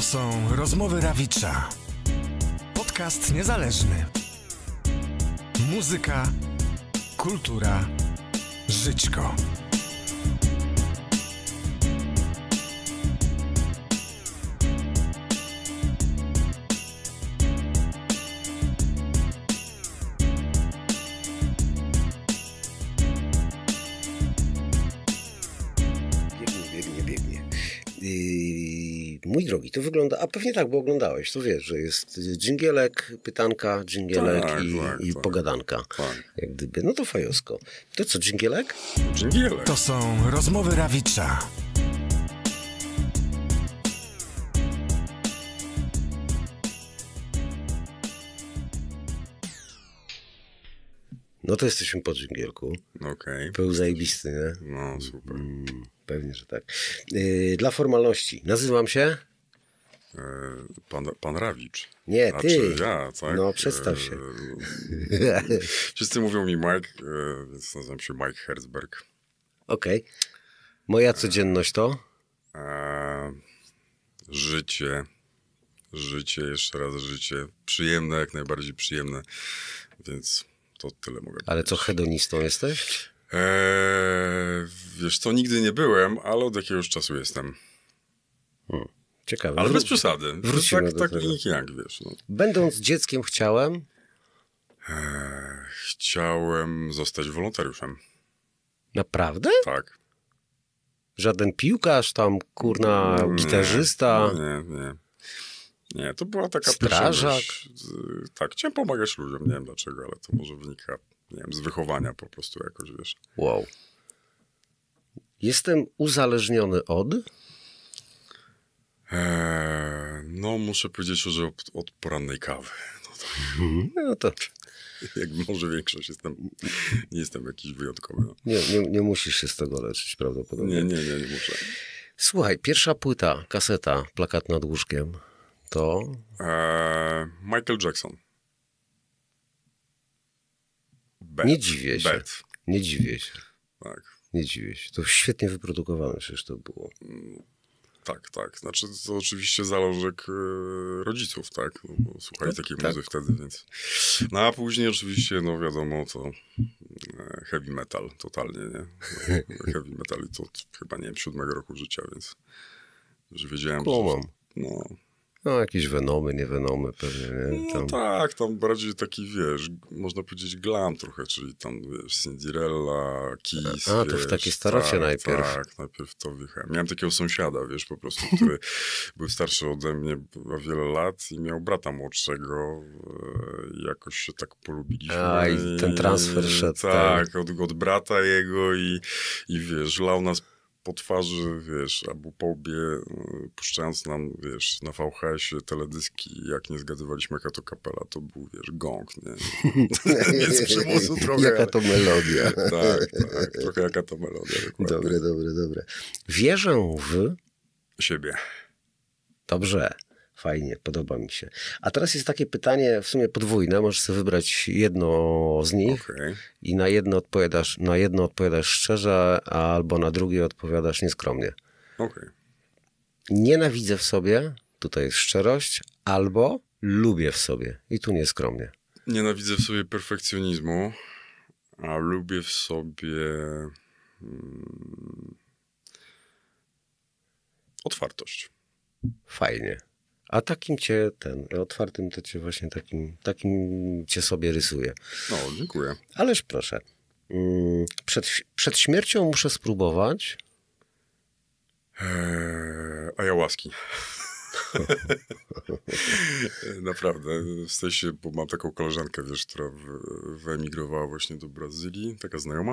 To są rozmowy Rawicza. Podcast niezależny. Muzyka, kultura, żyćko. drogi, to wygląda, a pewnie tak, bo oglądałeś, to wiesz, że jest dżingielek, pytanka, dżingielek tak, i, tak, i tak, pogadanka. Tak. Jak gdyby. No to fajosko. To co, dżingielek? Dżingielek. To są rozmowy Rawicza. No to jesteśmy po dżingielku. Okej. Okay. Był zajebisty, nie? No, super. Mm, pewnie, że tak. Y, dla formalności. Nazywam się? E, pan, pan Rawicz. Nie, ty. ja, tak? No, przestał e, się. Wszyscy mówią mi Mike, e, więc nazywam się Mike Herzberg. Okej. Okay. Moja codzienność to? Życie. Życie, jeszcze raz życie. Przyjemne, jak najbardziej przyjemne. Więc to tyle mogę Ale co, hedonistą jesteś? wiesz, to nigdy nie byłem, ale od jakiegoś czasu jestem. Hmm. Ciekawe. Ale bez przesady. Wrócimy tak, tak jak, wiesz. No. Będąc dzieckiem chciałem... E, chciałem zostać wolontariuszem. Naprawdę? Tak. Żaden piłkarz tam, kurna, mm, nie, gitarzysta? No nie, nie. Nie, to była taka Strażak? tak, chciałem pomagać ludziom, nie wiem dlaczego, ale to może wynika, nie wiem, z wychowania po prostu jakoś, wiesz. Wow. Jestem uzależniony od... Eee, no, muszę powiedzieć, że od, od porannej kawy. No to, mhm. no to... Jak może większość jestem, nie jestem jakiś wyjątkowy. No. Nie, nie, nie musisz się z tego leczyć prawdopodobnie. Nie, nie, nie, nie muszę. Słuchaj, pierwsza płyta, kaseta, plakat nad łóżkiem, to? Eee, Michael Jackson. Bad. Nie dziwię się. Bad. Nie dziwię się. Tak. Nie dziwię się. To świetnie wyprodukowane przecież to było. Mm, tak, tak. Znaczy to oczywiście zalążek e, rodziców, tak? No, bo słuchali no, takiej tak. muzy wtedy, więc... No a później oczywiście, no wiadomo, to e, heavy metal totalnie, nie? No, heavy metal i to, chyba, nie wiem, siódmego roku życia, więc... Że wiedziałem, Kołam. że... No, no, jakieś wenomy, nie wenomy pewnie, nie? No tam... No tak, tam bardziej taki, wiesz, można powiedzieć glam trochę, czyli tam, wiesz, Cinderella, Kiss, A, to w takie starocie tak, najpierw. Tak, najpierw to wjechałem. Miałem takiego sąsiada, wiesz, po prostu, który był starszy ode mnie o wiele lat i miał brata młodszego. E, jakoś się tak polubiliśmy. A, i ten transfer szedł. tak, tak. Od, od brata jego i, i wiesz, lał nas po twarzy, wiesz, albo po obie, y, puszczając nam, wiesz, na VHS-ie teledyski, jak nie zgadywaliśmy jaka to kapela, to był, wiesz, gong, nie? nie z przymusu trochę. Jaka to melodia. tak, tak, trochę jaka to melodia. Dokładnie. Dobre, dobre, dobre. Wierzę w... Siebie. Dobrze. Fajnie, podoba mi się. A teraz jest takie pytanie w sumie podwójne. Możesz sobie wybrać jedno z nich okay. i na jedno odpowiadasz, na jedno odpowiadasz szczerze, albo na drugie odpowiadasz nieskromnie. Okay. Nienawidzę w sobie, tutaj jest szczerość, albo lubię w sobie i tu nieskromnie. Nienawidzę w sobie perfekcjonizmu, a lubię w sobie mm, otwartość. Fajnie. A takim cię ten, otwartym to cię właśnie takim, takim cię sobie rysuje. No, dziękuję. Ależ proszę. Mm, przed, przed śmiercią muszę spróbować. Eee, jałaski. Naprawdę. W sensie, bo mam taką koleżankę, wiesz, która wyemigrowała właśnie do Brazylii, taka znajoma.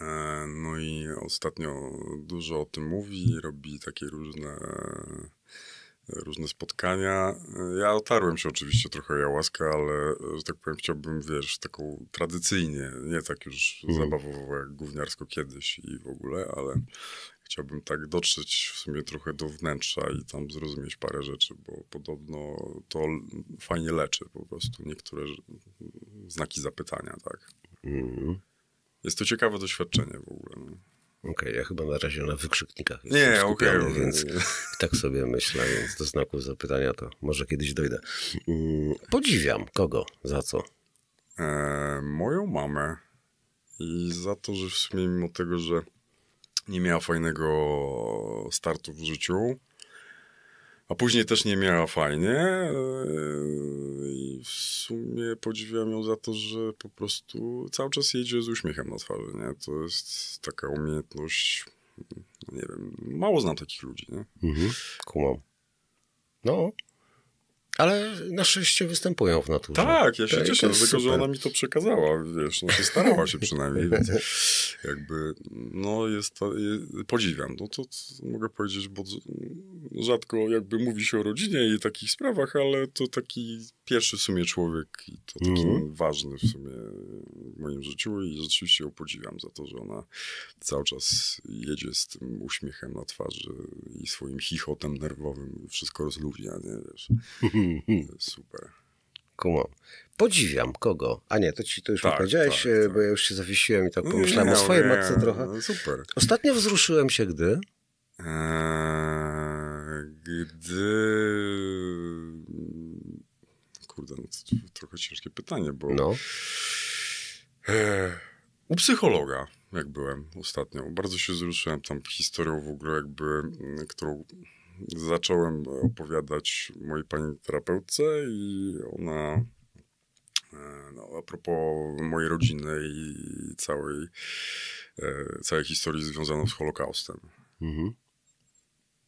Eee, no i ostatnio dużo o tym mówi, robi takie różne różne spotkania. Ja otarłem się oczywiście trochę jałaskę, ale, że tak powiem, chciałbym, wiesz, taką tradycyjnie, nie tak już mhm. zabawowo jak gówniarsko kiedyś i w ogóle, ale chciałbym tak dotrzeć w sumie trochę do wnętrza i tam zrozumieć parę rzeczy, bo podobno to fajnie leczy po prostu niektóre znaki zapytania, tak. Mhm. Jest to ciekawe doświadczenie w ogóle. No. Okej, okay, ja chyba na razie na wykrzyknikach jestem nie, skupiony, okay, więc nie. tak sobie myślę, więc do znaku zapytania to może kiedyś dojdę. Mm, podziwiam kogo, za co? E, moją mamę i za to, że w sumie mimo tego, że nie miała fajnego startu w życiu, a później też nie miała fajnie e, i w sumie podziwiam ją za to, że po prostu cały czas jedzie z uśmiechem na twarzy, nie? To jest taka umiejętność, nie wiem, mało znam takich ludzi, nie? Mhm, kumam. No, ale na szczęście występują w naturze. Tak, ja się tak, cieszę, dlatego że ona mi to przekazała, wiesz, no się starała się przynajmniej, jakby, no jest, to, podziwiam, no to, to mogę powiedzieć, bo rzadko jakby mówi się o rodzinie i takich sprawach, ale to taki pierwszy w sumie człowiek i to taki mm. ważny w sumie w moim życiu i rzeczywiście ją podziwiam za to, że ona cały czas jedzie z tym uśmiechem na twarzy i swoim chichotem nerwowym, wszystko rozluźnia, nie wiesz. Mhm. Super. Kumam. Podziwiam kogo? A nie, to ci to już tak, powiedziałeś, tak, e, tak. bo ja już się zawiesiłem i tak pomyślałem no, o swojej nie, matce trochę. No, super. Ostatnio wzruszyłem się, gdy. Eee, gdy. Kurde, no to trochę ciężkie pytanie, bo. No. Eee, u psychologa, jak byłem ostatnio, bardzo się wzruszyłem tam historią w ogóle, jakby, mm, którą zacząłem opowiadać mojej pani terapeutce i ona e, no, a propos mojej rodziny i całej, e, całej historii związaną z Holokaustem. Mhm.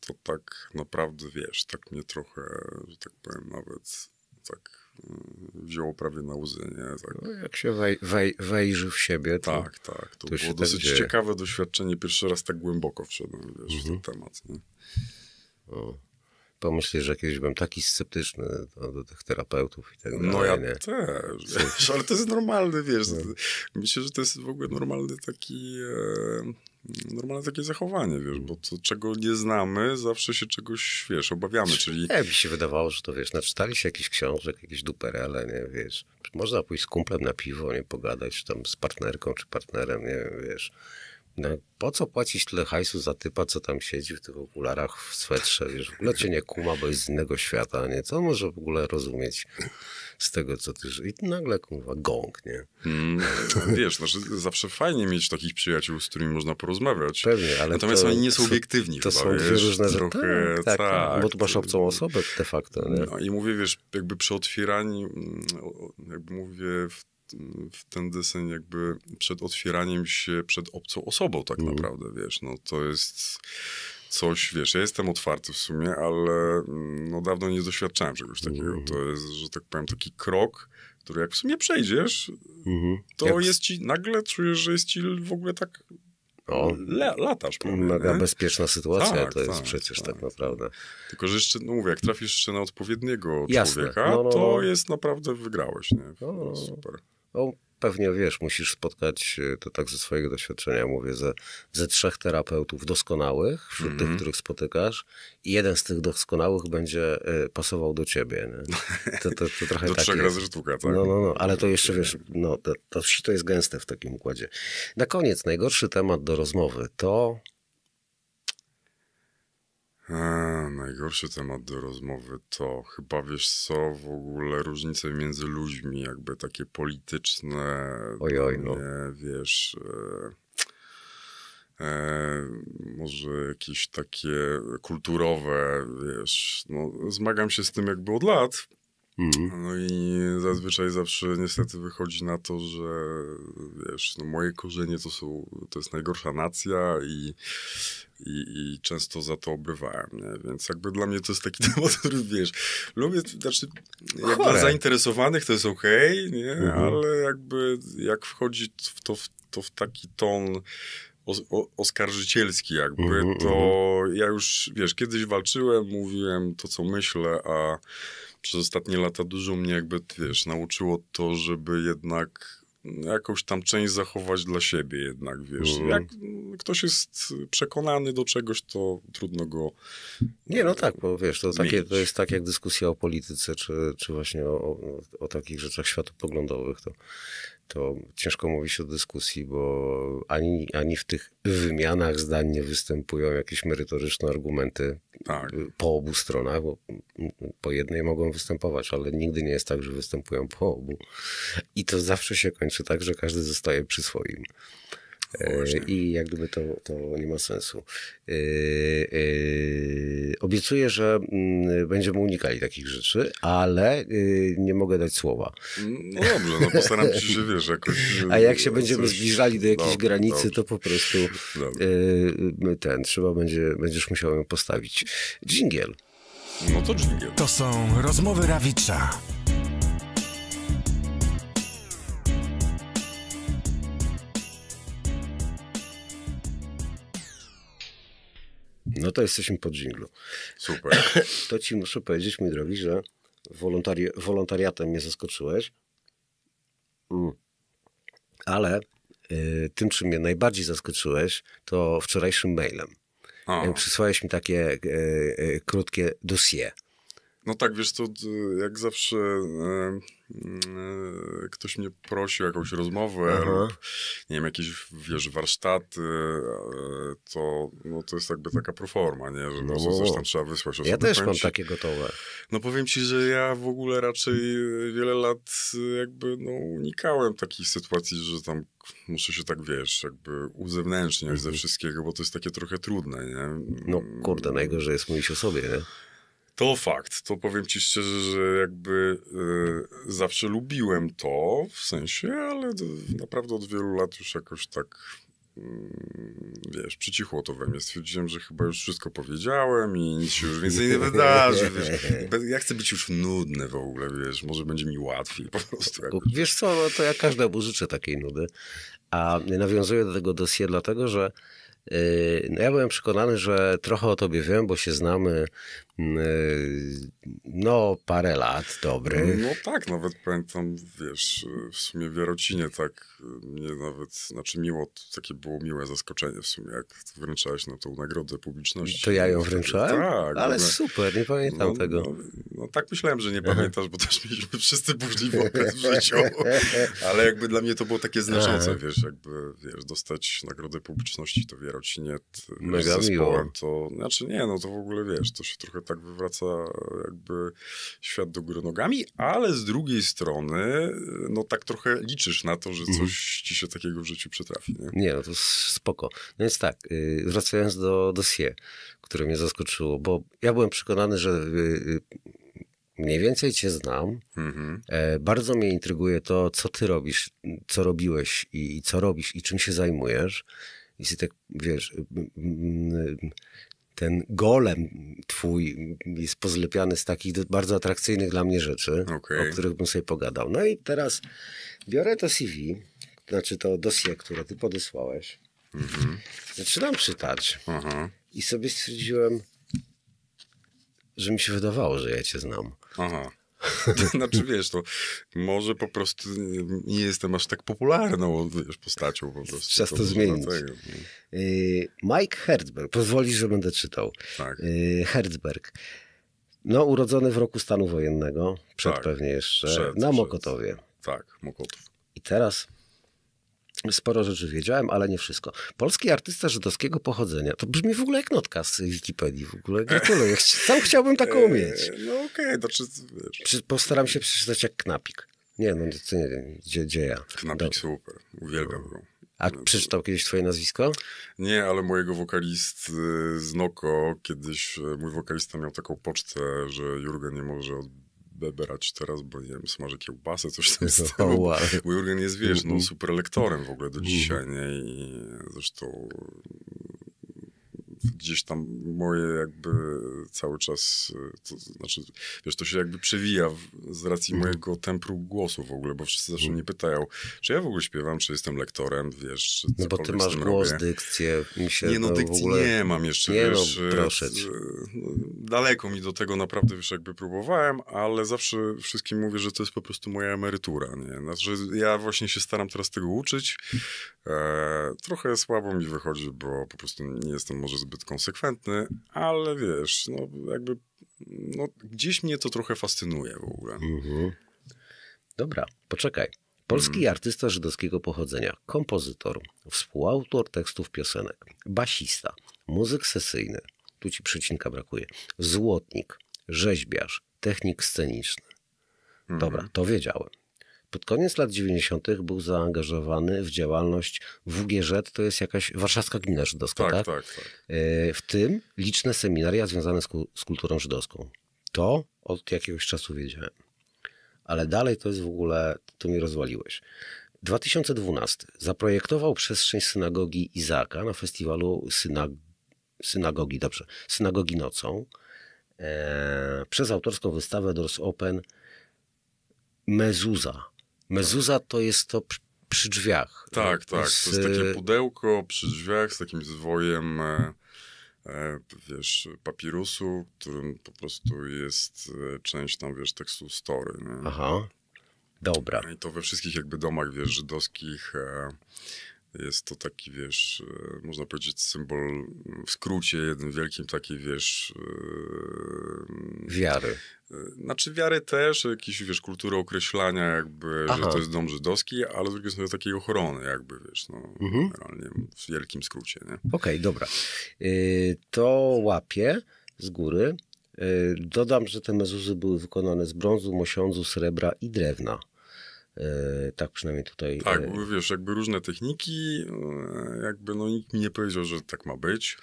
To tak naprawdę, wiesz, tak mnie trochę, że tak powiem, nawet tak mm, wzięło prawie na łzy, nie? Tak. No, jak się wej, wej, wejrzy w siebie, to Tak, tak. To, to było dosyć tak ciekawe doświadczenie. Pierwszy raz tak głęboko wszedłem, wiesz, mhm. w ten temat, nie? Pomyślisz, że kiedyś byłem taki sceptyczny do, do tych terapeutów i tak no dalej. No ja nie. też, wiesz, ale to jest normalne, wiesz. No. Myślę, że to jest w ogóle normalny taki... E normalne takie zachowanie, wiesz, bo to, czego nie znamy, zawsze się czegoś, wiesz, obawiamy, czyli... Ja mi się wydawało, że to, wiesz, naczytali się jakichś książek, jakieś duperele, nie, wiesz, można pójść z kumplem na piwo, nie, pogadać, czy tam z partnerką, czy partnerem, nie, wiesz, no, po co płacić tyle hajsu za typa, co tam siedzi w tych okularach, w swetrze, wiesz, w ogóle cię nie kuma, bo jest z innego świata, nie? Co może w ogóle rozumieć z tego, co ty żyjesz? I nagle, kurwa, gong, nie? Mm, no, wiesz, znaczy zawsze fajnie mieć takich przyjaciół, z którymi można porozmawiać. Pewnie, ale Natomiast to, oni nie są obiektywni To chyba, są dwie różne rzeczy. Tak, tak, tak, bo tu masz obcą osobę de facto, nie? No i mówię, wiesz, jakby przy otwieraniu, mm, jakby mówię w w ten deseń jakby przed otwieraniem się przed obcą osobą tak mm. naprawdę, wiesz, no to jest coś, wiesz, ja jestem otwarty w sumie, ale mm, no dawno nie doświadczałem czegoś takiego. Mm. To jest, że tak powiem, taki krok, który jak w sumie przejdziesz, mm. to jak... jest ci, nagle czujesz, że jest ci w ogóle tak O, Le, latasz. Prawie, mega nie? bezpieczna sytuacja tak, to jest tak, przecież tak, tak, tak. naprawdę. Tylko, że jeszcze, no mówię, jak trafisz jeszcze na odpowiedniego Jasne. człowieka, no, no, to no. jest naprawdę wygrałeś, nie? No, no, super. No, pewnie wiesz, musisz spotkać, e, to tak ze swojego doświadczenia mówię, ze, ze trzech terapeutów doskonałych, wśród mm tych, mhm. których spotykasz, i jeden z tych doskonałych będzie e, pasował do ciebie. Nie? To, to, to trochę do tak trzech jest. razy sztuka, tak? No, no, no, ale to jeszcze wiesz, no, to, to, to jest gęste w takim układzie. Na koniec, najgorszy temat do rozmowy to Eee, najgorszy temat do rozmowy to chyba wiesz co, w ogóle różnice między ludźmi, jakby takie polityczne. Oj, oj, no. Wiesz. E, e, może jakieś takie kulturowe, wiesz. No, zmagam się z tym jakby od lat. Mhm. No i zazwyczaj zawsze niestety wychodzi na to, że wiesz, no moje korzenie to są, to jest najgorsza nacja i i, i często za to obrywałem, nie? więc jakby dla mnie to jest taki temat, który wiesz, lubię, znaczy jak dla zainteresowanych to jest okej, okay, nie, mhm. ale jakby jak wchodzi w to, w, to w taki ton oskarżycielski jakby, mhm, to mhm. ja już, wiesz, kiedyś walczyłem, mówiłem to, co myślę, a przez ostatnie lata dużo mnie jakby, wiesz, nauczyło to, żeby jednak jakąś tam część zachować dla siebie jednak, wiesz. Mm. Jak ktoś jest przekonany do czegoś, to trudno go... Nie, no tak, bo wiesz, to, takie, to jest tak jak dyskusja o polityce, czy, czy właśnie o, o, o takich rzeczach światopoglądowych. To to ciężko mówi się o dyskusji, bo ani, ani w tych wymianach zdań nie występują jakieś merytoryczne argumenty tak. po obu stronach, bo po jednej mogą występować, ale nigdy nie jest tak, że występują po obu. I to zawsze się kończy tak, że każdy zostaje przy swoim. E, I jak gdyby to, to nie ma sensu. E, e, obiecuję, że mm, będziemy unikali takich rzeczy, ale nie mogę dać słowa. No dobrze, no postaram się, że wiesz, jakoś... A jak się będziemy coś... zbliżali do jakiejś granicy, dobrze. to po prostu dobra. ten, trzeba będzie, będziesz musiał ją postawić. Dżingiel. No to dżingiel. To są rozmowy Rawicza. No to jesteśmy po dżinglu. Super. To ci muszę powiedzieć, mój drogi, że wolontari wolontariatem mnie zaskoczyłeś. Mm. Ale y, tym, czym mnie najbardziej zaskoczyłeś, to wczorajszym mailem. O. E, przysłałeś mi takie y, y, krótkie dossier. No tak, wiesz co, jak zawsze e, e, ktoś mnie prosi o jakąś rozmowę lub, nie wiem, jakieś, wiesz, warsztaty, e, to, no, to jest jakby taka proforma, nie? Że no, no, coś tam trzeba wysłać. Ja też mam takie gotowe. No powiem ci, że ja w ogóle raczej wiele lat jakby, no, unikałem takich sytuacji, że tam muszę się tak, wiesz, jakby uzewnętrzniać mhm. ze wszystkiego, bo to jest takie trochę trudne, nie? No mm. kurde, najgorzej jest mówić o sobie, nie? To fakt. To powiem ci szczerze, że jakby y, zawsze lubiłem to w sensie, ale naprawdę od wielu lat już jakoś tak y, wiesz, przycichło to we mnie. Stwierdziłem, że chyba już wszystko powiedziałem i nic się już więcej nie wydarzy. Wiesz. Ja chcę być już nudny w ogóle, wiesz, może będzie mi łatwiej po prostu. Wiesz co, no to ja każdemu życzę takiej nudy. A nawiązuję do tego dosie dlatego, że Yy, no ja byłem przekonany, że trochę o tobie wiem, bo się znamy yy, no parę lat dobry. No tak, nawet pamiętam, wiesz, w sumie w Jarocinie tak yy, mnie nawet, znaczy miło, takie było miłe zaskoczenie w sumie, jak wręczałeś na tą nagrodę publiczności. To ja ją wręczałem? Tak. Ale no. super, nie pamiętam no, no tego. No, no, tak myślałem, że nie pamiętasz, bo też mieliśmy wszyscy burzliwy okres w życiu, ale jakby dla mnie to było takie znaczące, tak. wiesz, jakby, wiesz, dostać nagrodę publiczności to w Jarocinie Mega no z zespołem, miło. to znaczy nie, no to w ogóle wiesz, to się trochę tak wywraca jakby świat do góry nogami, ale z drugiej strony, no tak trochę liczysz na to, że mhm. coś ci się takiego w życiu przytrafi. Nie, nie no to spoko. No więc tak, y, wracając do dosie, które mnie zaskoczyło, bo ja byłem przekonany, że y, y, mniej więcej cię znam. Mhm. E, bardzo mnie intryguje to, co ty robisz, co robiłeś i, co robisz i czym się zajmujesz i sobie tak, wiesz, ten golem twój jest pozlepiany z takich bardzo atrakcyjnych dla mnie rzeczy, okay. o których bym sobie pogadał. No i teraz biorę to CV, znaczy to dossier które ty podesłałeś. Mm -hmm. Zaczynam czytać uh -huh. i sobie stwierdziłem, że mi się wydawało, że ja cię znam. Aha. znaczy wiesz, to no, może po prostu nie jestem aż tak popularną wiesz, postacią po prostu. Czas to, zmienić. No. Y, Mike Herzberg, pozwolisz, że będę czytał. Tak. Y, Herzberg. No, urodzony w roku stanu wojennego, przed tak. pewnie jeszcze, przed, na Mokotowie. Przed. Tak, Mokotów. I teraz Sporo rzeczy wiedziałem, ale nie wszystko. Polski artysta żydowskiego pochodzenia. To brzmi w ogóle jak notka z Wikipedii. W ogóle gratuluję. Sam chciałbym taką eee, mieć. No okej, okay, to czy... Wiesz. Postaram się przeczytać jak knapik. Nie, no to nie wiem, gdzie, gdzie ja. Knapik Do... super. Uwielbiam go. A przeczytał kiedyś twoje nazwisko? Nie, ale mojego wokalisty z Noko, kiedyś y, mój wokalista miał taką pocztę, że Jurgen nie może brać teraz, bo nie wiem, smaży kiełbasę, coś tam z no, Bo, Jurgen jest, wiesz, no, super lektorem w ogóle do dzisiaj, nie? I zresztą gdzieś tam moje jakby cały czas, to znaczy, wiesz, to się jakby przewija w, z racji mm. mojego tempru głosu w ogóle, bo wszyscy zawsze mhm. mnie pytają, czy ja w ogóle śpiewam, czy jestem lektorem, wiesz, czy No bo ty masz głos, robię. dykcję, mi się Nie no, dykcji ogóle... nie mam jeszcze, nie no, wiesz. E, no, proszę cię. Daleko mi do tego naprawdę, wiesz, jakby próbowałem, ale zawsze wszystkim mówię, że to jest po prostu moja emerytura, nie? Znaczy, ja właśnie się staram teraz tego uczyć, e, trochę słabo mi wychodzi, bo po prostu nie jestem może zbyt zbyt konsekwentny, ale wiesz, no jakby no, gdzieś mnie to trochę fascynuje w ogóle. Mhm. Dobra, poczekaj. Polski mm. artysta żydowskiego pochodzenia, kompozytor, współautor tekstów piosenek, basista, muzyk sesyjny, tu ci przycinka brakuje, złotnik, rzeźbiarz, technik sceniczny. Mhm. Dobra, to wiedziałem. Pod koniec lat 90. był zaangażowany w działalność WGZ, to jest jakaś warszawska gmina żydowska, tak? Tak, tak. tak. E, w tym liczne seminaria związane z, ku, z kulturą żydowską. To od jakiegoś czasu wiedziałem. Ale dalej to jest w ogóle, tu mi rozwaliłeś. 2012 zaprojektował przestrzeń synagogi Izaka na festiwalu synag synagogi, dobrze, synagogi nocą e, przez autorską wystawę Doors Open Mezuza. Mezuza to jest to przy, drzwiach. Tak, tak. Z... To jest takie pudełko przy drzwiach z takim zwojem e, e, wiesz, papirusu, którym po prostu jest e, część tam, wiesz, tekstu story. Nie? Aha, dobra. I to we wszystkich jakby domach, wiesz, żydowskich jest to taki, wiesz, e, można powiedzieć symbol mm, w skrócie jednym wielkim takiej, wiesz... E, wiary. E, znaczy wiary też, jakiejś, wiesz, kultury określania jakby, Aha. że to jest dom żydowski, ale z drugiej strony takiej ochrony jakby, wiesz, no, mhm. generalnie w wielkim skrócie, nie? Okej, okay, dobra. To łapię z góry. Dodam, że te mezuzy były wykonane z brązu, mosiądzu, srebra i drewna. E, tak przynajmniej tutaj. E, tak, bo wiesz, jakby różne techniki, e, jakby no nikt mi nie powiedział, że tak ma być.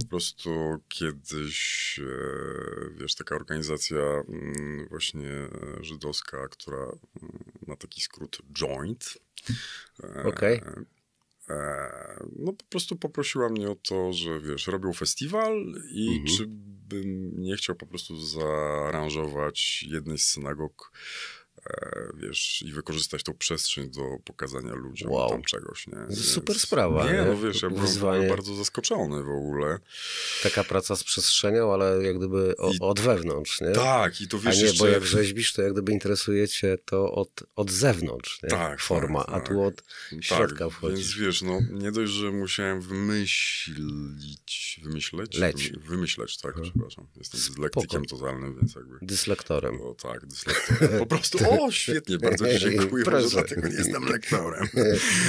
Po prostu kiedyś, wiesz, taka organizacja mm, właśnie żydowska, która mm, ma taki skrót joint. Okej. Okay no po prostu poprosiła mnie o to, że wiesz, robią festiwal i mhm. czy bym nie chciał po prostu zaaranżować jednej z synagog E, wiesz, i wykorzystać tą przestrzeń do pokazania ludziom wow. tam czegoś, nie? Więc... Super sprawa. Nie, no wiesz, ja byłem, byłem bardzo zaskoczony w ogóle. Taka praca z przestrzenią, ale jak gdyby o, I... od wewnątrz, nie? Tak, i to wiesz A nie, jeszcze... bo jak rzeźbisz, to jak gdyby interesujecie to od, od zewnątrz, nie? Tak, tak Forma, tak, a tu od tak, środka tak, wchodzi. więc wiesz, no nie dość, że musiałem wymyślić, wymyśleć? Leć. Wymyśleć, tak, hmm. przepraszam. Jestem dyslektykiem totalnym, więc jakby... Dyslektorem. No tak, dyslektorem. Po prostu O, świetnie, bardzo Ci dziękuję, Proszę. dlatego nie jestem lektorem.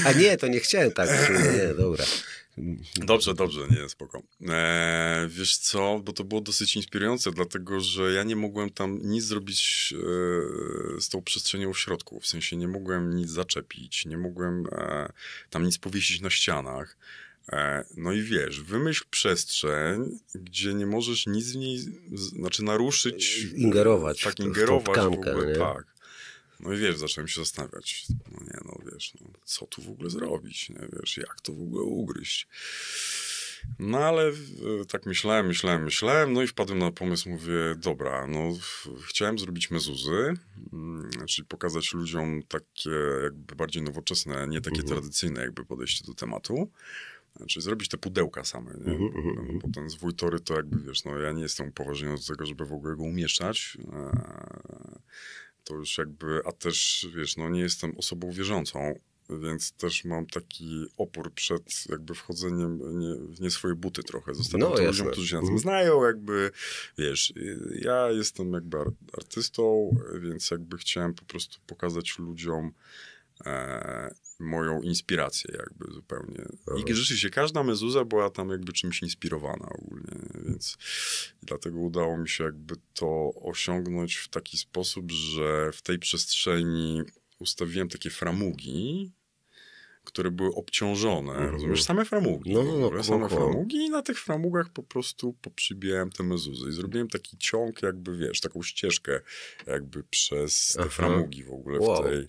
A nie, to nie chciałem tak. Nie, dobra. Dobrze, dobrze, nie, spoko. Eee, wiesz co, bo to było dosyć inspirujące, dlatego że ja nie mogłem tam nic zrobić e, z tą przestrzenią w środku. W sensie nie mogłem nic zaczepić, nie mogłem e, tam nic powiesić na ścianach. E, no i wiesz, wymyśl przestrzeń, gdzie nie możesz nic w niej, znaczy naruszyć. Ingerować. Tak, ingerować w, w, w ogóle, nie? tak. No i wiesz, zacząłem się zastanawiać, no nie, no wiesz, no, co tu w ogóle zrobić, nie wiesz, jak to w ogóle ugryźć. No ale tak myślałem, myślałem, myślałem, no i wpadłem na pomysł, mówię, dobra, no chciałem zrobić mezuzy, mm, czyli pokazać ludziom takie jakby bardziej nowoczesne, nie takie mhm. tradycyjne jakby podejście do tematu. Czyli znaczy, zrobić te pudełka same, nie? Mhm, mhm, bo ten zwój tory to jakby, wiesz, no ja nie jestem upoważniony do tego, żeby w ogóle go umieszczać. E, to już jakby, a też wiesz, no nie jestem osobą wierzącą, więc też mam taki opór przed jakby wchodzeniem nie, w nie swoje buty trochę. Zostawiam no, to ludziom, którzy się na tym mhm. znają, jakby, wiesz, y, ja jestem jakby artystą, więc jakby chciałem po prostu pokazać ludziom e, moją inspirację jakby zupełnie. I rzeczywiście każda mezuza była tam jakby czymś inspirowana ogólnie, więc dlatego udało mi się jakby to osiągnąć w taki sposób, że w tej przestrzeni ustawiłem takie framugi, które były obciążone, mm -hmm. rozumiesz, same framugi. No, no, no, same framugi i na tych framugach po prostu poprzybijałem te mezuzy i zrobiłem taki ciąg jakby, wiesz, taką ścieżkę jakby przez te Aha. framugi w ogóle wow. w tej.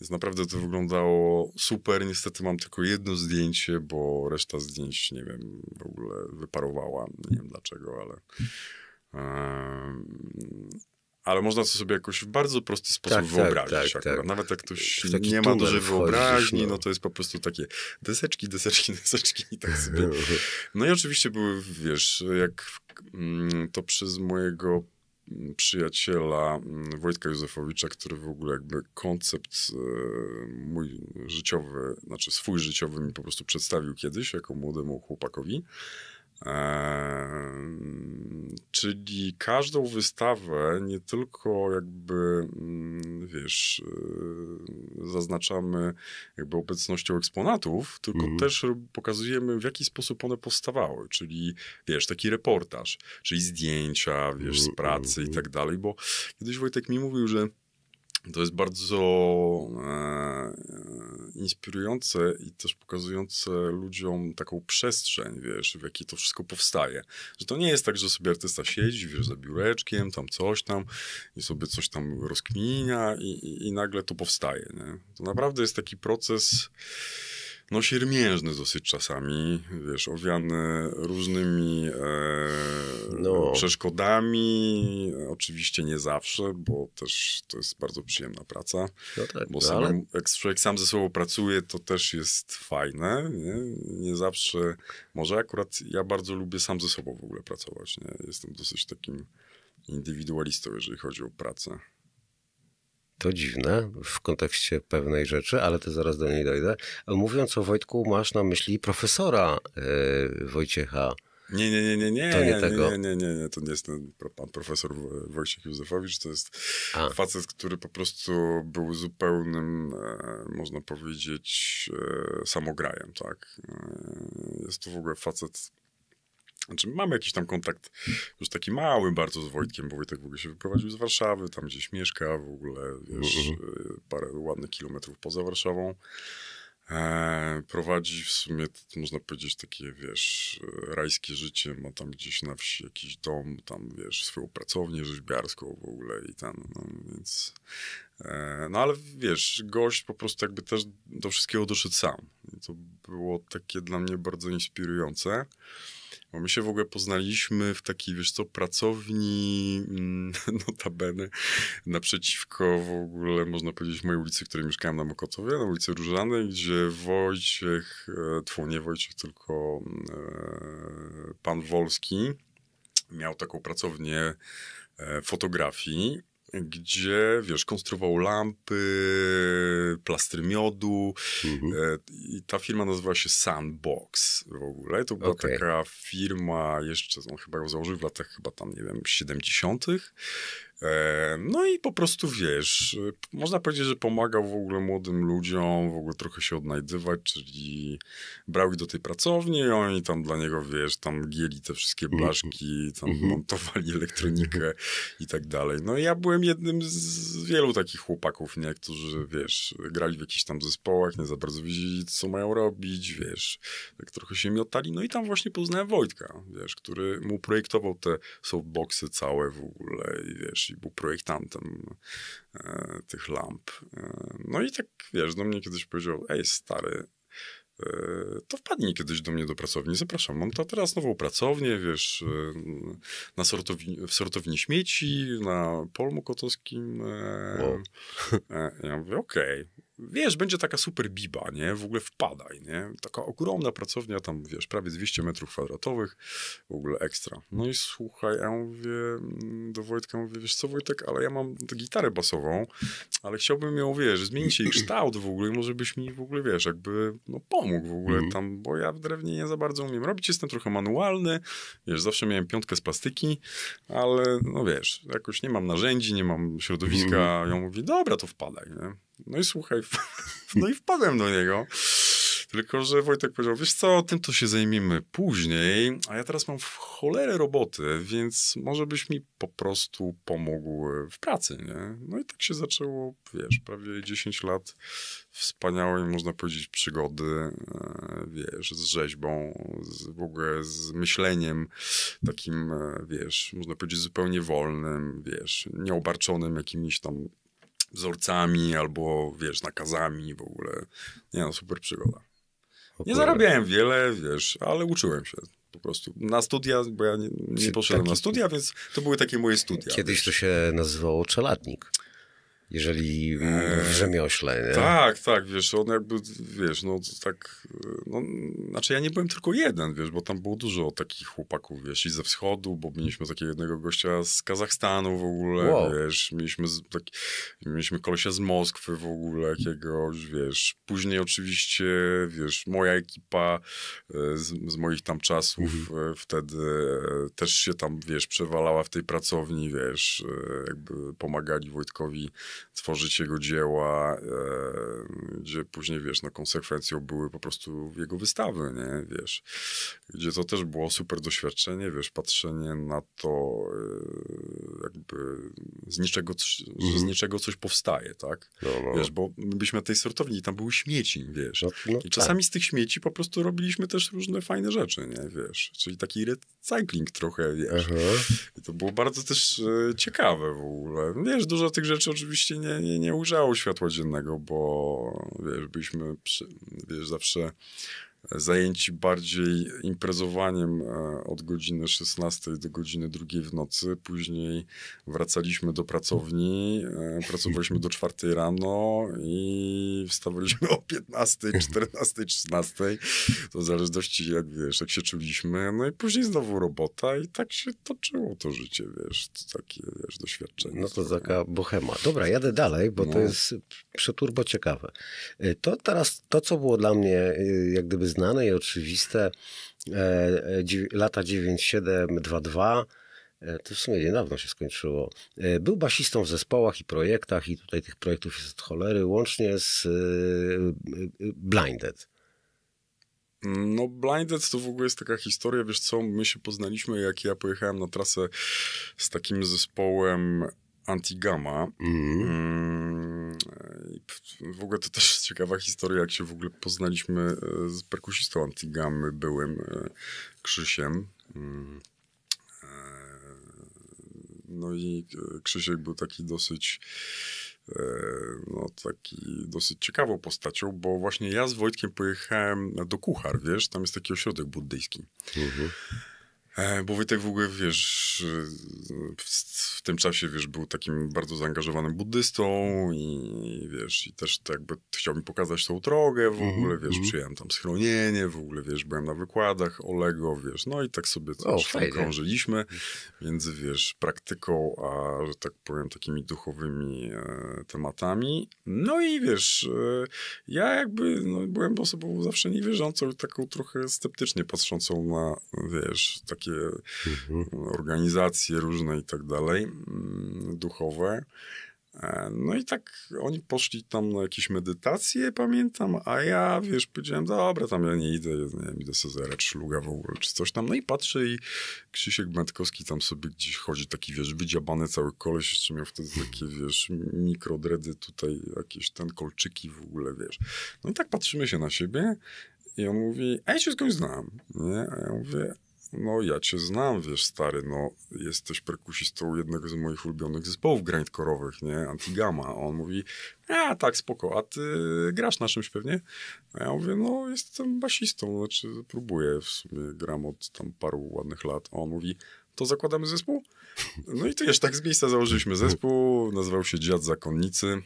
Więc naprawdę to wyglądało super. Niestety mam tylko jedno zdjęcie, bo reszta zdjęć, nie wiem, w ogóle wyparowała. Nie wiem dlaczego, ale... Um, ale można to sobie jakoś w bardzo prosty sposób tak, tak wyobrazić. Tak, tak, Nawet jak ktoś nie ma dużej wyobraźni, no. no. to jest po prostu takie deseczki, deseczki, deseczki i tak sobie. No i oczywiście były, wiesz, jak mm, to przez mojego mm, przyjaciela mm, Wojtka Józefowicza, który w ogóle jakby koncept e, mój życiowy, znaczy swój życiowy mi po prostu przedstawił kiedyś jako młodemu chłopakowi. Eee, czyli każdą wystawę nie tylko jakby, mm, wiesz, yy, zaznaczamy jakby obecnością eksponatów, tylko mhm. też pokazujemy w jaki sposób one powstawały, czyli wiesz, taki reportaż, czyli zdjęcia, wiesz, z mhm, pracy i mhm. tak dalej, bo kiedyś Wojtek mi mówił, że to jest bardzo e, inspirujące i też pokazujące ludziom taką przestrzeń, wiesz, w jakiej to wszystko powstaje. Że to nie jest tak, że sobie artysta siedzi, wiesz, za biureczkiem, tam coś tam i sobie coś tam rozkminia i, i, i nagle to powstaje. Nie? To naprawdę jest taki proces no siermiężny dosyć czasami, wiesz, owiany różnymi e, no. przeszkodami, oczywiście nie zawsze, bo też to jest bardzo przyjemna praca, no tak, bo no sam, ale... jak człowiek sam ze sobą pracuje, to też jest fajne, nie? nie zawsze, może akurat ja bardzo lubię sam ze sobą w ogóle pracować, nie? jestem dosyć takim indywidualistą, jeżeli chodzi o pracę. To dziwne w kontekście pewnej rzeczy, ale to zaraz do niej dojdę. Mówiąc o Wojtku, masz na myśli profesora yy, Wojciecha. Nie, nie, nie, nie, nie, to nie, nie, tego. nie, nie, nie, nie, to nie jest ten pan profesor Wojciech Józefowicz, to jest A. facet, który po prostu był zupełnym, e, można powiedzieć, e, samograjem, tak. Jest to w ogóle facet znaczy, mamy jakiś tam kontakt już taki mały bardzo z Wojtkiem, bo Wojtek w ogóle się wyprowadził z Warszawy, tam gdzieś mieszka w ogóle, wiesz, uh mhm. -huh. E, parę ładnych kilometrów poza Warszawą. E, prowadzi w sumie, można powiedzieć, takie, wiesz, e, rajskie życie, ma tam gdzieś na wsi jakiś dom, tam, wiesz, swoją pracownię rzeźbiarską w ogóle i ten, no, więc... E, no ale wiesz, gość po prostu jakby też do wszystkiego doszedł sam. I to było takie dla mnie bardzo inspirujące. Bo my się w ogóle poznaliśmy w takiej, wiesz co, pracowni mm, notabene naprzeciwko w ogóle, można powiedzieć, mojej ulicy, w której mieszkałem na Mokotowie, na ulicy Różanej, gdzie Wojciech, e, twój nie Wojciech, tylko e, pan Wolski miał taką pracownię e, fotografii gdzie, wiesz, konstruował lampy, plastry miodu mhm. E, i ta firma nazywała się Sandbox w ogóle. To była okay. taka firma, jeszcze on no, chyba ją założył w latach chyba tam, nie wiem, 70. E, no i po prostu wiesz, e, można powiedzieć, że pomagał w ogóle młodym ludziom, w ogóle trochę się odnajdywać, czyli brał ich do tej pracowni i oni tam dla niego, wiesz, tam gieli te wszystkie mhm. blaszki, tam mhm. montowali elektronikę i tak dalej. No ja byłem jednym z wielu takich chłopaków, nie, którzy, wiesz, grali w jakichś tam zespołach, nie za bardzo wiedzieli, co mają robić, wiesz, tak trochę się miotali. No i tam właśnie poznałem Wojtka, wiesz, który mu projektował te softboxy całe w ogóle i wiesz, wiesz, i był projektantem e, tych lamp. E, no i tak, wiesz, do mnie kiedyś powiedział, ej stary, e, to wpadnij kiedyś do mnie do pracowni, zapraszam, mam to teraz nową pracownię, wiesz, e, na sortowni, w sortowni śmieci, na Polmu Kotowskim. E, wow. E, ja mówię, okej, okay wiesz, będzie taka super biba, nie? W ogóle wpadaj, nie? Taka ogromna pracownia, tam wiesz, prawie 200 metrów kwadratowych, w ogóle ekstra. No i słuchaj, ja mówię mm, do Wojtka, mówię, wiesz co Wojtek, ale ja mam gitarę basową, ale chciałbym ją, wiesz, zmienić jej kształt w ogóle i może byś mi w ogóle, wiesz, jakby no pomógł w ogóle mhm. tam, bo ja w drewnie nie za bardzo umiem robić, jestem trochę manualny, wiesz, zawsze miałem piątkę z plastyki, ale no wiesz, jakoś nie mam narzędzi, nie mam środowiska, mm. ja mówię, dobra, to wpadaj, nie? No i słuchaj, no i wpadłem do niego. Tylko, że Wojtek powiedział, wiesz co, tym to się zajmiemy później, a ja teraz mam w cholerę roboty, więc może byś mi po prostu pomógł e, w pracy, nie? No i tak się zaczęło, wiesz, prawie 10 lat wspaniałej, można powiedzieć, przygody, e, wiesz, z rzeźbą, z, w ogóle z myśleniem takim, e, wiesz, można powiedzieć, zupełnie wolnym, wiesz, nieobarczonym jakimiś tam wzorcami albo, wiesz, nakazami w ogóle. Nie no, super przygoda. Nie zarabiałem wiele, wiesz, ale uczyłem się po prostu. Na studia, bo ja nie, nie poszedłem taki... na studia, więc to były takie moje studia. Kiedyś wiesz. to się nazywało czeladnik jeżeli e, w rzemiośle. Nie? Tak, tak, wiesz, on jakby, wiesz, no tak, no, znaczy ja nie byłem tylko jeden, wiesz, bo tam było dużo takich chłopaków, wiesz, i ze wschodu, bo mieliśmy takiego jednego gościa z Kazachstanu w ogóle, wow. wiesz, mieliśmy, z, tak, mieliśmy kolesia z Moskwy w ogóle jakiegoś, wiesz, później oczywiście, wiesz, moja ekipa e, z, z moich tam czasów mhm. E, wtedy też się tam, wiesz, przewalała w tej pracowni, wiesz, jakby pomagali Wojtkowi tworzyć jego dzieła, e, gdzie później, wiesz, no konsekwencją były po prostu jego wystawy, nie, wiesz, gdzie to też było super doświadczenie, wiesz, patrzenie na to, e, jakby z niczego, mm. z mhm. niczego coś powstaje, tak? No, no. Wiesz, bo my byliśmy na tej sortowni i tam były śmieci, wiesz. No, no, I czasami tak. z tych śmieci po prostu robiliśmy też różne fajne rzeczy, nie? Wiesz, czyli taki recycling trochę, wiesz. I to było bardzo też e, ciekawe w ogóle. Wiesz, dużo tych rzeczy oczywiście nie, nie, nie ujrzało światła dziennego, bo wiesz, byliśmy przy, wiesz, zawsze zajęci bardziej imprezowaniem e, od godziny 16 do godziny 2 w nocy. Później wracaliśmy do pracowni, e, pracowaliśmy do 4 rano i wstawaliśmy o 15, 14, 13. To w zależności jak wiesz, jak się czuliśmy. No i później znowu robota i tak się toczyło to życie, wiesz, to takie wiesz, doświadczenie. No to taka bohema. Dobra, jadę dalej, bo no. to jest przeturbo ciekawe. E, to teraz, to co było dla mnie jak gdyby znane i oczywiste. E, e, lata 9722 e, to w sumie niedawno się skończyło. Był basistą w zespołach i projektach, i tutaj tych projektów jest od cholery, łącznie z Blinded. No, Blinded to w ogóle jest taka historia, wiesz co, my się poznaliśmy, jak ja pojechałem na trasę z takim zespołem Antigama. Mhm. Mm. W ogóle to też ciekawa historia, jak się w ogóle poznaliśmy e, z perkusistą Antigamy, byłym e, Krzysiem. Mm, e, no i Krzysiek był taki dosyć no, taki dosyć ciekawą postacią, bo właśnie ja z Wojtkiem pojechałem do Kuchar, wiesz, tam jest taki ośrodek buddyjski. Mhm. E, bo Wojtek w ogóle, wiesz, e, w, tym czasie, wiesz, był takim bardzo zaangażowanym buddystą i, wiesz, i też tak jakby chciał mi pokazać tą drogę w mhm, ogóle, wiesz, mhm. przyjąłem tam schronienie, w ogóle, wiesz, byłem na wykładach Olego, wiesz, no i tak sobie o, tam krążyliśmy między, wiesz, praktyką, a, że tak powiem, takimi duchowymi e, tematami. No i, wiesz, e, ja jakby, no, byłem osobą zawsze niewierzącą, taką trochę sceptycznie patrzącą na, wiesz, takie takie mhm. organizacje różne i tak dalej, mm, duchowe. E, no i tak oni poszli tam na jakieś medytacje, pamiętam, a ja, wiesz, powiedziałem, dobra, tam ja nie idę, nie wiem, idę sobie zerać szluga w ogóle, czy coś tam. No i patrzę i Krzysiek Metkowski tam sobie gdzieś chodzi, taki, wiesz, wydziabany cały koleś, jeszcze miał wtedy takie, wiesz, mikrodredy tutaj, jakieś ten kolczyki w ogóle, wiesz. No i tak patrzymy się na siebie i on mówi, a ja się kimś znam, nie? A ja mówię, no, ja cię znam, wiesz, stary, no, jesteś perkusistą jednego z moich ulubionych zespołów grindcore'owych, nie? Antigama. On mówi, a tak, spoko, a ty grasz na czymś pewnie? A ja mówię, no, jestem basistą, znaczy próbuję, w sumie gram od tam paru ładnych lat. A on mówi, to zakładamy zespół? No i to jeszcze tak z miejsca założyliśmy zespół, nazywał się Dziad Zakonnicy.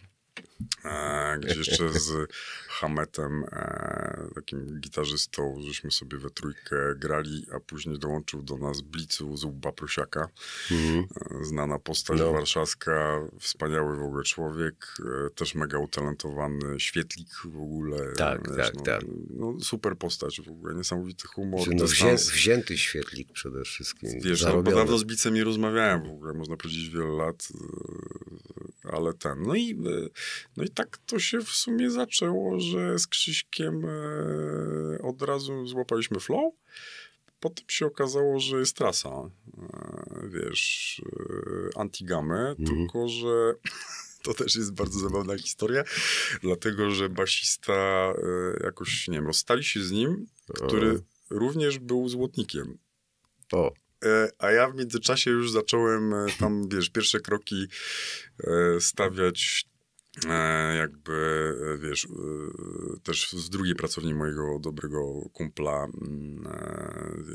E, gdzie jeszcze z Hametem, e, takim gitarzystą, żeśmy sobie we trójkę grali, a później dołączył do nas Blicu z Uba Prusiaka, mm. E, znana postać no. warszawska, wspaniały w ogóle człowiek, też mega utalentowany, świetlik w ogóle. Tak, wiesz, tak, no, tak. No, super postać w ogóle, niesamowity humor. No, wzię, wzięty świetlik przede wszystkim. Wiesz, no, bo dawno z Blicem nie rozmawiałem w ogóle, można powiedzieć wiele lat, ale ten. No i no i tak to się w sumie zaczęło, że z Krzyśkiem e, od razu złapaliśmy flow. Potem się okazało, że jest trasa, e, wiesz, e, antigamy, mhm. tylko że to też jest bardzo zabawna historia, dlatego że basista jakoś, nie wiem, stali się z nim, który również był złotnikiem. O. A ja w międzyczasie już zacząłem tam, wiesz, pierwsze kroki stawiać E, jakby, e, wiesz, e, też z drugiej pracowni mojego dobrego kumpla, mm,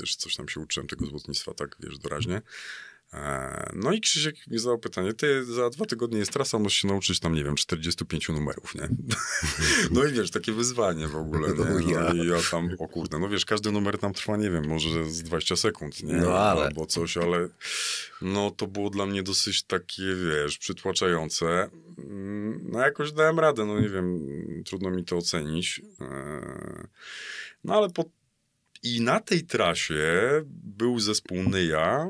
wiesz, coś tam się uczyłem tego złotnictwa, tak, wiesz, doraźnie. E, no i Krzysiek mi zadał pytanie, ty za dwa tygodnie jest trasa, musisz się nauczyć tam, nie wiem, 45 numerów, nie? No i wiesz, takie wyzwanie w ogóle, nie? No, no i ja tam, o kurde, no wiesz, każdy numer tam trwa, nie wiem, może z 20 sekund, nie? No ale... Albo coś, ale no to było dla mnie dosyć takie, wiesz, przytłaczające. Mm, no jakoś dałem radę, no nie wiem, trudno mi to ocenić. E, no ale po... I na tej trasie był zespół Nyja,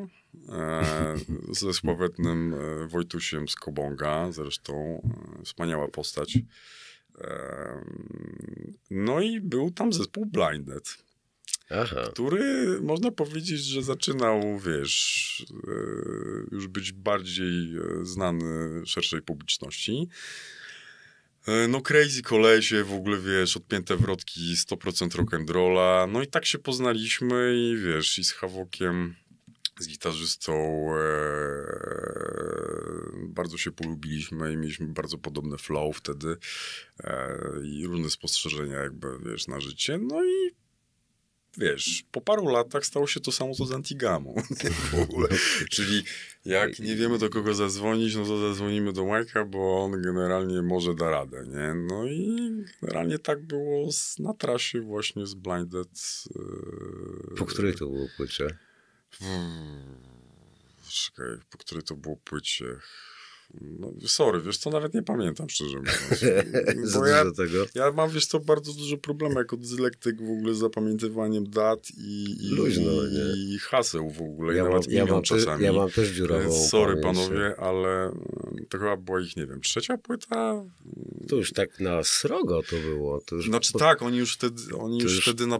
ze sławetnym e, Wojtusiem z Kobonga, zresztą e, wspaniała postać. E, no i był tam zespół Blinded, Aha. który można powiedzieć, że zaczynał, wiesz, już być bardziej znany szerszej publiczności. No crazy kolesie, w ogóle wiesz, odpięte wrotki, 100% rock'n'rolla, no i tak się poznaliśmy i wiesz, i z Hawokiem z gitarzystą e, bardzo się polubiliśmy i mieliśmy bardzo podobny flow wtedy e, i różne spostrzeżenia jakby, wiesz, na życie. No i wiesz, po paru latach stało się to samo co z Antigamą. w ogóle. Czyli jak nie wiemy do kogo zadzwonić, no to zadzwonimy do Majka, bo on generalnie może da radę, nie? No i generalnie tak było z, na trasie właśnie z Blinded. E, po której to było płycie? Чекай, по, który to było płycie? No, sorry, wiesz co, nawet nie pamiętam szczerze mówiąc. Bo ja, tego. ja mam, wiesz co, bardzo duży problem jako dyslektyk w ogóle z zapamiętywaniem dat i, i, Luźno, i, i haseł w ogóle. Ja I mam, nawet ja mam czasami. ja mam też Sorry panowie, ale mm, to chyba była ich, nie wiem, trzecia płyta? To już tak na srogo to było. To już znaczy po... tak, oni już wtedy, oni już, już wtedy, na...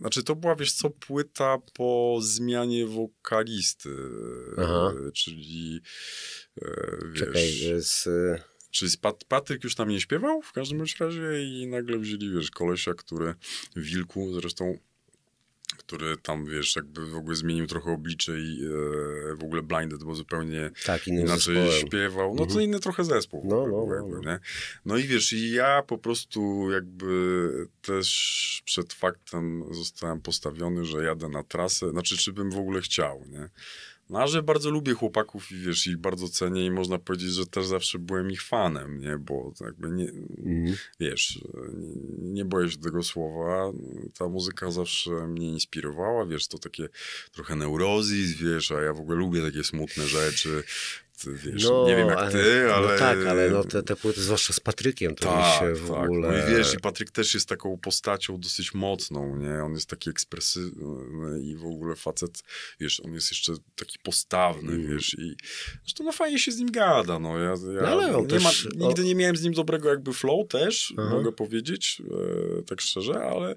znaczy to była, wiesz co, płyta po zmianie wokalisty, Aha. czyli E, wiesz, Czekaj, z... E, Czyli Pat, już tam nie śpiewał w każdym razie i nagle wzięli, wiesz, kolesia, który, Wilku zresztą, który tam, wiesz, jakby w ogóle zmienił trochę oblicze i e, w ogóle Blinded, bo zupełnie tak, inaczej zespołem. śpiewał. No mhm. to inny trochę zespół. No, no, no, jakby, no. no, no i wiesz, ja po prostu jakby też przed faktem zostałem postawiony, że jadę na trasę, znaczy czy bym w ogóle chciał, nie? No, a że bardzo lubię chłopaków i wiesz, ich bardzo cenię i można powiedzieć, że też zawsze byłem ich fanem, nie? Bo jakby nie, mm. wiesz, nie, nie, boję się tego słowa. Ta muzyka zawsze mnie inspirowała, wiesz, to takie trochę neurozis, wiesz, a ja w ogóle lubię takie smutne rzeczy, wiesz, no, nie wiem jak ty, no ale... No tak, ale no te, te płyty, zwłaszcza z Patrykiem, to tak, mi się w tak. ogóle... No i wiesz, i Patryk też jest taką postacią dosyć mocną, nie? On jest taki ekspresywny i w ogóle facet, wiesz, on jest jeszcze taki postawny, mm. wiesz, i zresztą no fajnie się z nim gada, no. Ja, ja no, ale on nie też... ma, nigdy nie miałem z nim dobrego jakby flow też, mogę powiedzieć, e, tak szczerze, ale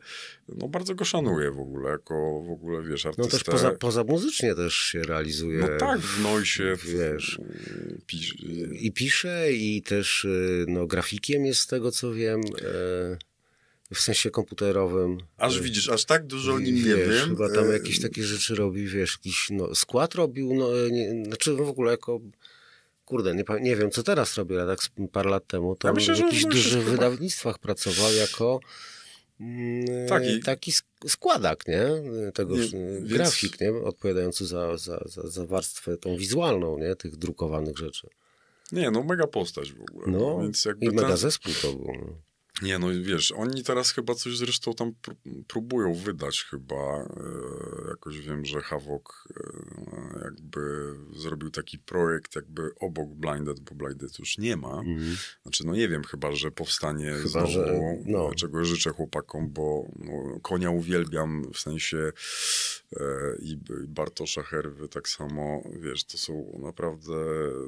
no bardzo go szanuję w ogóle, jako w ogóle, wiesz, artystę. No też poza, poza muzycznie też się realizuje. No tak, w Noisie, wiesz i pisze, i też e, no, grafikiem jest z tego, co wiem. E, w sensie komputerowym. Aż e, widzisz, aż tak dużo o nim nie wiesz, wiem. Chyba tam jakieś takie rzeczy robi, wiesz, jakiś no, skład robił, no, nie, znaczy no, w ogóle jako kurde, nie, nie, wiem, co teraz robił ale tak parę lat temu, tam ja myślę, w jakichś dużych wydawnictwach pracował jako Mm, tak, taki, taki składak, nie? Tego nie, grafik, więc... nie? Odpowiadający za, za, za, za warstwę tą wizualną, nie? Tych drukowanych rzeczy. Nie, no mega postać w ogóle. No, no więc jakby I mega ten... zespół to był. No. Nie, no wiesz, oni teraz chyba coś zresztą tam próbują wydać chyba. E, jakoś wiem, że Havok e, jakby zrobił taki projekt jakby obok Blinded, bo Blinded już nie ma. Mhm. Znaczy, no nie wiem, chyba, że powstanie chyba, znowu, że, no. czego życzę chłopakom, bo no, konia uwielbiam w sensie e, i Bartosza Herwy tak samo, wiesz, to są naprawdę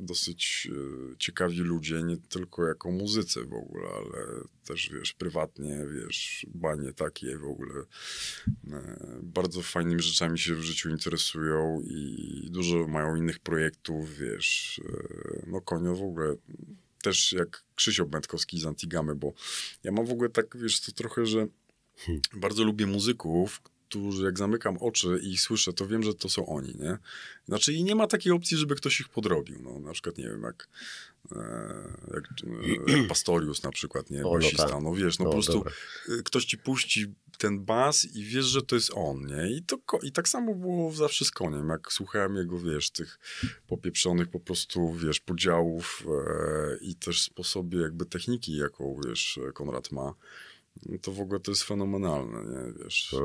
dosyć ciekawi ludzie, nie tylko jako muzycy w ogóle, ale też, wiesz, prywatnie, wiesz, banie takie w ogóle. E, bardzo fajnymi rzeczami się w życiu interesują i dużo mają innych projektów, wiesz. E, no konio w ogóle też jak Krzysio Będkowski z Antigamy, bo ja mam w ogóle tak, wiesz, to trochę, że hmm. bardzo lubię muzyków, którzy jak zamykam oczy i ich słyszę, to wiem, że to są oni, nie? Znaczy i nie ma takiej opcji, żeby ktoś ich podrobił, no na przykład, nie wiem, jak, e, jak, e, jak Pastorius na przykład, nie? O, no, tak. no wiesz, no, no po prostu dobra. E, ktoś ci puści ten bas i wiesz, że to jest on, nie? I, to, I tak samo było zawsze z koniem, jak słuchałem jego, wiesz, tych popieprzonych po prostu, wiesz, podziałów e, i też sposobie jakby techniki, jaką, wiesz, Konrad ma to w ogóle to jest fenomenalne, nie, wiesz.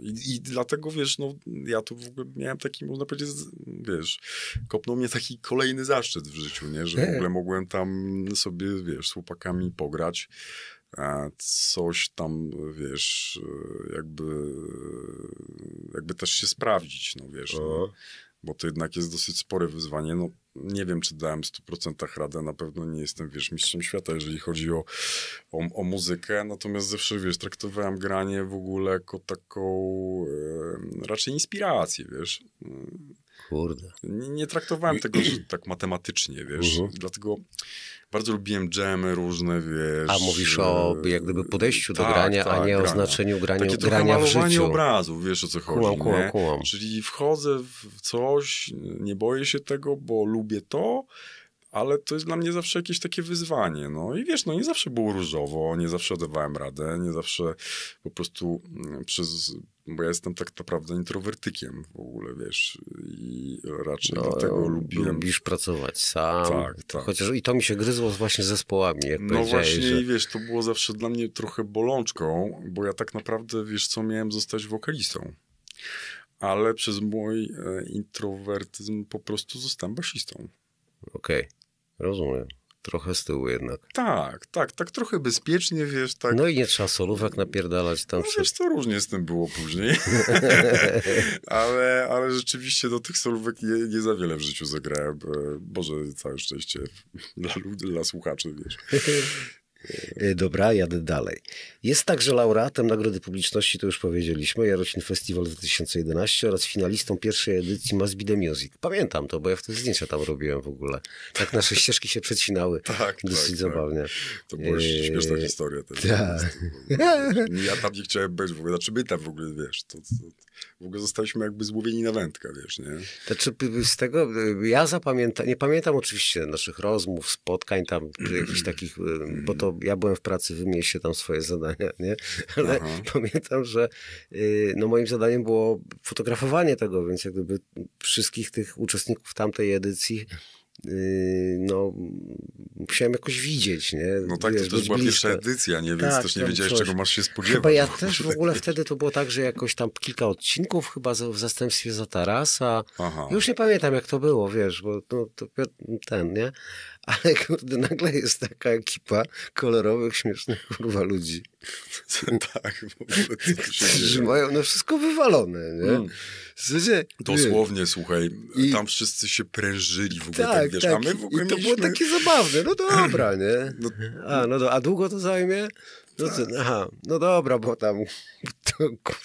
I, I, dlatego, wiesz, no, ja tu w ogóle miałem taki, można powiedzieć, wiesz, kopnął mnie taki kolejny zaszczyt w życiu, nie, że w ogóle mogłem tam sobie, wiesz, z chłopakami pograć, coś tam, wiesz, jakby, jakby też się sprawdzić, no, wiesz, no, bo to jednak jest dosyć spore wyzwanie, no, nie wiem, czy dałem w 100% radę, na pewno nie jestem, wiesz, mistrzem świata, jeżeli chodzi o, o, o muzykę, natomiast zawsze, wiesz, traktowałem granie w ogóle jako taką e, raczej inspirację, wiesz. Kurde. Nie, nie traktowałem tego tak matematycznie, wiesz, uh mhm. -huh. dlatego bardzo lubiłem dżemy różne, wiesz. A mówisz o e, jak gdyby podejściu do tak, grania, tak, a nie grania. o znaczeniu grania, Takie grania w życiu. obrazów, wiesz o co chodzi, kułam, kułam, Kułam. Czyli wchodzę w coś, nie boję się tego, bo lubię to, ale to jest dla mnie zawsze jakieś takie wyzwanie. No i wiesz, no nie zawsze było różowo, nie zawsze dawałem radę, nie zawsze po prostu mm, przez bo ja jestem tak naprawdę introwertykiem w ogóle, wiesz, i raczej no, dlatego lubiłem... Lubisz pracować sam, tak, tak. chociaż i to mi się gryzło właśnie z zespołami, jak No właśnie, że... wiesz, to było zawsze dla mnie trochę bolączką, bo ja tak naprawdę, wiesz co, miałem zostać wokalistą, ale przez mój e, introwertyzm po prostu zostałem basistą. Okej. Okay. Rozumiem. Trochę z tyłu jednak. Tak, tak, tak trochę bezpiecznie, wiesz, tak. No i nie trzeba solówek napierdalać tam. No przed... wiesz, to różnie z tym było później. ale, ale rzeczywiście do tych solówek nie, nie za wiele w życiu zagrałem. E, Boże, całe szczęście dla, dla słuchaczy, wiesz. E, dobra, jadę dalej. Jest także laureatem Nagrody Publiczności, to już powiedzieliśmy, Jarocin Festiwal 2011 oraz finalistą pierwszej edycji Masbide Music. Pamiętam to, bo ja wtedy zdjęcia tam robiłem w ogóle. Tak nasze ścieżki się przecinały. tak, dosyć tak, zabawnie. Tak. To była e... śmieszna historia. Ten tak. Ja tam nie chciałem być w ogóle. Znaczy my tam w ogóle, wiesz, to, to, w ogóle zostaliśmy jakby złowieni na wędkę, wiesz, nie? Znaczy z tego, e, ja zapamiętam, nie pamiętam oczywiście naszych rozmów, spotkań tam, jakichś takich, e, bo to ja byłem w pracy, się tam swoje zadania, nie? Ale Aha. pamiętam, że y, no moim zadaniem było fotografowanie tego, więc jak gdyby wszystkich tych uczestników tamtej edycji y, no, musiałem jakoś widzieć, nie? No tak, Wiesz, to też była blisko. pierwsza edycja, nie? Więc tak, też nie wiedziałeś, coś. czego masz się spodziewać. Chyba ja też w ogóle tak wtedy to było tak, że jakoś tam kilka odcinków chyba w zastępstwie za Tarasa. Aha. Już nie pamiętam, jak to było, wiesz, bo no, to ten, nie? ale kurde, nagle jest taka ekipa kolorowych, śmiesznych kurwa ludzi. tak, którzy mają no wszystko wywalone, nie? Mm. Sensie, Dosłownie, wie. słuchaj, I... tam wszyscy się prężyli w ogóle, tak, tak wiesz, tak. a my w ogóle I to mieliśmy... było takie zabawne, no dobra, nie? No... A, no do... a długo to zajmie? No, tak. aha, no dobra, bo tam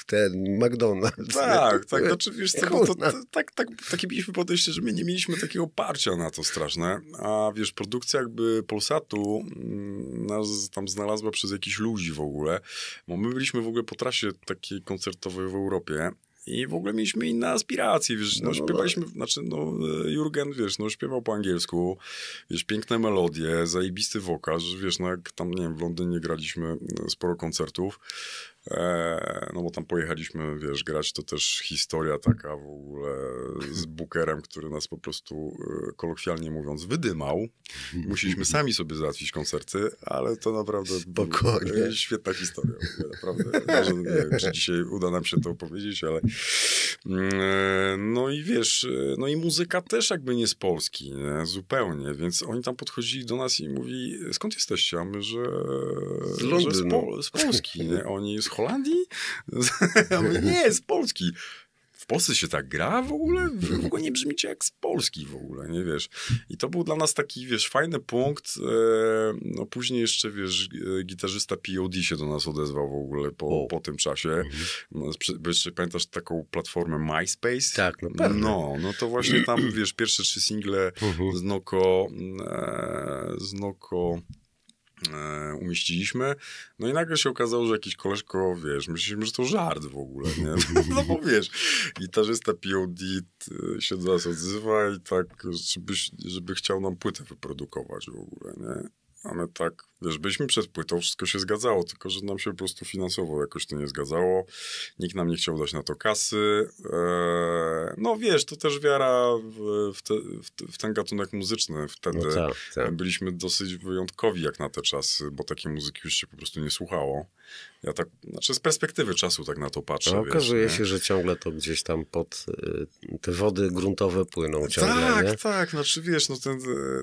ten McDonald's. Tak, nie? tak, znaczy tak, wiesz co, to, to, tak, tak, takie mieliśmy podejście, że my nie mieliśmy takiego parcia na to straszne, a wiesz, produkcja jakby Polsatu mm, nas tam znalazła przez jakichś ludzi w ogóle, bo my byliśmy w ogóle po trasie takiej koncertowej w Europie i w ogóle mieliśmy inne aspiracje, wiesz, no, no, no śpiewaliśmy, tak. znaczy, no, e, Jurgen, wiesz, no śpiewał po angielsku, wiesz, piękne melodie, zajebisty wokal, wiesz, no jak tam, nie wiem, w Londynie graliśmy e, sporo koncertów, E, no bo tam pojechaliśmy, wiesz, grać, to też historia taka w ogóle z Bookerem, który nas po prostu, e, kolokwialnie mówiąc, wydymał. Musieliśmy sami sobie załatwić koncerty, ale to naprawdę Spokojnie. E, świetna historia. Naprawdę, może, nie wiem, czy dzisiaj uda nam się to opowiedzieć, ale mm, no i wiesz, no i muzyka też jakby nie z Polski, nie? zupełnie, więc oni tam podchodzili do nas i mówili, skąd jesteście? A my, że z, że z, po z Polski, nie? Oni z Holandii? nie, z Polski. W Polsce się tak gra w ogóle? W ogóle nie brzmicie jak z Polski w ogóle, nie wiesz. I to był dla nas taki, wiesz, fajny punkt. E, no później jeszcze, wiesz, e, gitarzysta P.O.D. się do nas odezwał w ogóle po, po tym czasie. Mhm. No, jeszcze pamiętasz taką platformę MySpace? Tak, no pewnie. No, no to właśnie tam, wiesz, pierwsze trzy single mhm. z Noko, mm, e, z Noko E, umieściliśmy. No i nagle się okazało, że jakiś koleżko, wiesz, myśleliśmy, że to żart w ogóle, nie? No, no bo wiesz, gitarzysta POD e, się do nas odzywa i tak, żeby, żeby chciał nam płytę wyprodukować w ogóle, nie? A my tak, Wiesz, byliśmy przed płytą, wszystko się zgadzało, tylko że nam się po prostu finansowo jakoś to nie zgadzało. Nikt nam nie chciał dać na to kasy. Eee, no wiesz, to też wiara w, w, te, w, w ten gatunek muzyczny. Wtedy no tak, tak. byliśmy dosyć wyjątkowi jak na te czasy, bo takiej muzyki już się po prostu nie słuchało. Ja tak, znaczy z perspektywy czasu tak na to patrzę. No, okazuje wiesz, się, że ciągle to gdzieś tam pod y, te wody gruntowe płyną tak, ciągle, Tak, nie? tak, znaczy wiesz, no ten,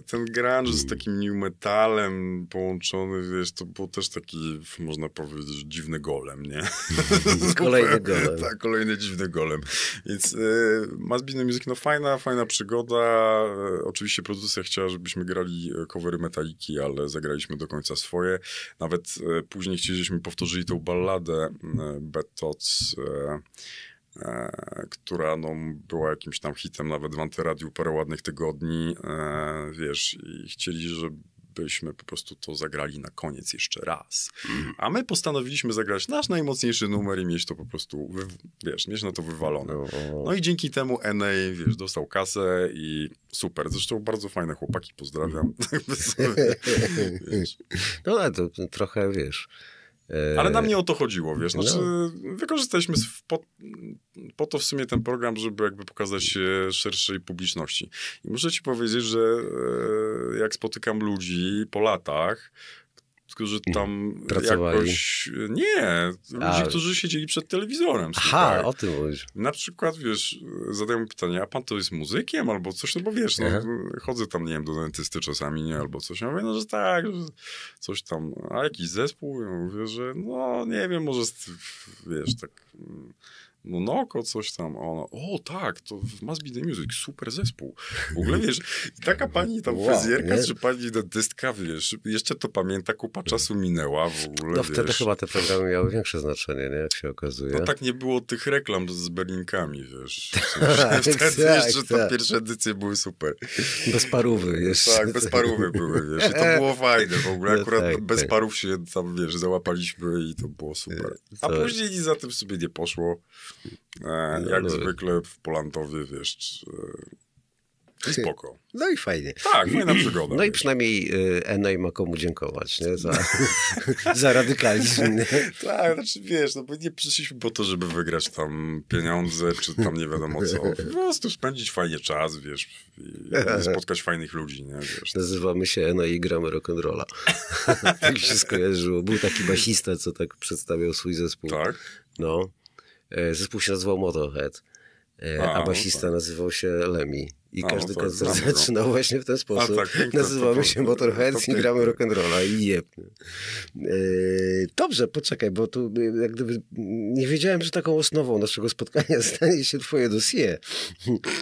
ten grunge z mm. takim new metalem połączony on wiesz, to był też taki, można powiedzieć, dziwny golem, nie? kolejny golem. tak, kolejny dziwny golem. Więc y, Must Be No Music, no fajna, fajna przygoda. E, oczywiście produkcja chciała, żebyśmy grali e, covery Metaliki, ale zagraliśmy do końca swoje. Nawet e, później chcieliśmy powtórzyli tą balladę y, mm, Betoc... E, która no, była jakimś tam hitem nawet w antyradiu parę ładnych tygodni, e, wiesz, i chcieli, żeby byśmy po prostu to zagrali na koniec jeszcze raz. Mhm. A my postanowiliśmy zagrać nasz najmocniejszy numer i mieć to po prostu, wiesz, mieć na to wywalone. No i dzięki temu NA, wiesz, dostał kasę i super. Zresztą bardzo fajne chłopaki, pozdrawiam. no ale to trochę, wiesz... E, Ale nam nie o to chodziło, wiesz, znaczy no. wykorzystaliśmy po, po, to w sumie ten program, żeby jakby pokazać szerszej publiczności. I muszę ci powiedzieć, że e, jak spotykam ludzi po latach, którzy mhm. tam Pracowali. jakoś... E, nie, A. ludzie, którzy siedzieli przed telewizorem. Aha, o tym mówisz. Na przykład, wiesz, zadają mi pytanie, a pan to jest muzykiem albo coś, no bo wiesz, no, mhm. chodzę tam, nie wiem, do dentysty czasami, nie, albo coś. Ja mówię, no, że tak, że coś tam, a jakiś zespół? Ja mówię, że no, nie wiem, może, wiesz, tak no Noko, coś tam, a ona, o tak, to w Must Be The Music, super zespół. W ogóle, wiesz, taka pani tam wow, fryzjerka, czy pani dentystka, wiesz, jeszcze to pamięta, kupa czasu minęła w ogóle, No wtedy wiesz. chyba te programy miały większe znaczenie, nie, jak się okazuje. No tak nie było tych reklam z berlinkami, wiesz. Tak, wtedy tak, jeszcze te tak. pierwsze edycje były super. Bez parówy no wiesz. Tak, bez parówy były, wiesz, i to było fajne w ogóle, no akurat tak, bez tak. parów się tam, wiesz, załapaliśmy i to było super. A później nic za tym sobie nie poszło. E, no, jak no, zwykle w Polantowie, wiesz, e, spoko. No i fajnie. Tak, fajna przygoda. No i przynajmniej e, Ena i ma komu dziękować, nie? Za, za radykalizm. tak, znaczy wiesz, no bo nie przyszliśmy po to, żeby wygrać tam pieniądze, czy tam nie wiadomo co. Po prostu spędzić fajnie czas, wiesz, i spotkać fajnych ludzi, nie? Wiesz. Nazywamy się Ena i gramy rock'n'rolla. tak się skojarzyło. Był taki basista, co tak przedstawiał swój zespół. Tak? No. E, zespół się nazywał Motorhead, e, a, a basista okay. nazywał się Lemmy. I każdy no, koncert zaczynał no. właśnie w ten sposób. Tak, Nazywamy to, się Motorheads i gramy rock'n'rolla i jeb. Yy, dobrze, poczekaj, bo tu yy, jak gdyby nie wiedziałem, że taką osnową naszego spotkania stanie się twoje dossier.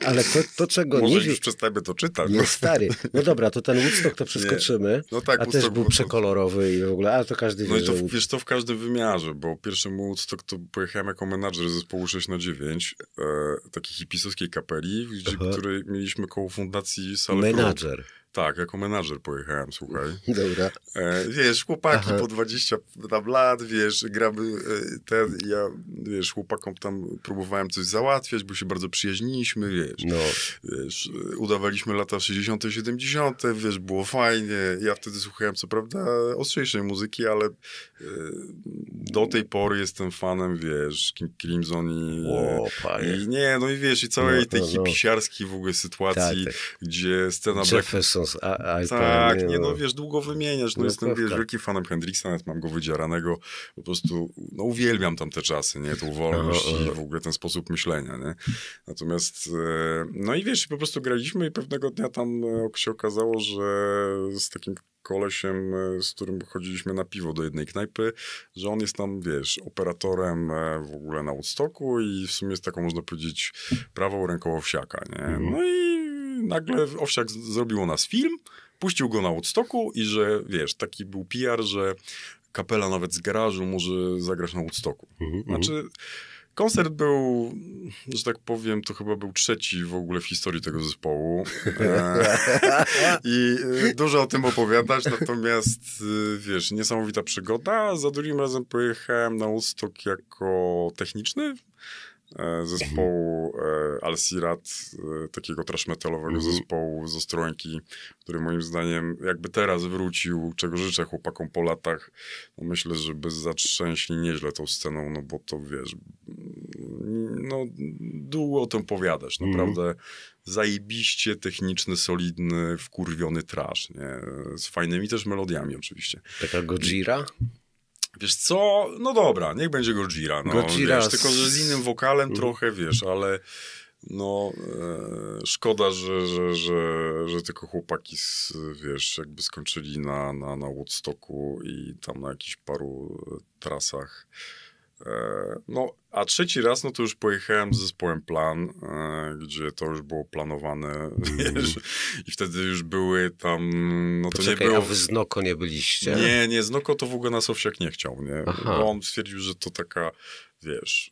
Ale to, to czego Może nie... Może już przestajemy to czytać. Nie, no. stary. No dobra, to ten Woodstock to przeskoczymy. No tak, a Woodstock też był przekolorowy i w ogóle, a to każdy wie, No i to, wiesz, to w każdym wymiarze, bo pierwszy Woodstock to pojechałem jako menadżer zespołu 6 na 9 e, takiej hipisowskiej kapeli, gdzie, której mi mieliśmy koło fundacji salę Menadżer. Prób. Tak, jako menadżer pojechałem, słuchaj. Dobra. E, wiesz, chłopaki Aha. po 20 tam lat, wiesz, gramy e, ten, ja, wiesz, chłopakom tam próbowałem coś załatwiać, bo się bardzo przyjaźniliśmy, wiesz. No. Wiesz, e, udawaliśmy lata 60 70 wiesz, było fajnie. Ja wtedy słuchałem, co prawda, ostrzejszej muzyki, ale e, do tej pory jestem fanem, wiesz, Kim Crimson i, o, i nie, no i wiesz, i całej no, tej no, no. hipisiarskiej w ogóle sytuacji, tak, tak. gdzie scena Jefferson a, Tak, nie, nie no. no wiesz, długo wymieniasz, no, jestem, wiesz, wielkim fanem Hendrixa, nawet mam go wydzieranego, po prostu, no uwielbiam tam te czasy, nie, tą wolność i w ogóle ten sposób myślenia, nie, natomiast, e, no i wiesz, po prostu graliśmy i pewnego dnia tam e, się okazało, że z takim kolesiem, e, z którym chodziliśmy na piwo do jednej knajpy, że on jest tam, wiesz, operatorem w ogóle na Woodstocku i w sumie jest taką, można powiedzieć, prawą ręką owsiaka, nie? Mhm. No i nagle Owsiak zrobił nas film, puścił go na Woodstocku i że, wiesz, taki był PR, że kapela nawet z garażu może zagrać na Woodstocku. Mhm, mhm. Znaczy, koncert był, że tak powiem, to chyba był trzeci w ogóle w historii tego zespołu. E, I dużo o tym opowiadać, natomiast, y, wiesz, niesamowita przygoda. Za drugim razem pojechałem na Woodstock jako techniczny E, zespołu e, Al e, takiego trash metalowego mhm. zespołu z Ostrołęki, który moim zdaniem jakby teraz wrócił, czego życzę chłopakom po latach. No myślę, że by zatrzęśli nieźle tą sceną, no bo to wiesz, no długo o tym powiadasz, mhm. naprawdę zajebiście techniczny, solidny, wkurwiony trash, nie? Z fajnymi też melodiami oczywiście. Taka Gojira? Wiesz co, no dobra, niech będzie Gojira, no, Gojira wiesz, tylko że z innym wokalem mm. trochę, wiesz, ale no e, szkoda, że, że, że, że tylko chłopaki, z, wiesz, jakby skończyli na, na, na Woodstocku i tam na jakichś paru e, trasach E, no, a trzeci raz, no to już pojechałem z zespołem Plan, e, gdzie to już było planowane, mhm. wiesz, i wtedy już były tam, no to Poczekaj, nie było... a w Znoko nie byliście? Nie, nie, Znoko to w ogóle na Sowsiak nie chciał, nie? Aha. Bo on stwierdził, że to taka, wiesz,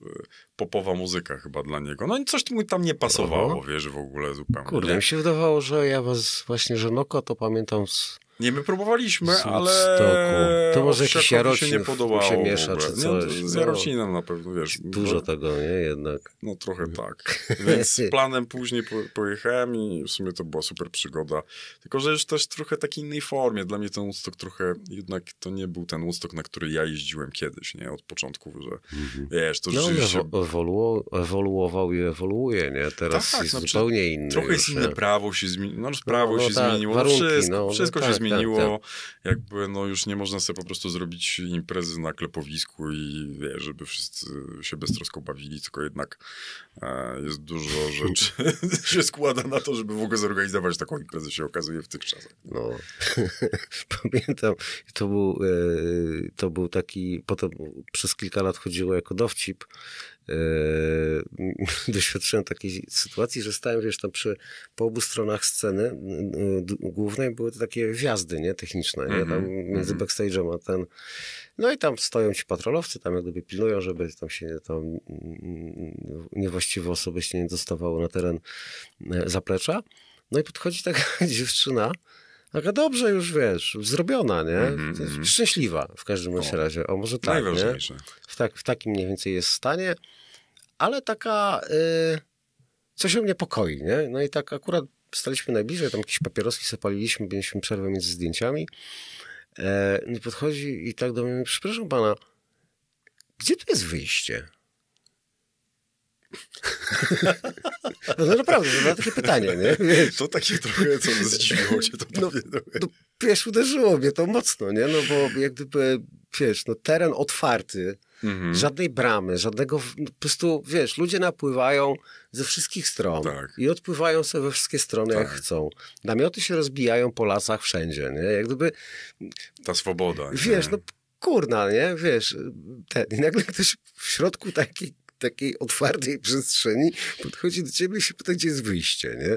popowa muzyka chyba dla niego. No i coś mu tam nie pasowało, Aha. wiesz, w ogóle zupełnie. Kurde, mi się wydawało, że ja was właśnie, że Noko to pamiętam z nie, my próbowaliśmy, Słód ale... To może jakiś Jarocin się, nie podobało się miesza czy coś. Nie, z no. Jarocinem na pewno, wiesz. Dużo no. tego, nie? Jednak. No trochę tak. Więc z planem później pojechałem i w sumie to była super przygoda. Tylko, że już też trochę takiej innej formie. Dla mnie ten Woodstock trochę, jednak to nie był ten Woodstock, na który ja jeździłem kiedyś, nie? Od początku, że mhm. wiesz, to no, rzeczywiście... No, ewolu ewoluował i ewoluuje, nie? Teraz tak, jest znaczy, zupełnie inny. Trochę jest inne prawo się znaczy, no, tak, zmieniło, no, prawo no, się zmieniło, warunki, wszystko, no, wszystko się zmieniło tak zmieniło, tak, tak. jakby no już nie można sobie po prostu zrobić imprezy na klepowisku i wie, żeby wszyscy się beztrosko bawili, tylko jednak e, jest dużo rzeczy, się składa na to, żeby w ogóle zorganizować taką imprezę, się okazuje w tych czasach. No, pamiętam, to był, e, to był taki, potem przez kilka lat chodziło jako dowcip, Yy, doświadczyłem takiej sytuacji, że stałem, wiesz, tam przy, po obu stronach sceny yy, yy, głównej były to takie wjazdy, nie, techniczne, nie, tam mhm, mhm. między backstage'em a ten, no i tam stoją ci patrolowcy, tam jak gdyby pilnują, żeby tam się tam mm, mm, niewłaściwe osoby się nie dostawało na teren e, zaplecza. No i podchodzi taka dziewczyna, Taka dobrze już, wiesz, zrobiona, nie? Mm -hmm. Szczęśliwa w każdym o, razie. O, może tak, Nie? W, tak, w takim mniej więcej jest stanie, ale taka, y, się mnie pokoi, nie? No i tak akurat staliśmy najbliżej, tam jakieś papieroski zapaliliśmy, mieliśmy przerwę między zdjęciami. E, no i podchodzi i tak do mnie, przepraszam pana, gdzie tu jest wyjście? No, no naprawdę, to takie pytanie, nie? Wiesz? To takie trochę, co zdziwiło cię to no, no, wiesz, uderzyło mnie to mocno, nie? No bo jak gdyby, wiesz, no teren otwarty, mhm. żadnej bramy, żadnego, no, po prostu, wiesz, ludzie napływają ze wszystkich stron tak. i odpływają sobie we wszystkie strony, tak. jak chcą. Namioty się rozbijają po lasach wszędzie, nie? Jak gdyby... Ta swoboda. Wiesz, nie? no kurna, nie? Wiesz, ten, i nagle ktoś w środku takiej takiej otwartej przestrzeni podchodzi do ciebie i się pyta, gdzie jest wyjście, nie?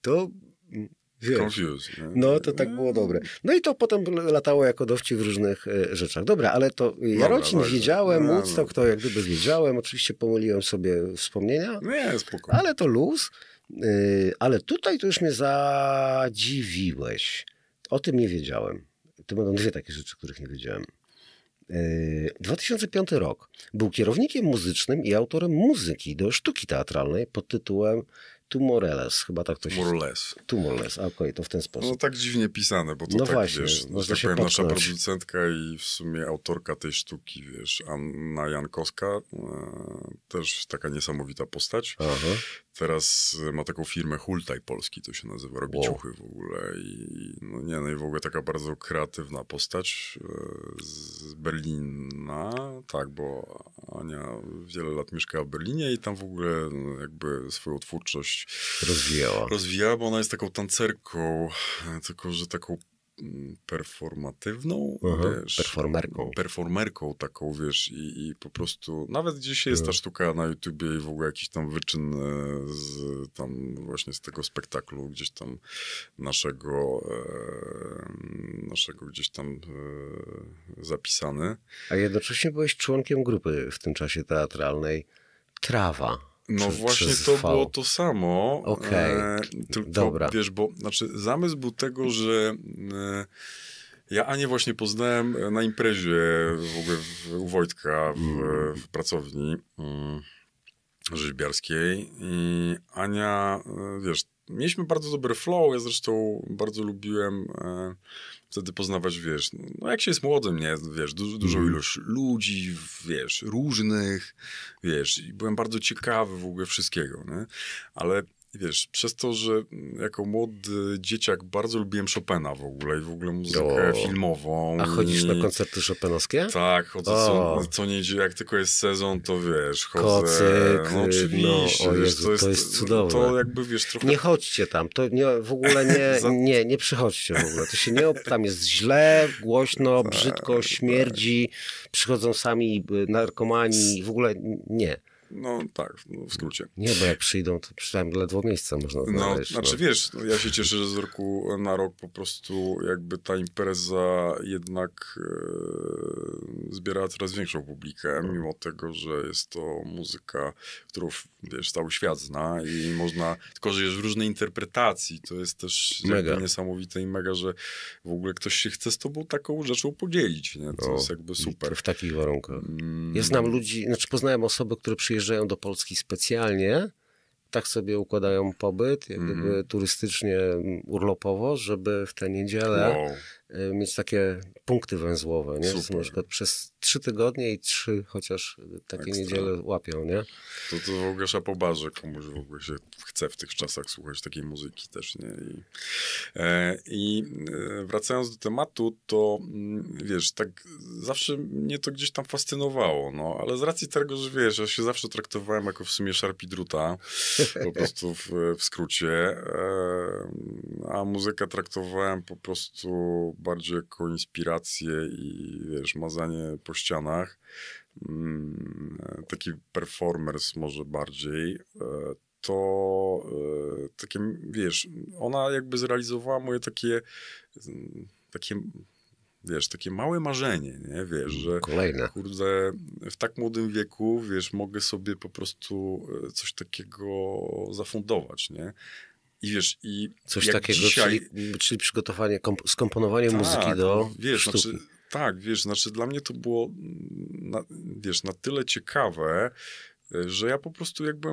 To mm, Wiesz, no to tak było mm. dobre. No i to potem latało jako dowcip w różnych e, rzeczach. Dobra, ale to Jarocin dobra, wiedziałem, móc to kto jak gdyby wiedziałem, oczywiście pomyliłem sobie wspomnienia. Nie, spokojnie. Ale to luz. E, ale tutaj to już mnie zadziwiłeś. O tym nie wiedziałem. To będą dwie takie rzeczy, których nie wiedziałem. 2005 yy, rok. Był kierownikiem muzycznym i autorem muzyki do sztuki teatralnej pod tytułem Tumoreles, chyba tak to się... Tumorless. Tumorless, okej, okay, to w ten sposób. No tak dziwnie pisane, bo to no tak, właśnie, wiesz, no, tak powiem, nasza producentka i w sumie autorka tej sztuki, wiesz, Anna Jankowska, e, też taka niesamowita postać. Aha. Teraz y, ma taką firmę Hultaj Polski, to się nazywa, robi wow. ciuchy w ogóle i no nie, no i w ogóle taka bardzo kreatywna postać y, z Berlina, tak, bo Ania wiele lat mieszkała w Berlinie i tam w ogóle no, jakby swoją twórczość rozwijała. Rozwijała, bo ona jest taką tancerką, tylko że taką Mm, performatywną, uh wiesz, performerką. performerką taką, wiesz, i, i po prostu, nawet dzisiaj jest ta tak. sztuka na YouTubie i w ogóle jakiś tam wyczyn e, z tam właśnie z tego spektaklu gdzieś tam naszego e, naszego gdzieś tam e, zapisany. A jednocześnie byłeś członkiem grupy w tym czasie teatralnej Trawa. No czy, właśnie czy to było to samo. Okej, okay. E, tylko, dobra. Wiesz, bo znaczy zamysł był tego, że... E, ja Anię właśnie poznałem e, na imprezie w ogóle w, u Wojtka w, mm. w pracowni mm, rzeźbiarskiej i Ania, e, wiesz, mieliśmy bardzo dobry flow, ja zresztą bardzo lubiłem wtedy poznawać, wiesz, no jak się jest młodym, nie, wiesz, dużo, dużą mm. ilość ludzi, wiesz, różnych, wiesz, i byłem bardzo ciekawy w ogóle wszystkiego, nie? ale i wiesz, przez to, że mm, jako młody dzieciak bardzo lubiłem Chopina w ogóle i w ogóle muzykę o. filmową. A chodzisz i... na koncerty Chopinowskie? Tak, chodzę co, co, niedzielę, jak tylko jest sezon, to wiesz, chodzę. Kocyk, no oczywiście. No, Jezu, to, jest, to jest cudowne. To jakby, wiesz, trochę... Nie chodźcie tam, to nie, w ogóle nie, Za... nie, nie przychodźcie w ogóle. To się nie, op... tam jest źle, głośno, brzydko, śmierdzi, przychodzą sami y, narkomani, w ogóle nie. No tak, no, w skrócie. Nie, bo jak przyjdą, to przynajmniej ledwo miejsca można no, znaleźć. No, znaczy no. wiesz, ja się cieszę, że z roku na rok po prostu jakby ta impreza jednak e, zbiera coraz większą publikę, tak. mimo tego, że jest to muzyka, którą wiesz, cały świat zna i można, tylko że jest w różnej interpretacji, to jest też mega. niesamowite i mega, że w ogóle ktoś się chce z tobą taką rzeczą podzielić, nie? To jest jakby super. W takich warunkach. Ja mm. znam ludzi, znaczy poznałem osoby, które przyjeżdżają przyjeżdżają do Polski specjalnie, tak sobie układają pobyt, jak mhm. gdyby turystycznie, mm, urlopowo, żeby w tę niedzielę wow. Y, mieć takie punkty węzłowe, nie? Super. Na przykład przez trzy tygodnie i trzy chociaż takie Ekstra. niedziele łapią, nie? To, to w ogóle szapoba, że komuś w ogóle się chce w tych czasach słuchać takiej muzyki też, nie? I, e, i e, wracając do tematu, to mm, wiesz, tak zawsze mnie to gdzieś tam fascynowało, no, ale z racji tego, że wiesz, ja się zawsze traktowałem jako w sumie szarpi druta, po prostu w, w skrócie, e, a muzykę traktowałem po prostu bardziej jako inspirację i wiesz, mazanie po ścianach. Mm, taki performers może bardziej. E, to e, takie, wiesz, ona jakby zrealizowała moje takie, mm, takie wiesz, takie małe marzenie, nie? Wiesz, że Kolejne. kurde, w tak młodym wieku, wiesz, mogę sobie po prostu e, coś takiego zafundować, nie? I wiesz, i Coś takiego, dzisiaj... czyli, czyli przygotowanie, skomponowanie tak, muzyki do no, wiesz, sztuki. Znaczy, tak, wiesz, znaczy dla mnie to było, mm, na, wiesz, na tyle ciekawe, że ja po prostu jakby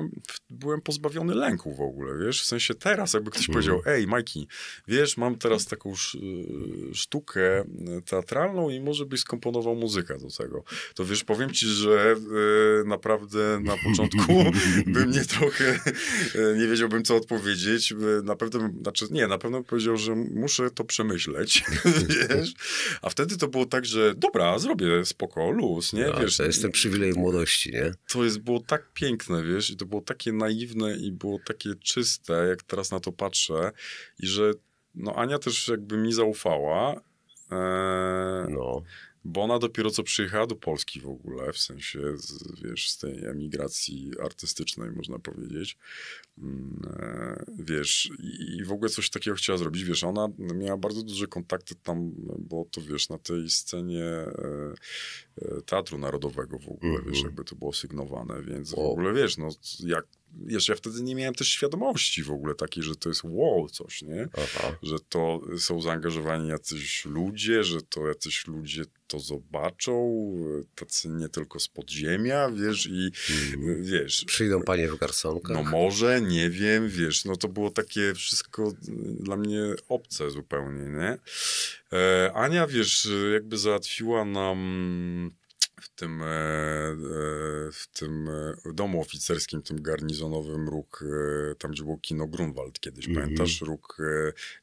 byłem pozbawiony lęku w ogóle, wiesz, w sensie teraz jakby ktoś mhm. powiedział, ej Majki, wiesz, mam teraz mhm. taką sz, y, sztukę teatralną i może byś skomponował muzykę do tego, to wiesz, powiem ci, że y, naprawdę na początku bym nie trochę, nie y, nie wiedziałbym co odpowiedzieć, na pewno, znaczy nie, na pewno powiedział, że muszę to przemyśleć, wiesz, a wtedy to było tak, że dobra, zrobię spoko, luz, nie, no, wiesz. To jest ten przywilej młodości, nie? To jest, było tak piękne, wiesz, i to było takie naiwne i było takie czyste, jak teraz na to patrzę, i że no Ania też jakby mi zaufała. Eee, no bo ona dopiero co przyjechała do Polski w ogóle, w sensie, z, wiesz, z tej emigracji artystycznej, można powiedzieć. Mm, e, wiesz, i w ogóle coś takiego chciała zrobić. Wiesz, ona miała bardzo duże kontakty tam, bo to wiesz, na tej scenie e, e, Teatru Narodowego w ogóle, mm -hmm. wiesz, mhm. jakby to było sygnowane, więc o. w ogóle wiesz, no jak jeszcze ja wtedy nie miałem też świadomości w ogóle takiej, że to jest wow coś, nie? Aha. Że to są zaangażowani jacyś ludzie, że to jacyś ludzie to zobaczą, tacy nie tylko z podziemia, wiesz, i mm. wiesz... Przyjdą panie w garsonkach. No może, nie wiem, wiesz, no to było takie wszystko dla mnie obce zupełnie, nie? E, Ania, wiesz, jakby załatwiła nam w tym, e, e, w tym e, domu oficerskim, tym garnizonowym róg, tam gdzie było kino Grunwald kiedyś, mm -hmm. pamiętasz? Róg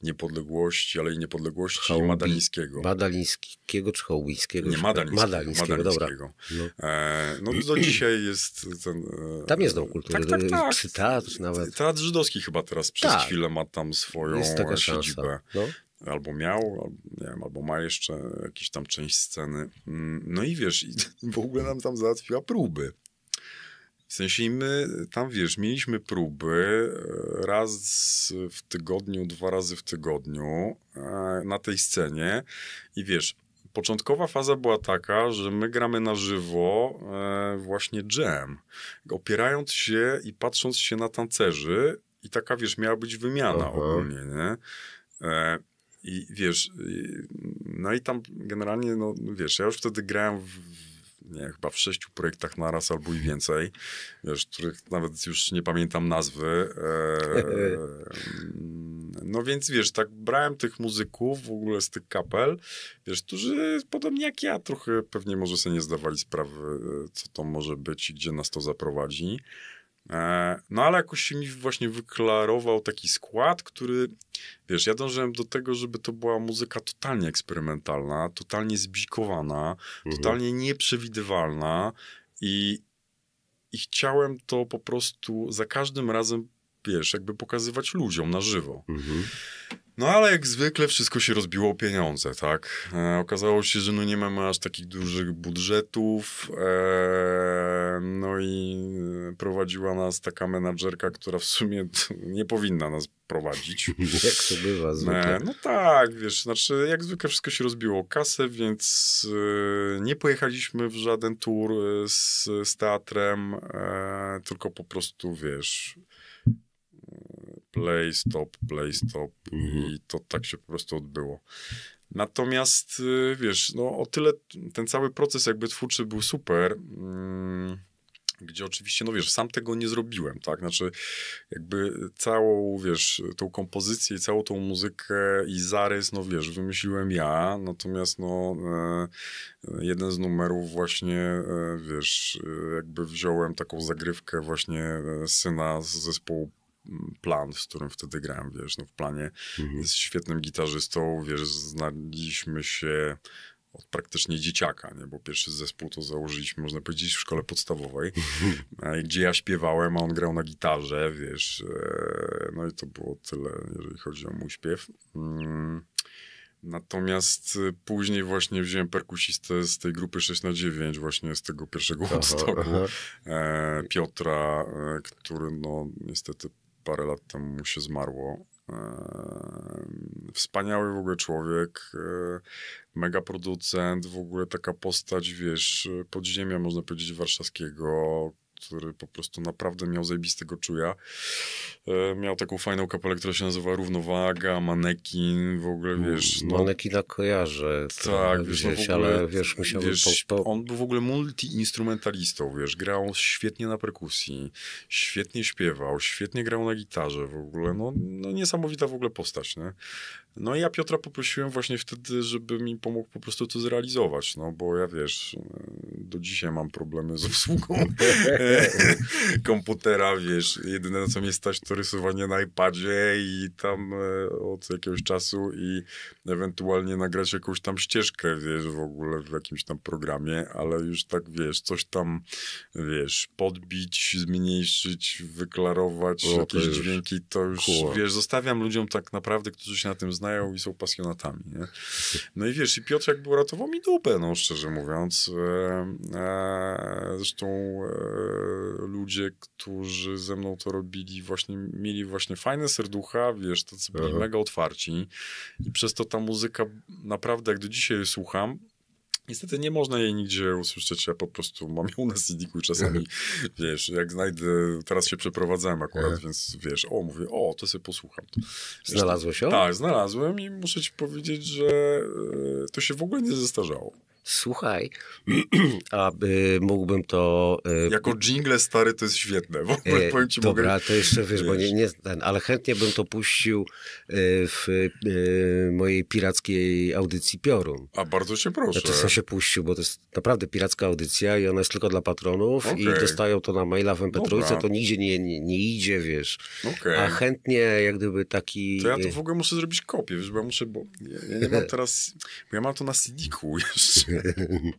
niepodległości, ale i niepodległości Hołbi- Madalińskiego. Madalińskiego czy Hołbińskiego? Nie, Madalińskiego. Madalińskiego, Madalińskiego. dobra. No. E, no do dzisiaj jest ten... Tam jest dom kultury, tak, tak, tak. czy teatr nawet. Teatr żydowski chyba teraz przez tak. chwilę ma tam swoją jest taka siedzibę. No albo miał, nie wiem, albo ma jeszcze jakąś tam część sceny. Mm, no i wiesz, i w ogóle nam tam załatwiła próby. W sensie my tam, wiesz, mieliśmy próby e, raz w tygodniu, dwa razy w tygodniu e, na tej scenie i wiesz, początkowa faza była taka, że my gramy na żywo e, właśnie jam, opierając się i patrząc się na tancerzy i taka, wiesz, miała być wymiana Aha. ogólnie, nie? I wiesz, y, no i tam generalnie, no wiesz, ja już wtedy grałem w, nie, chyba w sześciu projektach naraz albo i więcej, wiesz, których nawet już nie pamiętam nazwy. E, no więc wiesz, tak brałem tych muzyków w ogóle z tych kapel, wiesz, którzy podobnie jak ja trochę pewnie może sobie nie zdawali sprawy, e, co to może być i gdzie nas to zaprowadzi. E, no ale jakoś się mi właśnie wyklarował taki skład, który, wiesz, ja dążyłem do tego, żeby to była muzyka totalnie eksperymentalna, totalnie zbikowana, mhm. totalnie nieprzewidywalna i, i chciałem to po prostu za każdym razem, wiesz, jakby pokazywać ludziom na żywo. Mhm. No ale jak zwykle wszystko się rozbiło o pieniądze, tak? E, okazało się, że no nie mamy aż takich dużych budżetów. E, no i e, prowadziła nas taka menadżerka, która w sumie nie powinna nas prowadzić. jak to bywa zwykle. E, no tak, wiesz, znaczy jak zwykle wszystko się rozbiło o kasę, więc e, nie pojechaliśmy w żaden tour e, z, z teatrem, tylko po prostu, wiesz play, stop, play, stop mhm. i to tak się po prostu odbyło. Natomiast y, wiesz, no o tyle ten cały proces jakby twórczy był super. Mm gdzie oczywiście, no wiesz, sam tego nie zrobiłem, tak? Znaczy, jakby całą, wiesz, tą kompozycję i całą tą muzykę i zarys, no wiesz, wymyśliłem ja, natomiast, no, e, jeden z numerów właśnie, e, wiesz, e, jakby wziąłem taką zagrywkę właśnie syna z zespołu Plan, z którym wtedy grałem, wiesz, no w Planie mhm. świetnym gitarzystą, wiesz, znaliśmy się od praktycznie dzieciaka, nie? bo pierwszy zespół to założyliśmy, można powiedzieć, w szkole podstawowej, mhm. e, gdzie ja śpiewałem, a on grał na gitarze, wiesz, e, no i to było tyle, jeżeli chodzi o mój śpiew. Mm. Natomiast e, później właśnie wziąłem perkusistę z tej grupy 6 na 9 właśnie z tego pierwszego Woodstocku, Piotra, który no niestety parę lat temu się zmarło. E, wspaniały w ogóle człowiek, e, mega producent, w ogóle taka postać, wiesz, podziemia można powiedzieć warszawskiego, który po prostu naprawdę miał zajebistego czuja. E, miał taką fajną kapelę, która się nazywa Równowaga, Manekin, w ogóle mm, wiesz... No, Manekina kojarzę. Tak, wiesz, gdzieś, no ogóle, ale wiesz, musiał... Wiesz, po, po... On był w ogóle multi-instrumentalistą, wiesz, grał świetnie na perkusji, świetnie śpiewał, świetnie grał na gitarze w ogóle, no, no niesamowita w ogóle postać, nie? No i ja Piotra poprosiłem właśnie wtedy, żeby mi pomógł po prostu to zrealizować, no bo ja wiesz, do dzisiaj mam problemy z obsługą komputera, wiesz, jedyne na co mi stać to rysowanie na iPadzie i tam e, od jakiegoś czasu i ewentualnie nagrać jakąś tam ścieżkę, wiesz, w ogóle w jakimś tam programie, ale już tak, wiesz, coś tam, wiesz, podbić, zmniejszyć, wyklarować o, jakieś dźwięki, to już, wiesz, zostawiam ludziom tak naprawdę, którzy się na tym znają, znają i są pasjonatami. Nie? No i wiesz, i Piotrek był ratował mi dupę, no szczerze mówiąc. E, e, zresztą e, ludzie, którzy ze mną to robili, właśnie mieli właśnie fajne serducha, wiesz, tacy byli Aha. mega otwarci i przez to ta muzyka naprawdę, jak do dzisiaj słucham, Niestety nie można jej nigdzie usłyszeć, ja po prostu mam ją na CD-ku czasami, wiesz, jak znajdę, teraz się przeprowadzałem akurat, mhm. więc wiesz, o, mówię, o, to sobie posłucham. Znalazłeś ją? Tak, znalazłem i muszę ci powiedzieć, że e, to się w ogóle nie zestarzało słuchaj, aby mógłbym to... Y, jako jingle stary to jest świetne. W ogóle y, powiem ci, dobra, mogę... to jeszcze wiesz, bo nie, nie ten, ale chętnie bym to puścił y, w mojej pirackiej audycji Piorun. A bardzo cię proszę. Znaczy się puścił, bo to jest naprawdę piracka audycja i ona jest tylko dla patronów okay. i dostają to na maila w mp to nigdzie nie, nie, nie, idzie, wiesz. Okay. A chętnie jak gdyby taki... To ja to w ogóle muszę zrobić kopię, wiesz, bo ja muszę, bo ja, ja nie mam teraz... Bo ja mam to na cd jeszcze.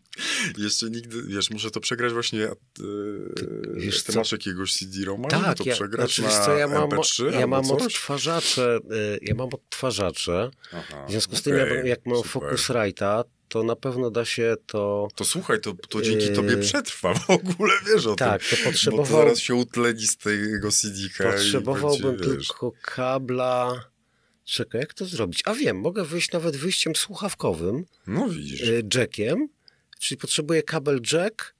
Jeszcze nigdy, wiesz, muszę to przegrać właśnie. Yy, ty, ty masz jakiegoś CD-ROMa? Tak, to ja, przegrać znaczy, na co, ja mam, MP3 ja mam coś? odtwarzacze, e, ja mam odtwarzacze. Aha, w związku z okay, tym, jak mam Focusrite'a, to na pewno da się to. To słuchaj, to, to dzięki yy... tobie przetrwa w ogóle, wiesz o tak, tym. Tak, to potrzebował... Bo to zaraz się utleni z tego CD-ka. Potrzebowałbym będzie, tylko wiesz... kabla Czekaj, jak to zrobić? A wiem, mogę wyjść nawet wyjściem słuchawkowym. No widzisz. E, jackiem, czyli potrzebuję kabel jack,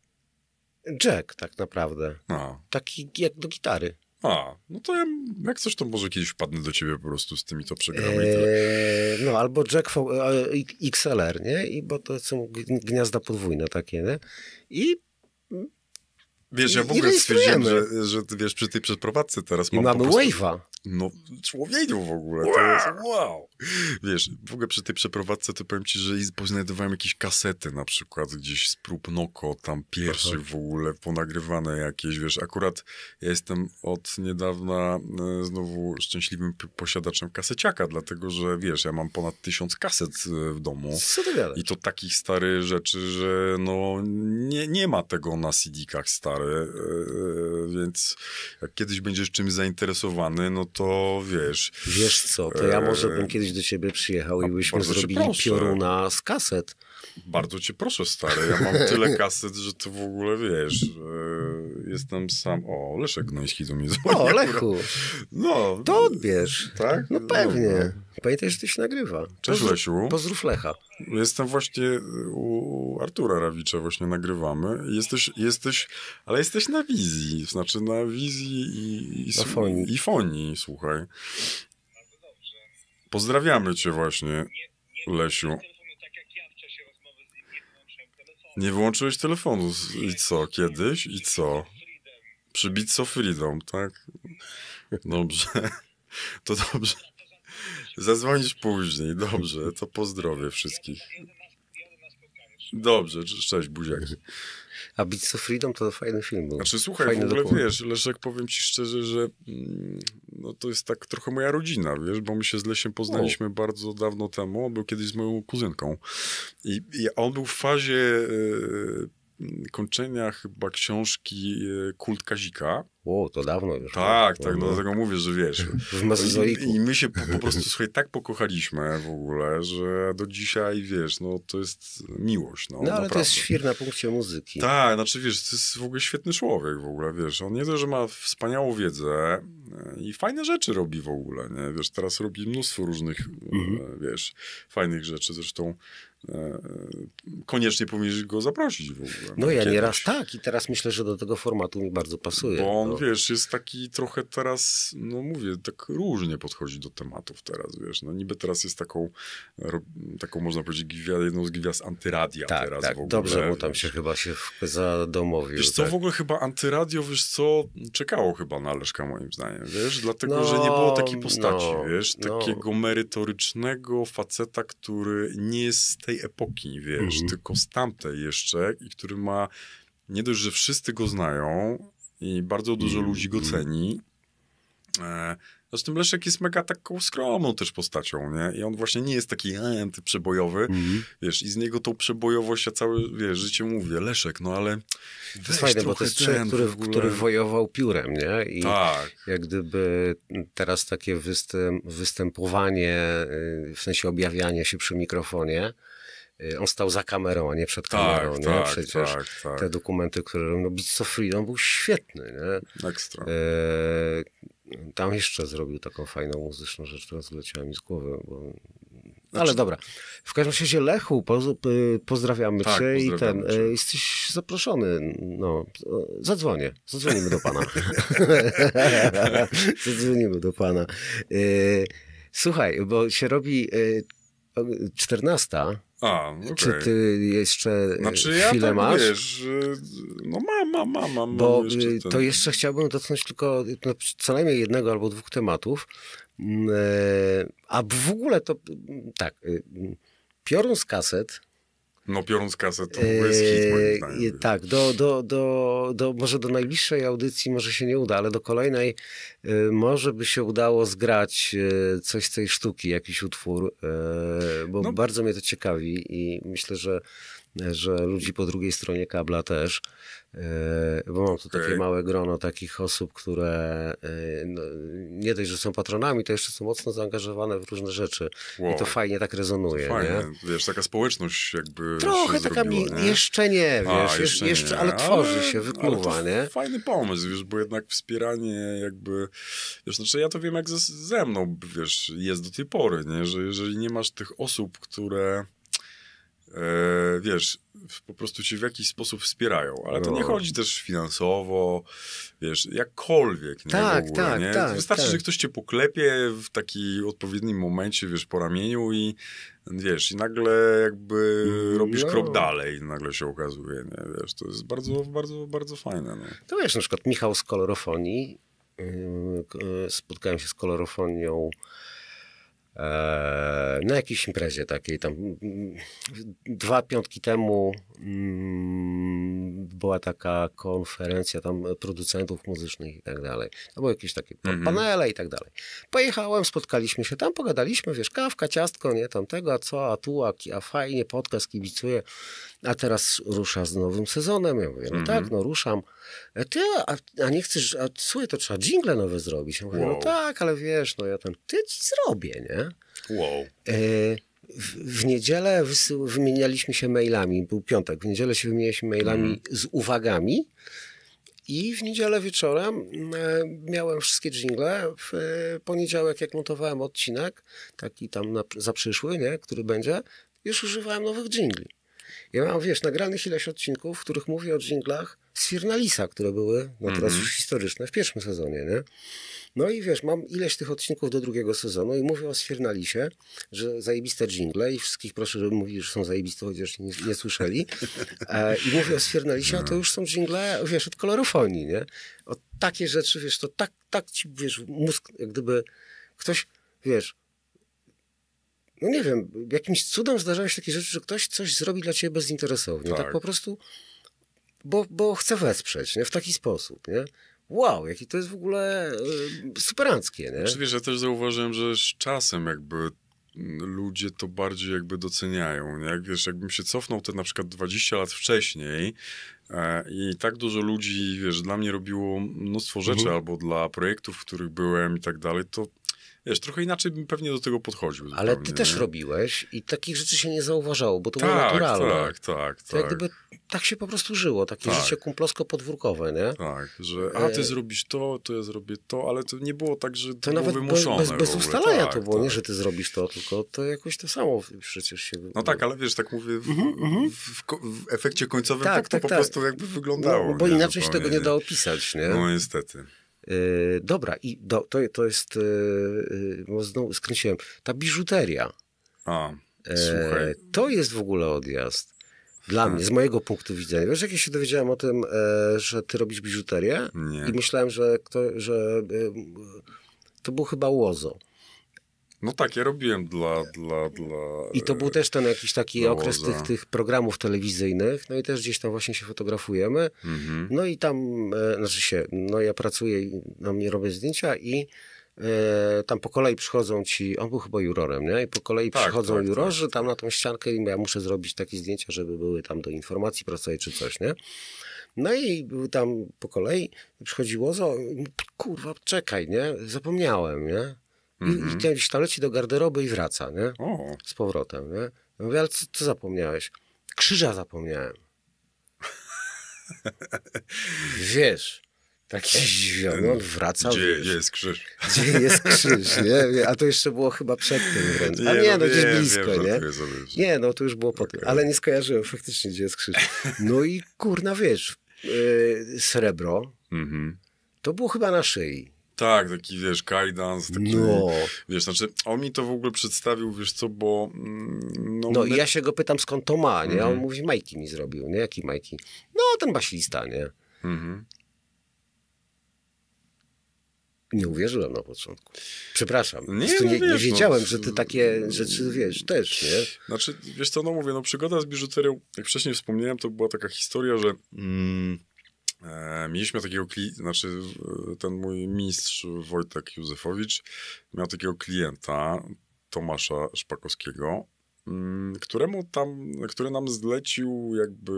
jack tak naprawdę. A. Taki jak do gitary. A, no to ja, jak coś, to może kiedyś wpadnę do ciebie po prostu z tymi to przegramy. Eee, no albo Jack e, e, XLR, nie? I, bo to są gniazda podwójne takie, nie? I Wiesz, ja w ogóle stwierdziłem, że, że wiesz, przy tej przeprowadzce teraz I mam mamy po prostu... Wave'a. No, człowieku w ogóle. To jest wow. Wiesz, w ogóle przy tej przeprowadzce to powiem ci, że poznajdowałem jakieś kasety na przykład gdzieś z prób Noko, tam pierwszy Aha. w ogóle, ponagrywane jakieś, wiesz, akurat ja jestem od niedawna e, znowu szczęśliwym posiadaczem kaseciaka, dlatego że wiesz, ja mam ponad tysiąc kaset e, w domu. Co ty I to takich starych rzeczy, że no nie, nie ma tego na CD-kach stary, e, więc jak kiedyś będziesz czymś zainteresowany, no to wiesz... Wiesz co, to ja może bym kiedyś kiedyś do ciebie przyjechał A i byśmy zrobili pioruna z kaset. Bardzo cię proszę, stary. Ja mam tyle kaset, że to w ogóle wiesz. jestem sam. O, Leszek Gnański do mnie dzwoni. O, Lechu. No. To odbierz. Tak? No pewnie. No, no. Pamiętaj, że ty się nagrywa. Cześć Pozdru Lesiu. Pozdrów Lecha. Jestem właśnie u Artura Rawicza, właśnie nagrywamy. Jesteś, jesteś, ale jesteś na wizji, znaczy na wizji i, i, i, i fonii, słuchaj. Pozdrawiamy Cię właśnie, Lesiu. Nie wyłączyłeś telefonu. I co, kiedyś? I co? Przy Bitso Freedom, tak? Dobrze. To dobrze. Zadzwonisz później, dobrze. To pozdrowię wszystkich. Dobrze, cześć buziaki. A Beats of Freedom to fajny film był. Znaczy słuchaj, fajny w ogóle dokument. wiesz, Leszek, powiem ci szczerze, że mm, no, to jest tak trochę moja rodzina, wiesz, bo my się z Lesiem poznaliśmy o. bardzo dawno temu. On był kiedyś z moją kuzynką. I, i on był w fazie... Yy, kończenia chyba książki e, Kult Kazika. O, to dawno już. No. Tak, tak, no, no, no, dlatego mówię, że wiesz. W I, I my się po, po, prostu, słuchaj, tak pokochaliśmy w ogóle, że do dzisiaj, wiesz, no to jest miłość, no, No, ale naprawdę. to jest świetna na punkcie muzyki. Tak, znaczy, wiesz, to jest w ogóle świetny człowiek w ogóle, wiesz. On nie to, że ma wspaniałą wiedzę e, i fajne rzeczy robi w ogóle, nie? Wiesz, teraz robi mnóstwo różnych, e, mhm. wiesz, fajnych rzeczy, zresztą e, koniecznie powinieneś go zaprosić w ogóle. No ja nieraz tak i teraz myślę, że do tego formatu mi bardzo pasuje. Bo on no. wiesz, jest taki trochę teraz, no mówię, tak różnie podchodzi do tematów teraz, wiesz. No niby teraz jest taką, taką można powiedzieć, gwiazd, jedną z gwiazd antyradia tak, teraz tak, w ogóle. dobrze Bo tam się wiesz. chyba się zadomowił. Wiesz co, tak. w ogóle chyba antyradio, wiesz co, czekało chyba na Leszka moim zdaniem, wiesz, dlatego, no, że nie było takiej no, postaci, no, wiesz, takiego merytorycznego faceta, który nie jest z tej epoki, wiesz, mm tylko z tamtej jeszcze i który ma nie dość, że wszyscy go znają, i bardzo dużo mm, ludzi go mm. ceni. E, zresztą Leszek jest mega taką skromną też postacią, nie? I on właśnie nie jest taki e, antyprzebojowy, mm wiesz, i z niego tą przebojowość, ja całe, wiesz, życie mówię, Leszek, no ale To jest fajne, bo to jest człowiek, który, który wojował piórem, nie? I tak. jak gdyby teraz takie występ, występowanie, y, w sensie objawianie się przy mikrofonie, Y, on stał za kamerą, a nie przed tak, kamerą. Tak, nie? Tak, Przecież tak, tak. te dokumenty, które robił, no, Beats of Freedom był świetny. Nie? Ekstra. E, tam jeszcze zrobił taką fajną muzyczną rzecz, która zleciała mi z głowy, bo znaczy... Ale dobra. W każdym razie Lechu, y, pozdrawiamy tak, cię i ten. Cię. Y, jesteś zaproszony. No, zadzwonię. Zadzwonimy do pana. zadzwonimy do pana. Słuchaj, bo się robi 14. A, okay. Czy ty jeszcze e, znaczy, chwilę ja tak, masz? Wiesz, no mam, mam, mam. mam Bo jeszcze y, to jeszcze chciałbym dotknąć tylko no, co najmniej jednego albo dwóch tematów. Mm, e, a w ogóle to mm, tak, piorąc y, mm, kaset, no biorąc kasę, to jest hit moim eee, zdaniem. Tak, do, do, do, do, może do najbliższej audycji może się nie uda, ale do kolejnej y, może by się udało zgrać y, coś z tej sztuki, jakiś utwór, y, bo no. bardzo mnie to ciekawi i myślę, że, że ludzi po drugiej stronie kabla też. E, bo mam tu okay. takie małe grono takich osób, które e, no, nie dość, że są patronami, to jeszcze są mocno zaangażowane w różne rzeczy. Wow. I to fajnie tak rezonuje. Fajnie. Nie? Wiesz, taka społeczność jakby. Trochę taka zrobiła, mi... nie? jeszcze nie, A, wiesz, jeszcze, jeszcze nie. ale tworzy ale, się, wykluwa, nie? Fajny pomysł, wiesz, bo jednak wspieranie jakby. Wiesz, znaczy ja to wiem, jak ze, ze mną, wiesz, jest do tej pory, nie? Że jeżeli nie masz tych osób, które E, wiesz, po prostu cię w jakiś sposób wspierają, ale to no. nie chodzi też finansowo, wiesz, jakkolwiek, nie? Tak, ogóle, tak, nie? tak. Wystarczy, tak. że ktoś cię poklepie w taki odpowiednim momencie, wiesz, po ramieniu i wiesz, i nagle jakby no. robisz krok dalej i nagle się okazuje, nie? Wiesz, to jest bardzo, bardzo, bardzo fajne. No. To wiesz, na przykład Michał z kolorofonii, yy, yy, spotkałem się z kolorofonią E, na jakiejś imprezie takiej tam. Mm, mm, dwa piątki temu mm, była taka konferencja tam producentów muzycznych i tak dalej. To były jakieś takie mm -hmm. panele i tak dalej. Pojechałem, spotkaliśmy się tam, pogadaliśmy, wiesz, kawka, ciastko, nie, tam tego, a co, a tu, a, a fajnie, podcast kibicuje, a teraz rusza z nowym sezonem. Ja mówię, no mm -hmm. tak, no ruszam. E, ty, a, a, nie chcesz, a słuchaj, to trzeba jingle nowe zrobić. Ja mówię, no wow. no tak, ale wiesz, no ja tam, ty ci zrobię, nie? Wow. E, w, w niedzielę wymienialiśmy się mailami, był piątek, w niedzielę się wymienialiśmy mailami mm. z uwagami i w niedzielę wieczorem e, miałem wszystkie dżingle. W e, poniedziałek, jak montowałem odcinek, taki tam na, za przyszły, nie, który będzie, już używałem nowych dżingli. Ja mam, wiesz, nagranych ileś odcinków, w których mówię o dżinglach z Firnalisa, które były, no teraz mhm. już historyczne, w pierwszym sezonie, nie? No i wiesz, mam ileś tych odcinków do drugiego sezonu i mówię o sfirnalisie, że zajebiste dżingle i wszystkich proszę, żeby mówili, że są zajebiste, chociaż nie, nie słyszeli. E, I mówię o sfirnalisie, a to już są dżingle, wiesz, od kolorofonii, nie? O takie rzeczy, wiesz, to tak, tak ci, wiesz, mózg, jak gdyby ktoś, wiesz, no nie wiem, jakimś cudem zdarzają się takie rzeczy, że ktoś coś zrobi dla ciebie bezinteresownie. Tak, tak po prostu, bo, bo chce wesprzeć, nie? W taki sposób, nie? wow, jaki to jest w ogóle y, superanckie, nie? że wiesz, ja też zauważyłem, że czasem jakby mm, ludzie to bardziej jakby doceniają, nie? Jak wiesz, jakbym się cofnął te na przykład 20 lat wcześniej e, i tak dużo ludzi, wiesz, dla mnie robiło mnóstwo rzeczy mhm. albo dla projektów, w których byłem i tak dalej, to Wiesz, trochę inaczej bym pewnie do tego podchodził. Ale ty też nie? robiłeś i takich rzeczy się nie zauważało, bo to tak, było naturalne. Tak, tak, to tak. Jak gdyby tak się po prostu żyło, takie tak. życie kumplosko-podwórkowe, nie? Tak, że a e, ty zrobisz to, to ja zrobię to, ale to nie było tak, że to, to nawet wymuszone. Bez, bez ustalania tak, to było, tak. nie, że ty zrobisz to, tylko to jakoś to samo przecież się... No tak, ale wiesz, tak mówię, w, mhm, mhm. w, w, w efekcie końcowym tak, tak to tak, po tak. prostu jakby no, wyglądało. No, bo inaczej się tego nie da opisać, nie? No niestety. E, dobra, i do, to, to jest, e, e, bo znowu skręciłem, ta biżuteria. A, słuchaj. To jest w ogóle odjazd. Dla hmm. mnie, z mojego punktu widzenia. Wiesz, jak ja się dowiedziałem o tym, że ty robisz biżuterię? Nie. I myślałem, że, kto, że to był chyba Łozo. No tak, ja robiłem dla... dla, dla I to był e, też ten jakiś taki okres tych, tych programów telewizyjnych, no i też gdzieś tam właśnie się fotografujemy. Mhm. No i tam, e, znaczy się, no ja pracuję i na no, mnie robię zdjęcia i e, tam po kolei przychodzą ci, on był chyba jurorem, nie? I po kolei tak, przychodzą tak, jurorzy tak. tam na tą ściankę i ja muszę zrobić takie zdjęcia, żeby były tam do informacji pracuje czy coś, nie? No i był tam po kolei, przychodzi Łozo, kurwa, czekaj, nie? Zapomniałem, nie? Mm-hmm. I, i mhm. ten leci do garderoby i wraca, nie? O. Z powrotem, nie? Ja mówię, ale co, co zapomniałeś? Krzyża zapomniałem. Wiesz, taki zdziwiony, on wracał. Gdzie, wiesz, jest krzyż? Gdzie jest krzyż, nie? A to jeszcze było chyba przed tym wręcz. A no nie, no, gdzieś blisko, nie? Nie, no to już było potem. ale nie skojarzyłem faktycznie, gdzie jest krzyż. No i kurna, wiesz, yy, srebro, mhm. to było chyba na szyi. Tak, taki wiesz, kajdans, taki, no. wiesz, znaczy on mi to w ogóle przedstawił, wiesz co, bo... Mm, no, no my... ja się go pytam skąd to ma, nie? Mm. On mhm. mówi, Majki mi zrobił, nie? Jaki Majki? No, ten basilista, nie? Mhm. Nie uwierzyłem na początku. Przepraszam. Nie, no, nie, nie no, wiedziałem, no, że ty takie rzeczy wiesz też, nie? Znaczy, wiesz co, no mówię, no przygoda z biżuterią, jak wcześniej wspomniałem, to była taka historia, że... Mm E, mieliśmy takiego klienta, znaczy e, ten mój mistrz Wojtek Józefowicz miał takiego klienta, Tomasza Szpakowskiego, Mm, któremu tam, który nam zlecił jakby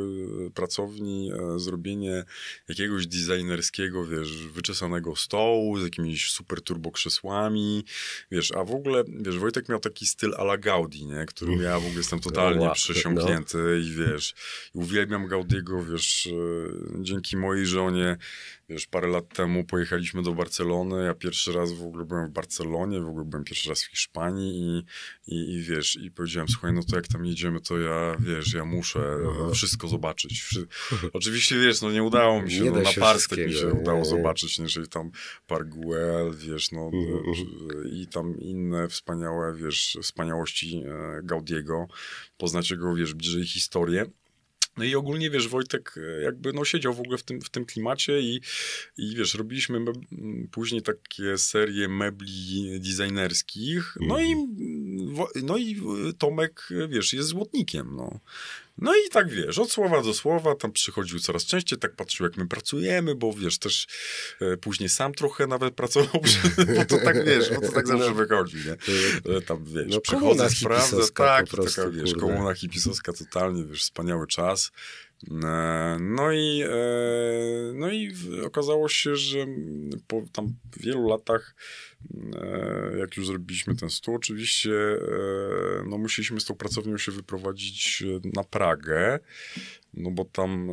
pracowni e, zrobienie jakiegoś designerskiego, wiesz, wyczesanego stołu z jakimiś super turbo krzesłami, wiesz, a w ogóle, wiesz, Wojtek miał taki styl ala Gaudi, nie, którym ja w ogóle jestem no totalnie przesiąknięty no. i wiesz, uwielbiam Gaudiego, wiesz, e, dzięki mojej żonie Wiesz, parę lat temu pojechaliśmy do Barcelony, ja pierwszy raz w ogóle byłem w Barcelonie, w ogóle byłem pierwszy raz w Hiszpanii i, i, i wiesz, i powiedziałem, słuchaj, no to jak tam jedziemy, to ja, wiesz, ja muszę wszystko zobaczyć. Oczywiście, wiesz, no nie udało mi się, nie no, na parstek mi się udało nie, zobaczyć, nie, czyli tam Park Güell, wiesz, no mhm, mhm. i tam inne wspaniałe, wiesz, wspaniałości e, Gaudiego, poznać jego, wiesz, bliżej historię. No i ogólnie, wiesz, Wojtek e, jakby no siedział w ogóle w tym, w tym klimacie i, i wiesz, robiliśmy mm, później takie serie mebli designerskich. No mhm. i, mm, no i e, Tomek, wiesz, jest złotnikiem, no. No i tak wiesz, od słowa do słowa, tam przychodził coraz częściej, tak patrzył, jak my pracujemy, bo wiesz, też e, później sam trochę nawet pracował, bo to tak wiesz, bo to tak zawsze no. wychodzi, nie? E, tam wiesz, no, przychodzę, sprawdzę, tak, prostu, taka wiesz, komuna hipisowska totalnie, wiesz, wspaniały czas. E, no i, e, no i okazało się, że po tam wielu latach E, jak już zrobiliśmy ten stół, oczywiście e, no, musieliśmy z tą pracownią się wyprowadzić e, na Pragę, no bo tam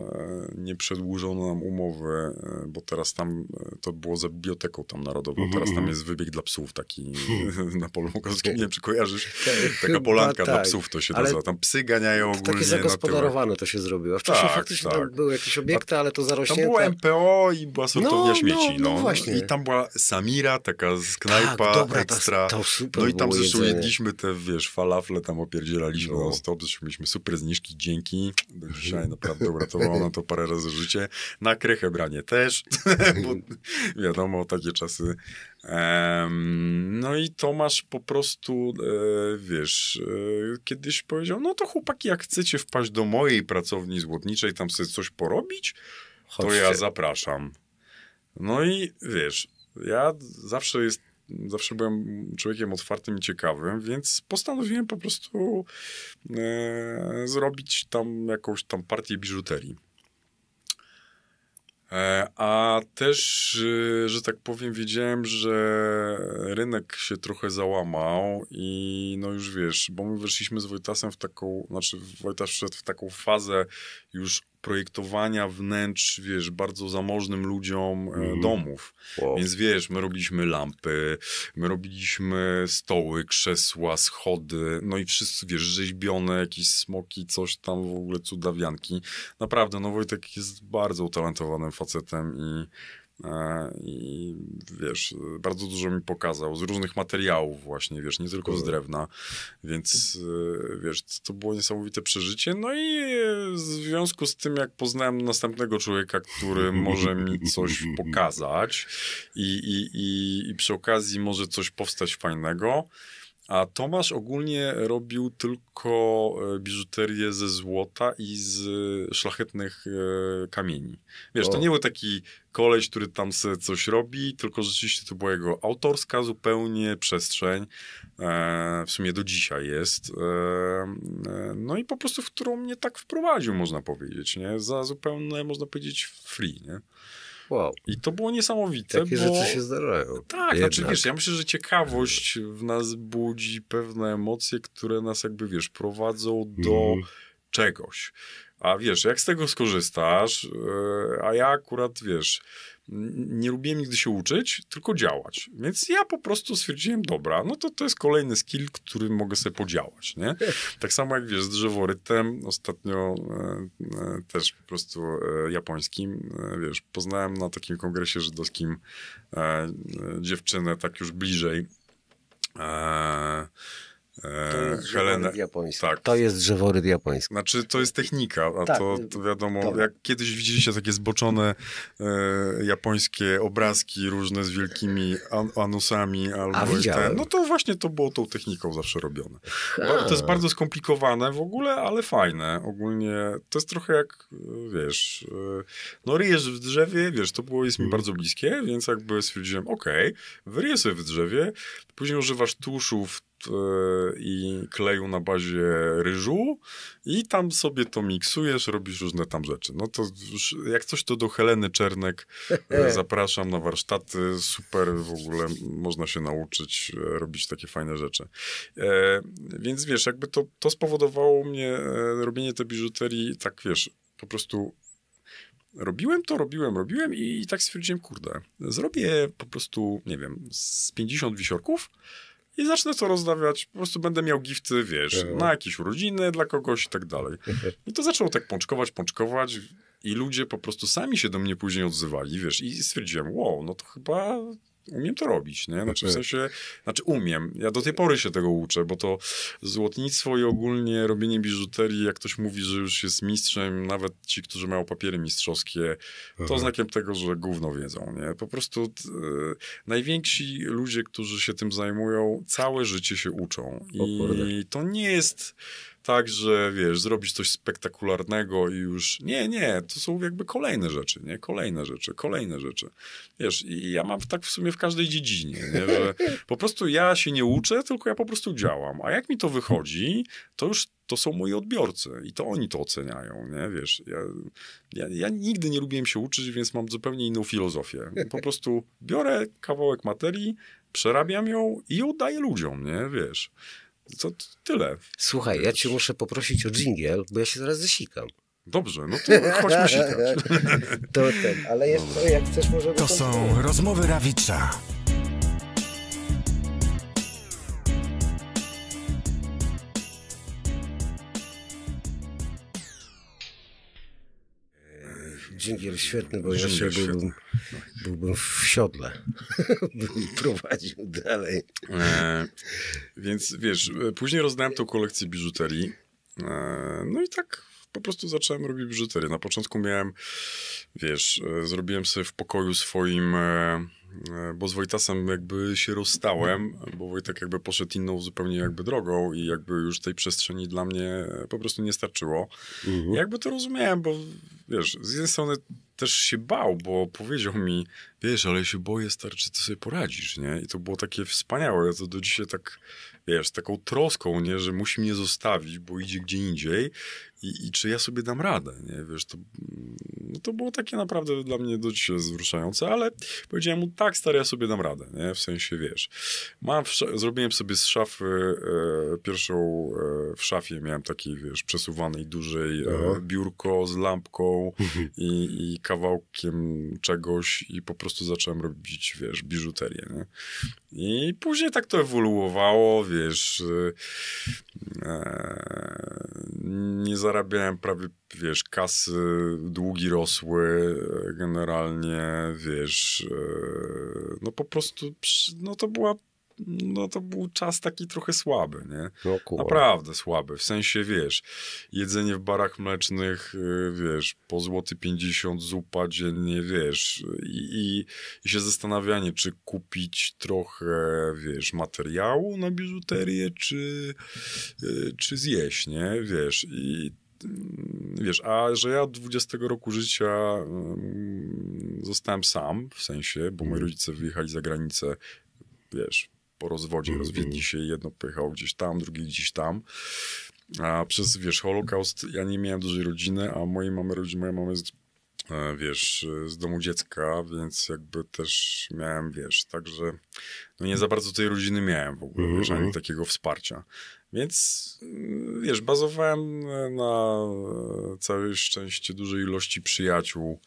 nie przedłużono nam umowy, bo teraz tam to było za biblioteką tam Narodową, mm -hmm. teraz tam mhm. jest wybieg dla psów taki hmm. na polu Łukowskim, nie wiem czy kojarzysz, taka polanka tak. dla psów to się ale nazywa, tam psy ganiają ogólnie. Takie zagospodarowane to się zrobiło, wcześniej tak, faktycznie tak. tam były jakieś obiekty, ale to zarośnięte. Tam było MPO i była sortownia no, śmieci, no, no. no, właśnie. i tam była Samira, taka z tak, knajpa tak, dobra, ekstra. To, to super no i tam zresztą jedliśmy te, wiesz, falafle, tam opierdzielaliśmy no. stop zresztą mieliśmy super zniżki, dzięki. Do mhm. dzisiaj naprawdę uratowało nam to parę razy życie. Na krechę branie też, bo wiadomo, takie czasy. Um, no i Tomasz po prostu, e, wiesz, e, kiedyś powiedział, no to chłopaki, jak chcecie wpaść do mojej pracowni złotniczej, tam sobie coś porobić, Chodźcie. to ja zapraszam. No i wiesz, ja zawsze jest zawsze byłem człowiekiem otwartym i ciekawym, więc postanowiłem po prostu e, zrobić tam jakąś tam partię biżuterii. E, a też, e, że tak powiem, wiedziałem, że rynek się trochę załamał i no już wiesz, bo my weszliśmy z Wojtasem w taką, znaczy Wojtas wszedł w taką fazę już projektowania wnętrz, wiesz, bardzo zamożnym ludziom mm. domów. Wow. Więc wiesz, my robiliśmy lampy, my robiliśmy stoły, krzesła, schody, no i wszyscy, wiesz, rzeźbione jakieś smoki, coś tam w ogóle cudawianki. Naprawdę, no Wojtek jest bardzo utalentowanym facetem i E, I wiesz, bardzo dużo mi pokazał z różnych materiałów, właśnie, wiesz, nie tylko z mhm. drewna, więc e, wiesz, to było niesamowite przeżycie. No i w związku z tym, jak poznałem następnego człowieka, który może mi coś pokazać i, i, i, i przy okazji może coś powstać fajnego, a Tomasz ogólnie robił tylko e, biżuterię ze złota i z szlachetnych e, kamieni. Wiesz, to nie był taki koleś, który tam sobie coś robi, tylko rzeczywiście to była jego autorska zupełnie przestrzeń. E, w sumie do dzisiaj jest. no i po prostu, w którą mnie tak wprowadził, można powiedzieć, nie? Za zupełne, można powiedzieć, free, nie? Wow. I to było niesamowite. Takie bo... rzeczy się zdarzają. Tak, Jednak. znaczy wiesz, ja myślę, że ciekawość w nas budzi pewne emocje, które nas jakby, wiesz, prowadzą do mm. czegoś. A wiesz, jak z tego skorzystasz, e, a ja akurat, wiesz, nie lubiłem nigdy się uczyć, tylko działać. Więc ja po prostu stwierdziłem, dobra, no to to jest kolejny skill, który mogę sobie podziałać, nie? Tak samo jak wiesz, z drzeworytem, ostatnio e, e, też po prostu e, japońskim, e, wiesz, poznałem na takim kongresie żydowskim e, e, dziewczynę tak już bliżej. E, E, jest Helena. Tak. To jest drzeworyt japoński. Znaczy, to jest technika, a tak, to, to, y, wiadomo, dobra. jak kiedyś widzieliście takie zboczone e, japońskie obrazki różne z wielkimi an anusami albo a, te. no to właśnie to było tą techniką zawsze robione. To jest bardzo skomplikowane w ogóle, ale fajne. Ogólnie to jest trochę jak, e, wiesz, e, no ryjesz w drzewie, wiesz, to było jest mi mhm. bardzo bliskie, więc jakby stwierdziłem, okej, okay, wyryję sobie w drzewie, później używasz tuszów, E, i kleju na bazie ryżu i tam sobie to miksujesz, robisz różne tam rzeczy. No to jak coś, to do Heleny Czernek e, zapraszam na warsztaty, super w ogóle, można się nauczyć e, robić takie fajne rzeczy. Więc wiesz, jakby to, to spowodowało mnie robienie tej biżuterii tak, wiesz, po prostu robiłem to, robiłem, robiłem i, i tak stwierdziłem, kurde, zrobię po prostu, nie wiem, z 50 wisiorków, i zacznę to rozdawiać. Po prostu będę miał gifty, wiesz, mhm. na jakieś urodziny dla kogoś i tak dalej. Mhm. I to zaczęło tak pączkować, pączkować. I ludzie po prostu sami się do mnie później odzywali, wiesz, i stwierdziłem, wow, no to chyba umiem to robić, nie? Znaczy w mhm. sensie, znaczy umiem. Ja do tej pory się tego uczę, bo to złotnictwo i ogólnie robienie biżuterii, jak ktoś mówi, że już jest mistrzem, nawet ci, którzy mają papiery mistrzowskie, to Aha. Mhm. znakiem tego, że gówno wiedzą, nie? Po prostu t, e, najwięksi ludzie, którzy się tym zajmują, całe życie się uczą. I to nie jest tak, że wiesz, zrobić coś spektakularnego i już. Nie, nie, to są jakby kolejne rzeczy, nie? Kolejne rzeczy, kolejne rzeczy. Wiesz, i ja mam tak w sumie w każdej dziedzinie, nie? że po prostu ja się nie uczę, tylko ja po prostu działam. A jak mi to wychodzi, to już to są moi odbiorcy i to oni to oceniają, nie? Wiesz, ja, ja, ja, nigdy nie lubiłem się uczyć, więc mam zupełnie inną filozofię. Po prostu biorę kawałek materii, przerabiam ją i oddaję ludziom, nie? Wiesz. To tyle. Słuchaj, ja cię muszę poprosić o dżingiel, bo ja się zaraz zesikam. Dobrze, no to chodźmy się. to ten, ale jeszcze jak chcesz możemy... To są rozmowy Rawicza. Dżingiel świetny, bo Dżingiel jeszcze świetny. byłbym, byłbym w siodle, bym prowadził dalej. E, więc wiesz, później rozdałem tą kolekcję biżuterii, e, no i tak po prostu zacząłem robić biżuterię. Na początku miałem, wiesz, e, zrobiłem sobie w pokoju swoim... E, E, bo z Wojtasem jakby się rozstałem, bo Wojtek jakby poszedł inną zupełnie jakby drogą i jakby już tej przestrzeni dla mnie e, po prostu nie starczyło. Mhm. Jakby to rozumiałem, bo wiesz, z jednej strony też się bał, bo powiedział mi, wiesz, ale się boję, starczy, to sobie poradzisz, nie? I to było takie wspaniałe, ja to do dzisiaj tak, wiesz, taką troską, nie, że musi mnie zostawić, bo idzie gdzie indziej i, i czy ja sobie dam radę, nie? Wiesz, to, mm, no to było takie naprawdę dla mnie do dzisiaj ale powiedziałem mu, tak stary, ja sobie dam radę, nie? W sensie, wiesz, mam zrobiłem sobie z szafy, e, pierwszą e, w szafie miałem takiej, wiesz, przesuwanej dużej e, biurko z lampką i, i, kawałkiem czegoś i po prostu zacząłem robić, wiesz, biżuterię, nie? I później tak to ewoluowało, wiesz, e, nie zarabiałem prawie wiesz, kasy, długi rosły, e, generalnie, wiesz, e, no po prostu, no to była, no to był czas taki trochę słaby, nie? No, Naprawdę słaby, w sensie, wiesz, jedzenie w barach mlecznych, e, wiesz, po złoty 50 zupa dziennie, wiesz, i, i, i się zastanawianie, czy kupić trochę, wiesz, materiału na biżuterię, czy, czy zjeść, nie? Wiesz, i Mm, wiesz, a że ja od 20 roku życia mm, zostałem sam, w sensie, bo moi mhm. rodzice wyjechali za granicę, wiesz, po rozwodzie, mhm. rozwiedli się, jedno pychał gdzieś tam, drugi gdzieś tam. A przez, wiesz, Holokaust ja nie miałem dużej rodziny, a mojej mamy rodziny, moja mama jest e, wiesz, z domu dziecka, więc jakby też miałem, wiesz, także no nie za mhm. bardzo tej rodziny miałem w ogóle, wiesz, ani takiego wsparcia. Więc mm, wiesz, bazowałem na całej szczęście dużej ilości przyjaciół,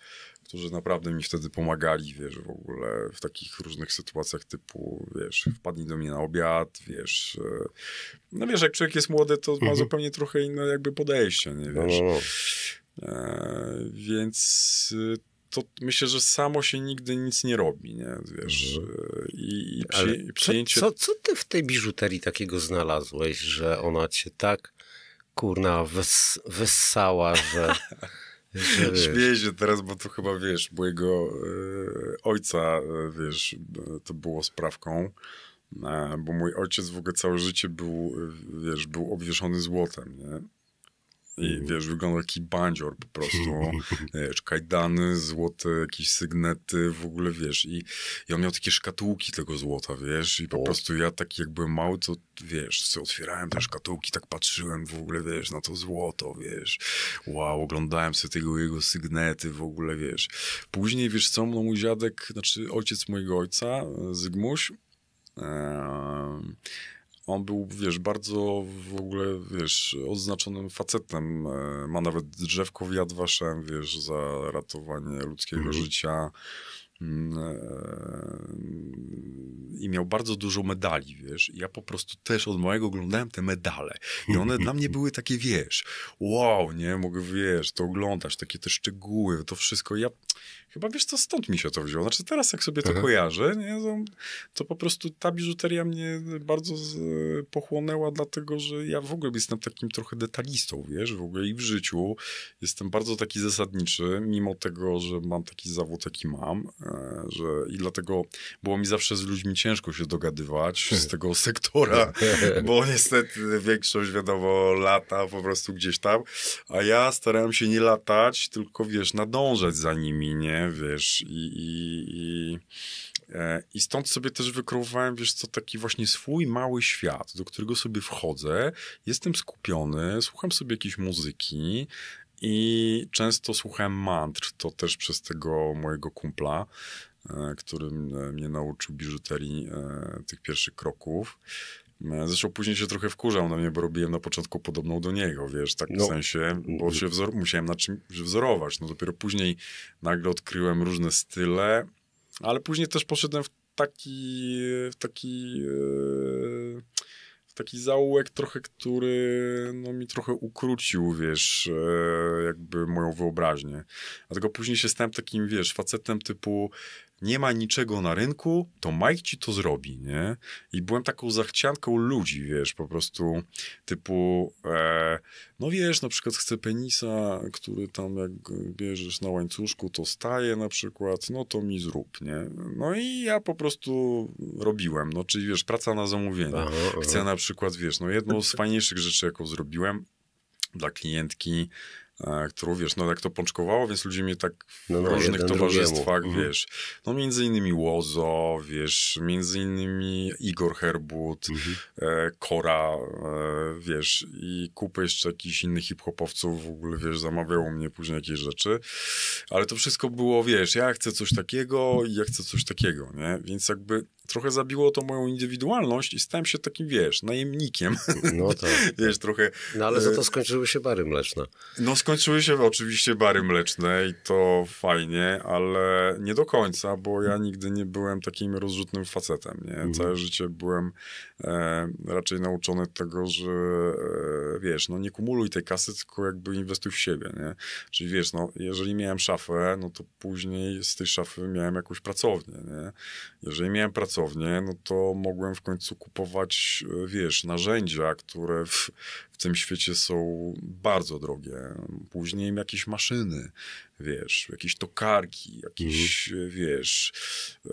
którzy naprawdę mi wtedy pomagali, wiesz, w ogóle w takich różnych sytuacjach typu, wiesz, wpadnij do mnie na obiad, wiesz. E, no wiesz, jak człowiek jest młody, to ma mhm. zupełnie trochę inne jakby podejście, nie wiesz. No, no, no. E, więc y, to myślę, że samo się nigdy nic nie robi, nie? Wiesz, mhm. i, i, przy, i przyjęcie... Co, co, co, ty w tej biżuterii takiego znalazłeś, że ona cię tak, kurna, wys, wyssała, że... Śmieję się teraz, bo to chyba, wiesz, mojego y, ojca, e, wiesz, to było sprawką, e, bo mój ojciec w ogóle całe życie był, wiesz, był obwieszony złotem, nie? I wiesz, wygląda jaki bandzior po prostu, wiesz, kajdany, złote jakieś sygnety, w ogóle wiesz. I, i on miał takie szkatułki tego złota, wiesz, i po o. prostu ja tak jak byłem mały, to wiesz, co otwierałem te szkatułki, tak patrzyłem w ogóle, wiesz, na to złoto, wiesz. Wow, oglądałem sobie tego jego sygnety w ogóle, wiesz. Później, wiesz co, no mój dziadek, znaczy ojciec mojego ojca, Zygmuś, on był, wiesz, bardzo w ogóle, wiesz, odznaczonym facetem. E, ma nawet drzewko wiatr waszem, wiesz, za ratowanie ludzkiego mhm. mm. życia e, i miał bardzo dużo medali, wiesz, ja po prostu też od małego oglądałem te medale i one dla mnie były takie, wiesz, wow, nie, mogę, wiesz, to oglądasz, takie te szczegóły, to wszystko, ja Chyba wiesz co, stąd mi się to wzięło. Znaczy teraz jak sobie to Aha. kojarzę, nie, to, po prostu ta biżuteria mnie bardzo z, pochłonęła, dlatego że ja w ogóle jestem takim trochę detalistą, wiesz, w ogóle i w życiu. Jestem bardzo taki zasadniczy, mimo tego, że mam taki zawód, jaki mam. E, że, I dlatego było mi zawsze z ludźmi ciężko się dogadywać z tego sektora, bo niestety większość, wiadomo, lata po prostu gdzieś tam. A ja starałem się nie latać, tylko wiesz, nadążać za nimi, nie? wiesz, i, i, i, e, i stąd sobie też wykreowałem, wiesz co, taki właśnie swój mały świat, do którego sobie wchodzę, jestem skupiony, słucham sobie jakiejś muzyki, i często słuchałem mantr, to też przez tego mojego kumpla, e, który e, mnie nauczył biżuterii tych pierwszych kroków. E, zresztą później się trochę wkurzał na mnie, bo robiłem na początku podobną do niego, wiesz, tak no. w sensie, bo mhm. się wzor- musiałem na czymś wzorować. No dopiero później nagle odkryłem różne style, ale później też poszedłem w taki, w taki, e, w taki zaułek trochę, który no, mi trochę ukrócił, wiesz, e, jakby moją wyobraźnię. Dlatego później się stałem takim, wiesz, facetem typu nie ma niczego na rynku, to Mike ci to zrobi, nie? I byłem taką zachcianką ludzi, wiesz, po prostu typu, e, no wiesz, na przykład chcę penisa, który tam jak bierzesz na łańcuszku, to staje na przykład, no to mi zrób, nie? No i ja po prostu robiłem, no czyli wiesz, praca na zamówienie. Chcę na przykład, wiesz, no jedną z fajniejszych rzeczy, jaką zrobiłem, dla klientki E, którą, wiesz, no jak to pączkowało, więc ludzie mnie tak no, no, w no, różnych towarzystwach, drugiemu. Mhm. wiesz, no między innymi Łozo, wiesz, między innymi Igor Herbut, mhm. e, Kora, e, wiesz, i kupę jeszcze jakichś innych hip-hopowców w ogóle, wiesz, zamawiało mnie później jakieś rzeczy, ale to wszystko było, wiesz, ja chcę coś takiego i ja chcę coś takiego, nie? Więc jakby trochę zabiło to moją indywidualność i stałem się takim, wiesz, najemnikiem. No tak. wiesz, trochę... No ale za e, to skończyły się bary mleczne. No skończyły się oczywiście bary mleczne i to fajnie, ale nie do końca, bo ja nigdy nie byłem takim rozrzutnym facetem, nie? Mhm. Całe życie byłem e, raczej nauczony tego, że e, wiesz, no nie kumuluj tej kasy, tylko jakby inwestuj w siebie, nie? Czyli wiesz, no jeżeli miałem szafę, no to później z tej szafy miałem jakąś pracownię, nie? Jeżeli miałem pracownię, no to mogłem w końcu kupować, e, wiesz, narzędzia, które w, w tym świecie są bardzo drogie. Później jakieś maszyny, wiesz, jakieś tokarki, jakieś, mhm. e, wiesz, e,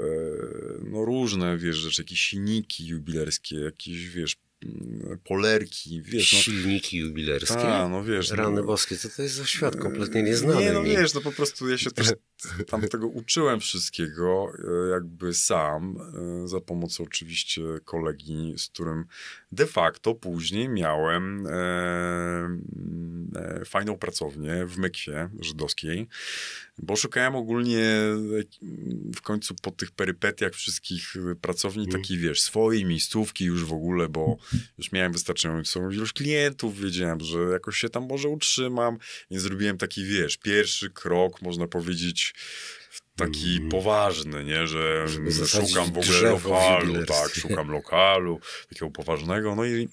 no różne, wiesz, rzeczy, jakieś silniki jubilerskie, jakieś, wiesz, mm, polerki, wiesz. No, Silniki jubilerskie? Tak, no wiesz. No Rany no, boskie, to to jest za świat kompletnie nieznany. Nie, no mi. wiesz, no po prostu ja się też tam tego uczyłem wszystkiego e, jakby sam, e, za pomocą oczywiście kolegi, z którym de facto później miałem e, e, fajną pracownię w Mykwie e żydowskiej, bo szukałem ogólnie w końcu po tych perypetiach wszystkich pracowni mm. takiej, wiesz, swojej miejscówki już w ogóle, bo już miałem wystarczającą ilość klientów, wiedziałem, że jakoś się tam może utrzymam, więc zrobiłem taki, wiesz, pierwszy krok, można powiedzieć, taki mm. poważny, nie, że szukam w ogóle lokalu, tak, szukam lokalu, takiego poważnego, no i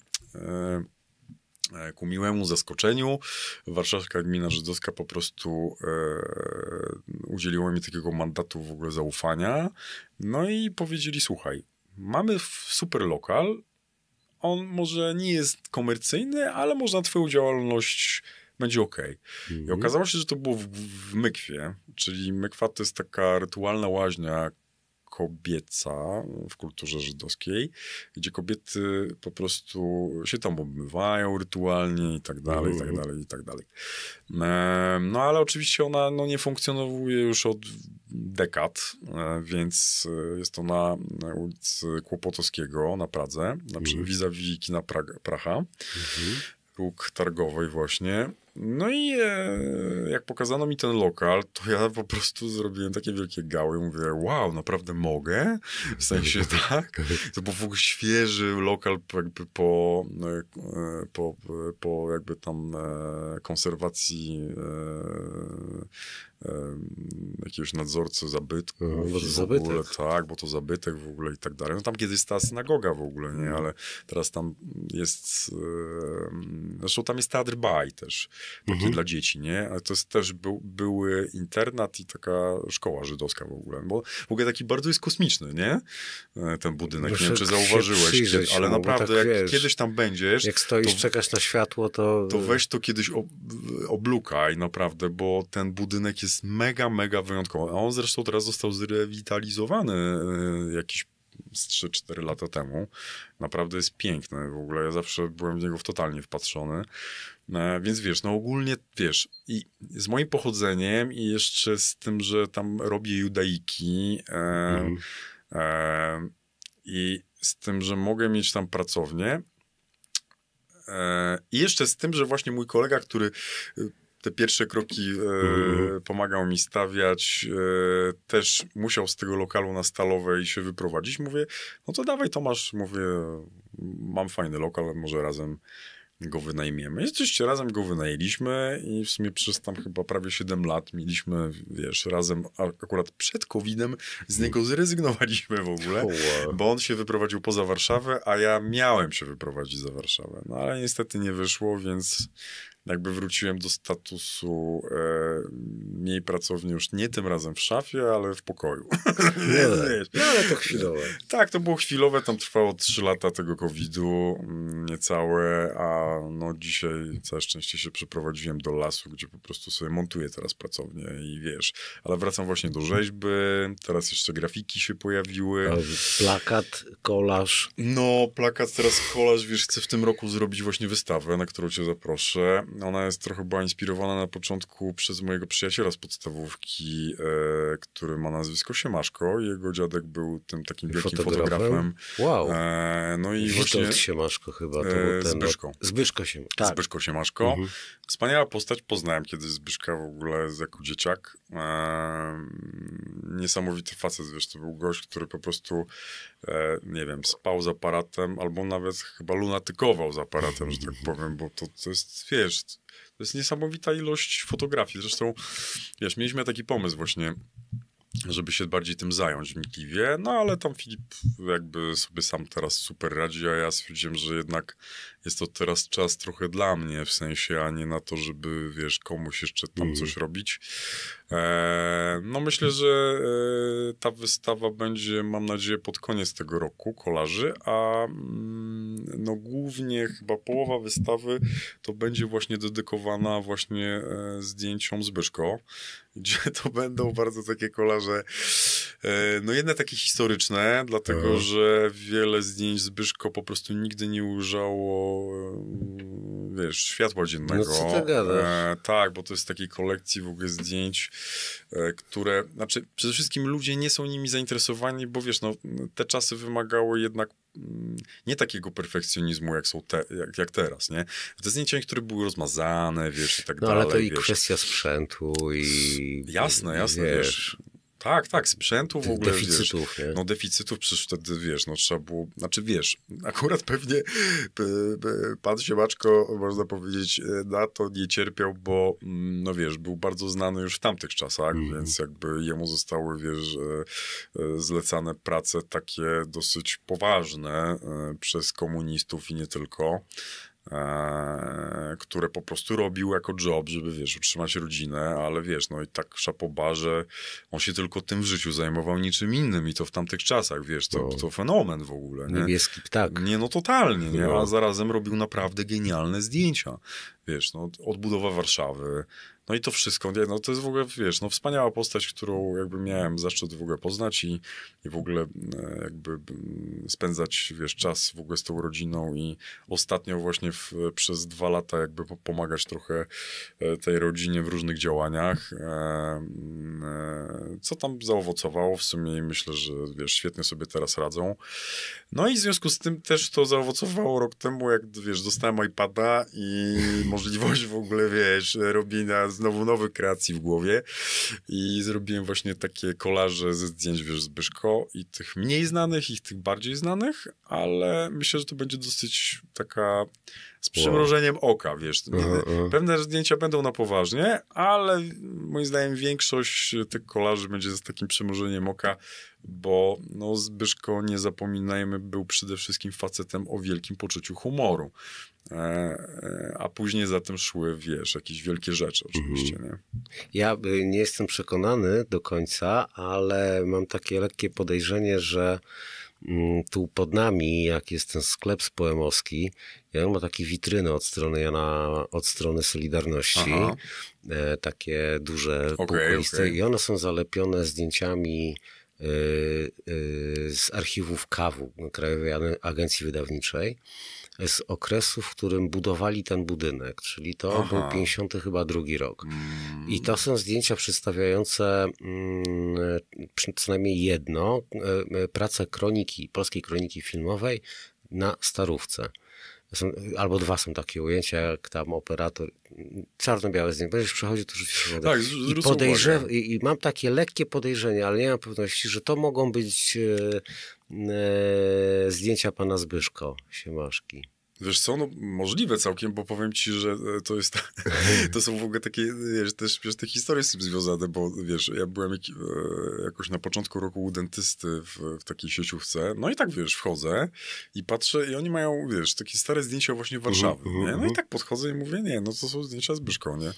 e, ku miłemu zaskoczeniu warszawska gmina żydowska po prostu e, udzieliła mi takiego mandatu w ogóle zaufania, no i powiedzieli, słuchaj, mamy super lokal, on może nie jest komercyjny, ale można twoją działalność będzie ok. Mhm. I okazało się, że to było w, w Mykwie, czyli Mykwa to jest taka rytualna łaźnia kobieca w kulturze żydowskiej, gdzie kobiety po prostu się tam obmywają rytualnie i tak dalej, i tak mhm. dalej, i tak dalej. No ale oczywiście ona no, nie funkcjonuje już od dekad, e, więc e, jest ona na ulicy Kłopotowskiego na Pradze, na mhm. vis-a-vis kina Praga, Praha, mhm. róg targowej właśnie. No i e, jak pokazano mi ten lokal, to ja po prostu zrobiłem takie wielkie gały. Mówię, wow, naprawdę mogę? W sensie tak. To był w ogóle świeży lokal jakby po, e, po, po jakby tam e, konserwacji e, jakiegoś nadzorcy zabytku. No, zabytek. Ogóle, tak, bo to zabytek w ogóle i tak dalej. No tam kiedyś ta synagoga w ogóle, nie? Mhm. Ale teraz tam jest... zresztą tam jest teatr baj też, taki mhm. dla dzieci, nie? Ale to jest też był, były internat i taka szkoła żydowska w ogóle. Bo w ogóle taki bardzo jest kosmiczny, nie? E, ten budynek. nie wiem, czy zauważyłeś. Kiedy, ale mu, no, tak naprawdę, tak, jak wiesz, kiedyś tam będziesz... Jak stoisz, to, czekasz na światło, to... To weź to kiedyś ob, oblukaj, naprawdę, bo ten budynek jest jest mega, mega wyjątkowa. A on zresztą teraz został zrewitalizowany y, jakiś 3-4 lata temu. Naprawdę jest piękny w ogóle. Ja zawsze byłem w niego totalnie wpatrzony. E, więc wiesz, no ogólnie wiesz, i z moim pochodzeniem i jeszcze z tym, że tam robię judaiki e, mm. e, i z tym, że mogę mieć tam pracownię, e, i jeszcze z tym, że właśnie mój kolega, który y, te pierwsze kroki e, mhm. pomagał mi stawiać, e, też musiał z tego lokalu na Stalowej się wyprowadzić. Mówię, no to dawaj Tomasz, mówię, mam fajny lokal, może razem go wynajmiemy. I rzeczywiście razem go wynajęliśmy i w sumie przez tam chyba prawie 7 lat mieliśmy, wiesz, razem, akurat przed COVID-em z mhm. niego zrezygnowaliśmy w ogóle, bo on się wyprowadził poza Warszawę, a ja miałem się wyprowadzić za Warszawę. No ale niestety nie wyszło, więc jakby wróciłem do statusu e, mniej pracowni już nie tym razem w szafie, ale w pokoju. Nie, no, ale to chwilowe. Tak, to było chwilowe, tam trwało trzy lata tego COVID-u, mm, niecałe, a no dzisiaj całe szczęście się przeprowadziłem do lasu, gdzie po prostu sobie montuję teraz pracownię i wiesz, ale wracam właśnie do rzeźby, teraz jeszcze grafiki się pojawiły. Plakat, kolaż. No, plakat, teraz kolaż, wiesz, chcę w tym roku zrobić właśnie wystawę, na którą cię zaproszę. Ona jest trochę była inspirowana na początku przez mojego przyjaciela z podstawówki, e, który ma nazwisko Siemaszko. Jego dziadek był tym takim wielkim fotografem. fotografem. Wow. E, no i Witold właśnie... Siemaszko chyba. To e, był ten, no, Zbyszko. Zbyszko, tak. Zbyszko Siemaszko. Mhm. Wspaniała postać. Poznałem kiedyś Zbyszka w ogóle jako dzieciak. Eee, niesamowity facet, wiesz, to był gość, który po prostu, e, nie wiem, spał z aparatem, albo nawet chyba lunatykował z aparatem, że tak powiem, bo to, to jest, wiesz, to jest niesamowita ilość fotografii. Zresztą, wiesz, mieliśmy taki pomysł właśnie, żeby się bardziej tym zająć wnikliwie, no ale tam Filip jakby sobie sam teraz super radzi, a ja stwierdziłem, że jednak jest to teraz czas trochę dla mnie, w sensie, a nie na to, żeby wiesz, komuś jeszcze tam mm. coś robić. E, no myślę, że e, ta wystawa będzie, mam nadzieję, pod koniec tego roku kolarzy, a mm, no głównie chyba połowa wystawy to będzie właśnie dedykowana właśnie e, zdjęciom Zbyszko, gdzie to będą bardzo takie kolarze, no jedne takie historyczne, dlatego mhm. że wiele zdjęć Zbyszko po prostu nigdy nie ujrzało wiesz, światła no dziennego. No co ty E, tak, bo to jest takiej kolekcji w ogóle zdjęć E, które, znaczy przede wszystkim ludzie nie są nimi zainteresowani, bo wiesz, no, te czasy wymagały jednak mm, nie takiego perfekcjonizmu, jak są te, jak, jak teraz, nie? Te zdjęcia, które były rozmazane, wiesz, i tak no, dalej. No ale to i kwestia sprzętu i... Jasne, jasne, wiesz. wiesz tak, tak, sprzętu w ogóle. Deficytów, wiesz, No deficytów przecież wtedy, wiesz, no trzeba było, znaczy wiesz, akurat pewnie pan Siemaczko, można powiedzieć, e, na to nie cierpiał, bo mm, no wiesz, był bardzo znany już w tamtych czasach, mm. więc jakby jemu zostały, wiesz, e, e, zlecane prace takie dosyć poważne przez komunistów i nie tylko. E, które po prostu robił jako job, żeby, wiesz, utrzymać rodzinę, ale wiesz, no i tak szapoba, że on się tylko tym w życiu zajmował niczym innym i to w tamtych czasach, wiesz, to, no. to fenomen w ogóle, nie? Niebieski ptak. Nie, no totalnie, nie? A no. zarazem robił naprawdę genialne zdjęcia, wiesz, no, odbudowa Warszawy, no i to wszystko, nie, no to jest w ogóle, wiesz, no wspaniała postać, którą jakby miałem zaszczyt w ogóle poznać i, i w ogóle e, jakby spędzać, wiesz, czas w ogóle z tą rodziną i ostatnio właśnie w, przez dwa lata jakby pomagać trochę e, tej rodzinie w różnych działaniach, e, co tam zaowocowało w sumie i myślę, że, wiesz, świetnie sobie teraz radzą. No i w związku z tym też to zaowocowało rok temu, jak wiesz, dostałem iPada i możliwość w ogóle, wiesz, robienia znowu nowych kreacji w głowie. I zrobiłem właśnie takie kolaże ze zdjęć, wiesz, Zbyszko i tych mniej znanych, i tych bardziej znanych, ale myślę, że to będzie dosyć taka z przymrużeniem oka, wiesz. Pewne zdjęcia będą na poważnie, ale moim zdaniem większość tych kolarzy będzie z takim przymrużeniem oka, bo no Zbyszko, nie zapominajmy, był przede wszystkim facetem o wielkim poczuciu humoru. E, e, a później za tym szły, wiesz, jakieś wielkie rzeczy mhm. oczywiście. Mhm. Nie? Ja y, nie jestem przekonany do końca, ale mam takie lekkie podejrzenie, że Mm, tu pod nami, jak jest ten sklep z poemowski, ja on ma takie witryny od strony Jana, od strony Solidarności, e, takie duże, okay, okay, i one są zalepione zdjęciami e, e, z archiwów KAWU, Krajowej Agencji Wydawniczej z okresu, w którym budowali ten budynek, czyli to Aha. był 50 chyba drugi rok. Mm. I to są zdjęcia przedstawiające mm, przynajmniej jedno, e, e, pracę kroniki, polskiej kroniki filmowej na Starówce. Są, albo dwa są takie ujęcia, jak tam operator, czarno-białe zdjęcie. Będziesz przechodził, to rzucisz tak, I, podejrzew- i, I mam takie lekkie podejrzenie, ale nie mam pewności, że to mogą być e, E, zdjęcia pana Zbyszko Siemaszki. Wiesz co, no możliwe całkiem, bo powiem ci, że e, to jest, to są w ogóle takie, wiesz, też wiesz, te historie z tym związane, bo wiesz, ja byłem jak, e, jakoś na początku roku u dentysty w, w, takiej sieciówce, no i tak, wiesz, wchodzę i patrzę i oni mają, wiesz, takie stare zdjęcia właśnie mhm, Warszawy, nie? Mhm, no i mhm. tak podchodzę i mówię, nie, no to są zdjęcia z Byszko, nie?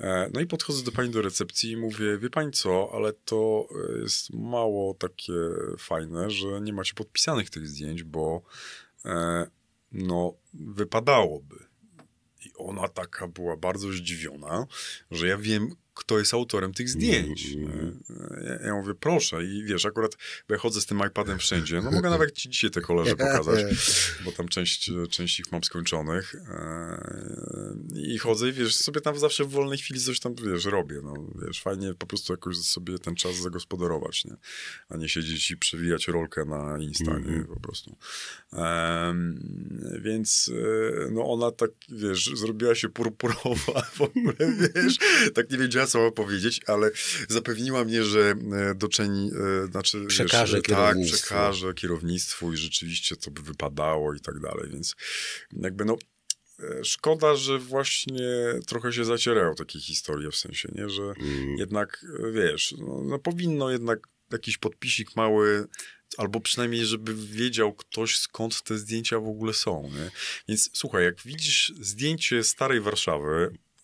E, no i podchodzę do pani do recepcji i mówię, wie pani co, ale to jest mało takie fajne, że nie macie podpisanych tych zdjęć, bo no, wypadałoby. I ona taka była bardzo zdziwiona, że ja wiem, kto jest autorem tych zdjęć. Mm. E, e, ja, ja mówię, proszę. I wiesz, akurat, bo ja chodzę z tym iPadem wszędzie. No mogę nawet ci dzisiaj te kolarze pokazać, bo tam część, część ich mam skończonych. E, I chodzę i wiesz, sobie tam zawsze w wolnej chwili coś tam, wiesz, robię. No, wiesz, fajnie po prostu jakoś sobie ten czas zagospodarować, nie? A nie siedzieć i przewijać rolkę na Insta, nie? Mhm. Po prostu. Um, więc no ona tak, wiesz, zrobiła się purpurowa w ogóle, wiesz, tak nie wiedziała co powiedzieć, ale zapewniła mnie, że e, do e, znaczy... Przekaże wiesz, kierownictwu. Tak, przekaże kierownictwu i rzeczywiście co by wypadało i tak dalej, więc jakby no... E, szkoda, że właśnie trochę się zacierają takie historie, w sensie, nie? Że mm. jednak, wiesz, no, no powinno jednak jakiś podpisik mały, albo przynajmniej, żeby wiedział ktoś, skąd te zdjęcia w ogóle są. Nie? Więc słuchaj, jak widzisz zdjęcie starej Warszawy,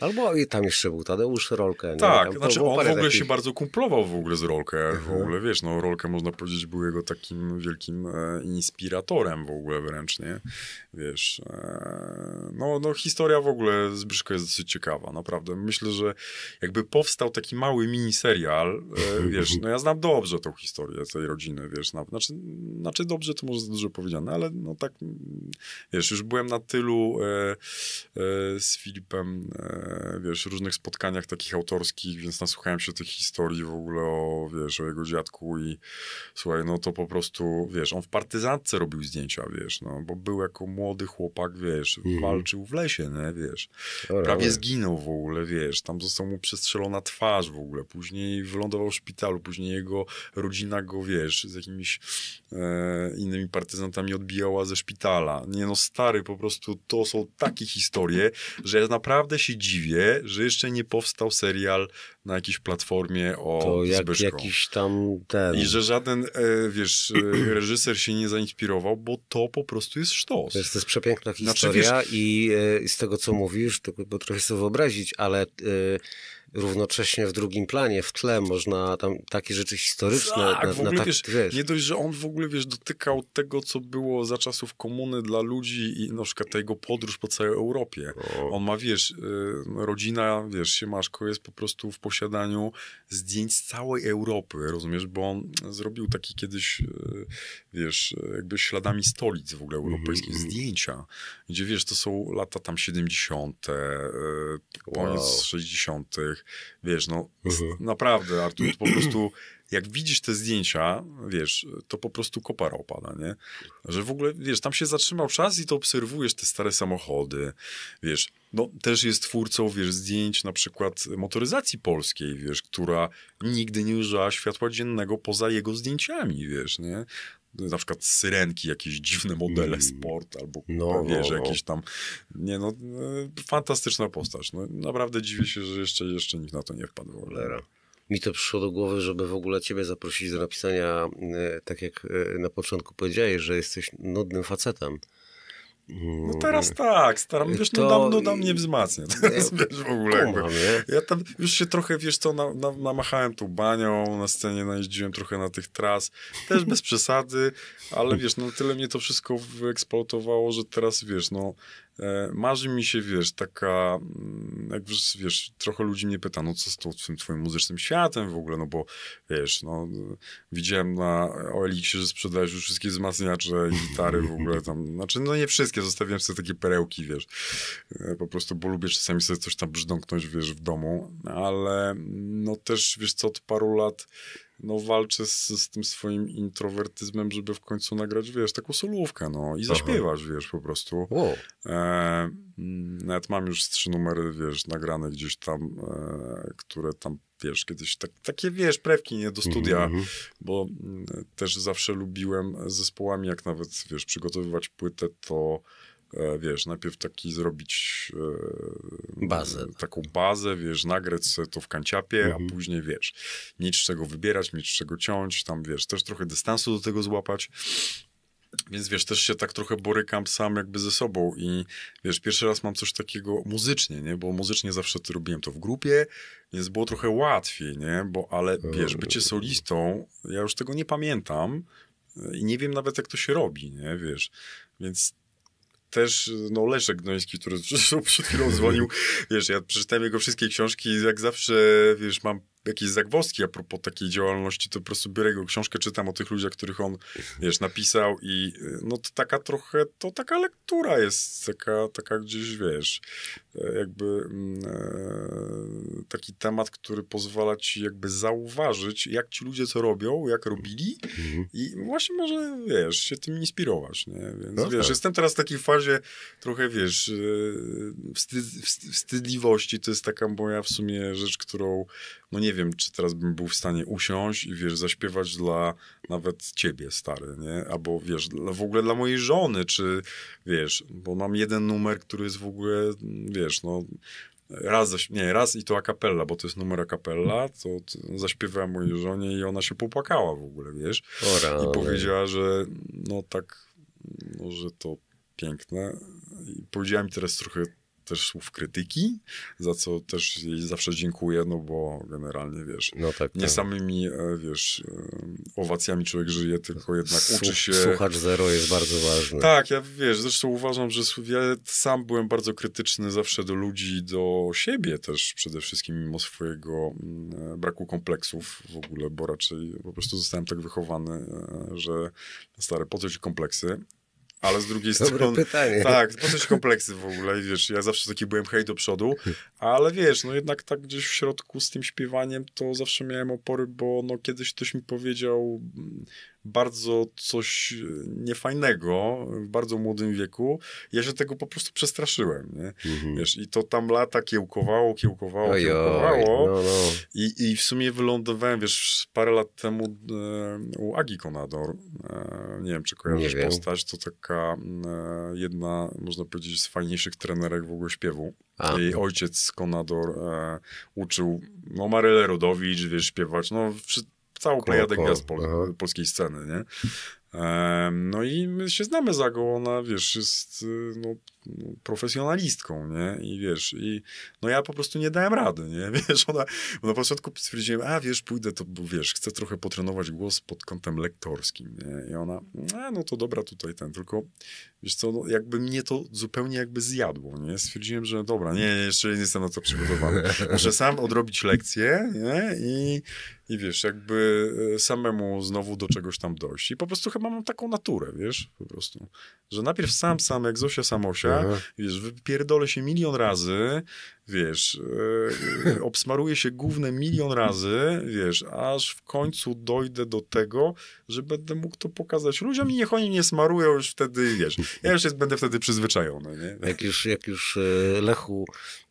Albo i tam jeszcze był Tadeusz Rolkę. Tak, znaczy on w ogóle takich... się bardzo kumplował w ogóle z Rolkę. W mhm. ogóle, wiesz, no Rolkę można powiedzieć był jego takim wielkim e, inspiratorem w ogóle wręcz, nie? Wiesz, e, no, no historia w ogóle Zbyszka jest dosyć ciekawa, naprawdę. Myślę, że jakby powstał taki mały miniserial, e, wiesz, no ja znam dobrze tą historię tej rodziny, wiesz, na, znaczy, znaczy dobrze to może za dużo powiedziane, ale no tak, mm, wiesz, już byłem na tylu e, e z Filipem e, wiesz, różnych spotkaniach takich autorskich, więc nasłuchałem się tych historii w ogóle o, wiesz, o jego dziadku i słuchaj, no to po prostu, wiesz, on w partyzantce robił zdjęcia, wiesz, no, bo był jako młody chłopak, wiesz, mhm. walczył w lesie, nie, wiesz, Dobra, prawie zginął w ogóle, wiesz, tam został mu przestrzelona twarz w ogóle, później wylądował w szpitalu, później jego rodzina go, wiesz, z jakimiś e, innymi partyzantami odbijała ze szpitala, nie no, stary, po prostu to są takie historie, że ja naprawdę się dziwię, dziwię, że jeszcze nie powstał serial na jakiejś platformie o to jak, jakiś tam ten... I że żaden, e, wiesz, e, reżyser się nie zainspirował, bo to po prostu jest sztos. To jest, to jest przepiękna historia znaczy, wiesz... E, i, z tego, co mówisz, to, bo trochę sobie wyobrazić, ale równocześnie w drugim planie, w tle można tam takie rzeczy historyczne. Tak, na, w ogóle, na tak, wiesz, wiesz. nie dość, że on w ogóle, wiesz, dotykał tego, co było za czasów komuny dla ludzi i na przykład tego podróż po całej Europie. O. On ma, wiesz, y, rodzina, wiesz, Siemaszko jest po prostu w posiadaniu zdjęć z całej Europy, rozumiesz, bo on zrobił taki kiedyś, y, wiesz, jakby śladami stolic w ogóle europejskich mm -hmm. zdjęcia, gdzie, wiesz, to są lata tam 70., y, koniec wow. 60., Wiesz, no mhm. naprawdę, Artur, po prostu jak widzisz te zdjęcia, wiesz, to po prostu kopara opada, no nie? Że w ogóle, wiesz, tam się zatrzymał czas i to obserwujesz te stare samochody, wiesz. No, też jest twórcą, wiesz, zdjęć na przykład motoryzacji polskiej, wiesz, która nigdy nie użyła światła dziennego poza jego zdjęciami, wiesz, nie? na przykład syrenki, jakieś dziwne modele mm. sport, albo no, no wiesz, no, no. jakieś tam, nie no, e, fantastyczna postać. No, naprawdę dziwię się, że jeszcze, jeszcze nikt na to nie wpadł. lera Mi to przyszło do głowy, żeby w ogóle ciebie zaprosić do napisania, e, tak jak e, na początku powiedziałeś, że jesteś nudnym facetem. No mm. teraz tak, staram, wiesz, no to... no, dam, nie wzmacnia, teraz wiesz, w ogóle Ja tam już się trochę, wiesz co, na, na, namachałem tą banią, na scenie najeździłem trochę na tych tras, też bez przesady, ale wiesz, no tyle mnie to wszystko wyeksploatowało, że teraz, wiesz, no E, marzy mi się, wiesz, taka, mm, jak wiesz, trochę ludzi mnie pyta, no co z, tą tym twoim muzycznym światem w ogóle, no bo wiesz, no widziałem na OLX-ie, że sprzedajesz już wszystkie wzmacniacze i gitary w ogóle tam, znaczy no nie wszystkie, zostawiam sobie takie perełki, wiesz, e, po prostu, bo lubię czasami sobie coś tam brzdąknąć, wiesz, w domu, ale no też, wiesz co, od paru lat no walczy z, z tym swoim introwertyzmem, żeby w końcu nagrać, wiesz, taką solówkę, no i zaśpiewasz, Aha. wiesz, po prostu. Wow. E, nawet mam już trzy numery, wiesz, nagrane gdzieś tam, e, które tam, wiesz, kiedyś tak, takie, wiesz, prewki, nie, do studia, mhm, mhm. mm -hmm. bo też zawsze lubiłem zespołami, jak nawet, wiesz, przygotowywać płytę, to E, wiesz, najpierw taki zrobić e, bazę. taką bazę, wiesz, nagrać sobie to w kanciapie, mhm. a później, wiesz, mieć czego wybierać, mieć czego ciąć, tam, wiesz, też trochę dystansu do tego złapać. Więc wiesz, też się tak trochę borykam sam jakby ze sobą i wiesz, pierwszy raz mam coś takiego muzycznie, nie? Bo muzycznie zawsze to robiłem to w grupie, więc było trochę łatwiej, nie? Bo ale e, wiesz, bycie solistą, ja już tego nie pamiętam i nie wiem nawet jak to się robi, nie? Wiesz, więc też no, Leszek Gnoński, który zresztą przed chwilą dzwonił, wiesz, ja przeczytałem jego wszystkie książki i jak zawsze, wiesz, mam jakieś zagwozdki a propos takiej działalności, to po prostu biorę jego książkę, czytam o tych ludziach, których on, wiesz, napisał i y, no to taka trochę, to taka lektura jest, taka, taka gdzieś, wiesz, e, jakby mm, e, taki temat, który pozwala ci jakby zauważyć, jak ci ludzie co robią, jak robili mhm. i właśnie może, wiesz, się tym inspirować, nie? Więc, no wiesz, tak. jestem teraz w takiej fazie trochę, wiesz, e, wstyd, wstydliwości, to jest taka moja w sumie rzecz, którą no nie wiem, czy teraz bym był w stanie usiąść i wiesz, zaśpiewać dla nawet ciebie, stary, nie? Albo wiesz, w ogóle dla mojej żony, czy wiesz, bo mam jeden numer, który jest w ogóle, wiesz, no raz, nie, raz i to a bo to jest numer a to, to zaśpiewałem mojej żonie i ona się popłakała w ogóle, wiesz? Ora, I powiedziała, że no tak, no, że to piękne. I powiedziała mi teraz trochę też słów krytyki, za co też jej zawsze dziękuję, no bo generalnie, wiesz, no tak, nie tak. samymi, e, wiesz, e, owacjami człowiek żyje, tylko jednak Słuch, uczy się... Słuchacz zero jest bardzo ważny. Tak, ja wiesz, zresztą uważam, że ja sam byłem bardzo krytyczny zawsze do ludzi, do siebie też przede wszystkim, mimo swojego mm, e, braku kompleksów w ogóle, bo raczej po prostu zostałem tak wychowany, że na po co ci kompleksy? ale z drugiej Dobre strony... pytanie. Tak, po coś kompleksy w ogóle, wiesz, ja zawsze taki byłem hej do przodu, ale wiesz, no jednak tak gdzieś w środku z tym śpiewaniem to zawsze miałem opory, bo no kiedyś ktoś mi powiedział, bardzo coś e, niefajnego w bardzo młodym wieku. Ja się tego po prostu przestraszyłem. Nie? Mhm. Wiesz, I to tam lata kiełkowało, kiełkowało, kiełkowało. No, no. I, I w sumie wylądowałem, wiesz, parę lat temu e, u Agi Konador. E, nie wiem, czy kojarzysz nie postać. To taka e, jedna, można powiedzieć, z fajniejszych trenerek w ogóle śpiewu. A. Jej ojciec Konador e, uczył no, Marylę Rodowicz, wiesz, śpiewać. No, całą plejadę gwiazd pol, polskiej sceny, nie? No i my się znamy za go, ona wiesz, jest y, no, profesjonalistką, nie? I wiesz, i no ja po prostu nie dałem rady, nie? Wiesz, ona, na początku stwierdziłem, a wiesz, pójdę, to wiesz, chcę trochę potrenować głos pod kątem lektorskim, nie? I ona, a no to dobra, tutaj ten, tylko wiesz co, no, jakby mnie to zupełnie jakby zjadło, nie? Stwierdziłem, że dobra, nie, jeszcze nie jestem na to przygotowany. Muszę sam odrobić lekcję, nie? I, i wiesz, jakby e, samemu znowu do czegoś tam dojść. I po prostu chyba mam taką naturę, wiesz, po prostu, że najpierw sam, sam, jak Zosia Samosia, ja, wiesz, wypierdolę się milion razy, wiesz, yy, obsmaruję się główne milion razy, wiesz, aż w końcu dojdę do tego, że będę mógł to pokazać ludziom i niech oni nie smarują już wtedy, wiesz, ja już jest, będę wtedy przyzwyczajony. Nie? Jak, już, jak już e, Lechu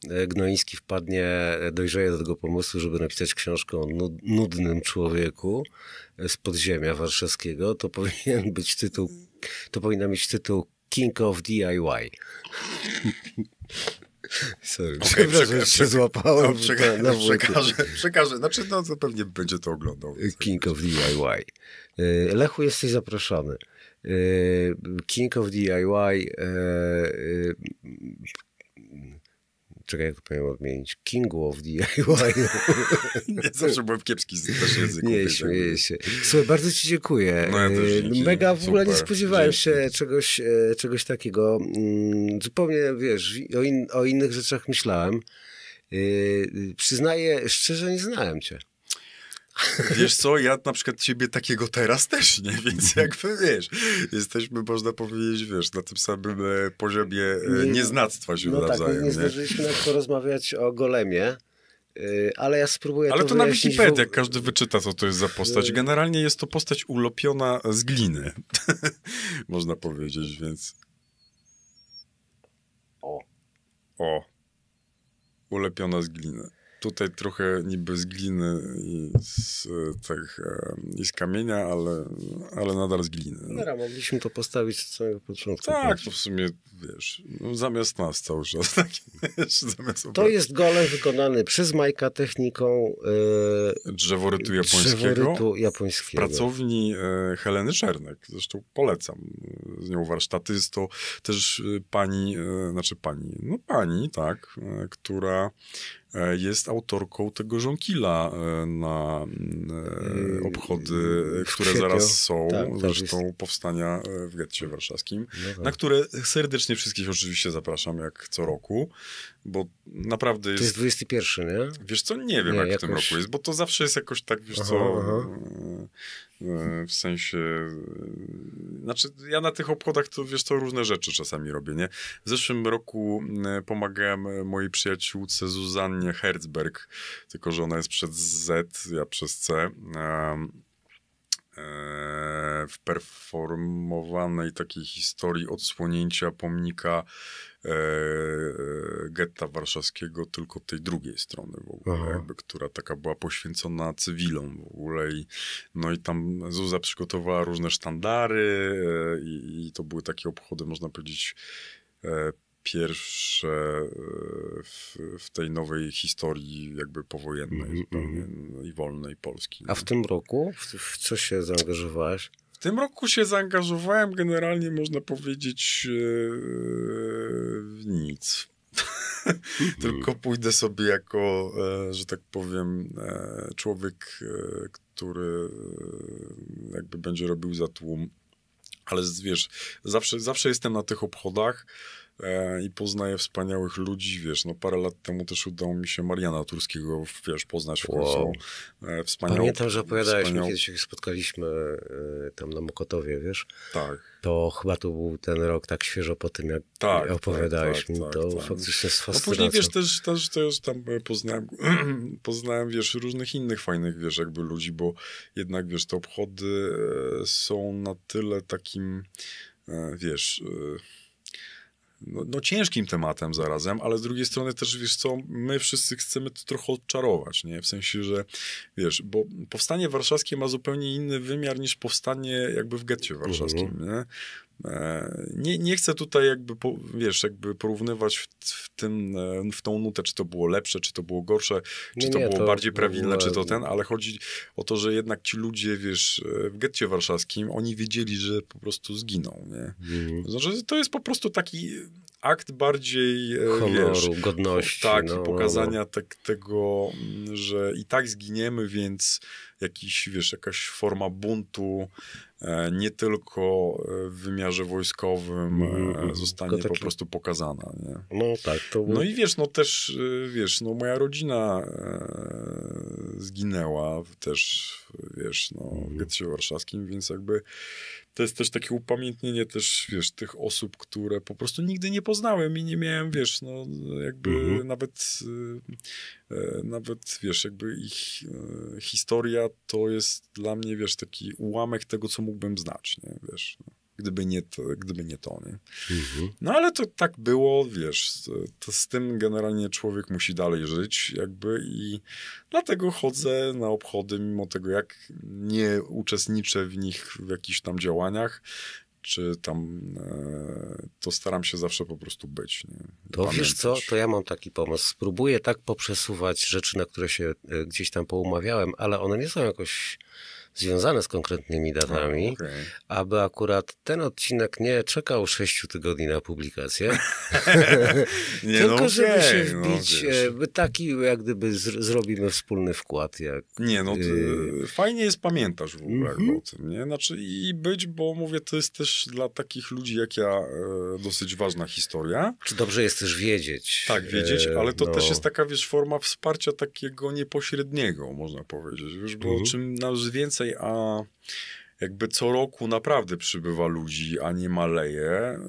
e, Gnoiński wpadnie, dojrzeje do tego pomysłu, żeby napisać książkę o nudnym człowieku z podziemia warszawskiego, to powinien być tytuł, to powinna mieć tytuł King of DIY. Sorry, okay, no, przepraszam, przeka- się złapałem. No, przeka- na no, przekażę, przekażę. Znaczy, no to pewnie będzie to oglądał. King of DIY. E, Lechu, jesteś zaproszony. E, King of DIY e, czekaj, jak to powiem odmienić, King of DIY. nie, zawsze byłem kiepski z też języków. Nie, tak śmieję się. Słuchaj, bardzo ci dziękuję. No, ja e, Mega, w ogóle nie spodziewałem się czegoś, e, czegoś takiego. Mm, zupełnie, wiesz, o, in, o innych rzeczach myślałem. E, przyznaję, szczerze nie znałem cię. Wiesz co, ja na przykład ciebie takiego teraz też nie, więc mhm. jakby wiesz, jesteśmy, można powiedzieć, wiesz, na tym samym e, poziomie e, nie, no, nieznactwa się no nawzajem. Tak, nie, nie zdążyliśmy porozmawiać o golemie. E, ale ja spróbuję. Ale to, to na Wikipedii, jak każdy wyczyta, co to jest za postać. Generalnie jest to postać ulopiona z gliny, można powiedzieć, więc. O. O. Ulepiona z gliny tutaj trochę niby z gliny i z, tak, i z kamienia, ale, ale nadal z gliny. No, mogliśmy to postawić z całego początku. Tak, to w sumie, wiesz, no, zamiast nas cały czas. Tak, wiesz, zamiast to jest golem wykonany przez Majka techniką yy, e, drzeworytu japońskiego. Drzeworytu japońskiego. Pracowni yy, Heleny Czernek. Zresztą polecam z nią warsztaty. Jest to też pani, yy, znaczy pani, no pani, tak, która E, jest autorką tego żonkila e, na e, mm, obchody, które zaraz są, tak, tak, zresztą powstania w getcie warszawskim, no tak. na które serdecznie wszystkich oczywiście zapraszam, jak co roku, bo naprawdę jest... To jest 21, nie? Wiesz co, nie wiem, nie, jak jakoś... w tym roku jest, bo to zawsze jest jakoś tak, wiesz aha, co... Aha. Mm, w sensie, e, znaczy ja na tych obchodach to wiesz to różne rzeczy czasami robię, nie? W zeszłym roku mm, e, pomagałem e, mojej przyjaciółce Zuzannie Herzberg, tylko że ona jest przed Z, ja przez C. w performowanej takiej historii odsłonięcia pomnika E, getta warszawskiego, tylko tej drugiej strony w ogóle, jakby, która taka była poświęcona cywilom w ogóle. I, no i tam Zuza przygotowała różne sztandary e, i, i to były takie obchody, można powiedzieć, e, pierwsze w, w, tej nowej historii jakby powojennej mm, i wolnej Polski. A no. w tym roku w, w co się zaangażowałaś? tym roku się zaangażowałem generalnie, można powiedzieć, e, w nic. Tylko mhm. pójdę sobie jako, e, że tak powiem, e, człowiek, który jakby będzie robił za tłum. Ale wiesz, zawsze, zawsze jestem na tych obchodach. E, i poznaję wspaniałych ludzi, wiesz, no parę lat temu też udało mi się Mariana Turskiego, wiesz, poznać w końcu. Wow. E, wspaniał, Pamiętam, że opowiadałeś wspaniał... mi, kiedy się spotkaliśmy e, tam na Mokotowie, wiesz? Tak. To chyba to był ten rok tak świeżo po tym, jak tak, tak opowiadałeś tak, mi, tak, to tak, faktycznie jest fascynujące. No później, wiesz, też, też, też tam poznałem, poznałem, wiesz, różnych innych fajnych, wiesz, jakby ludzi, bo jednak, wiesz, te obchody są na tyle takim, wiesz no, no, ciężkim tematem zarazem, ale z drugiej strony też, wiesz co, my wszyscy chcemy to trochę odczarować, nie? W sensie, że wiesz, bo powstanie warszawskie ma zupełnie inny wymiar niż powstanie jakby w getcie warszawskim, mhm. nie? E, nie, nie chcę tutaj jakby, wiesz, jakby porównywać w, w, tym, e, w tą nutę, czy to było lepsze, czy to było gorsze, czy nie, to nie, było to bardziej prawidłne, czy to ten, ale chodzi o to, że jednak ci ludzie, wiesz, e, w getcie warszawskim, oni wiedzieli, że po prostu zginą, nie? Mhm. Znaczy, to jest po prostu taki akt bardziej, Honoru, wiesz, godności. Tak, no, i pokazania no. no. Tak, tego, że i tak zginiemy, więc jakiś, wiesz, jakaś forma buntu, E, nie tylko e, w wymiarze wojskowym e, mhm, mhm. zostanie po prostu pokazana. Nie? No tak. To... No i wiesz, no też, wiesz, no moja rodzina zginęła też, wiesz, no, w mhm. getcie warszawskim, więc jakby to jest też takie upamiętnienie też, wiesz, tych osób, które po prostu nigdy nie poznałem i nie miałem, wiesz, no jakby mhm. nawet, e, e, nawet, wiesz, jakby ich e, historia to jest dla mnie, wiesz, taki ułamek tego, co mógłbym znać, nie, wiesz. No gdyby nie to, gdyby nie to nie? Mhm. No ale to tak było, wiesz, to z tym generalnie człowiek musi dalej żyć jakby i dlatego chodzę na obchody, mimo tego jak nie uczestniczę w nich w jakichś tam działaniach, czy tam, e, to staram się zawsze po prostu być. Nie? To wiesz co, to ja mam taki pomysł. Spróbuję tak poprzesuwać rzeczy, na które się e, gdzieś tam poumawiałem, ale one nie są jakoś związane z konkretnymi datami, okay. aby akurat ten odcinek nie czekał 6 tygodni na publikację, nie, tylko no, żeby okay, się no wbić, no, by e, taki jak gdyby z, zrobimy wspólny wkład. Jak, nie, no y fajnie jest pamiętasz w ogóle mm -hmm. o tym, nie? Znaczy i być, bo mówię, to jest też dla takich ludzi jak ja e, dosyć ważna historia. Czy dobrze jest też wiedzieć. Tak, wiedzieć, ale to no. też jest taka, wiesz, forma wsparcia takiego niepośredniego, można powiedzieć, wiesz, bo mm -hmm. czym nas więcej więcej, a jakby co roku naprawdę przybywa ludzi, a nie maleje. E,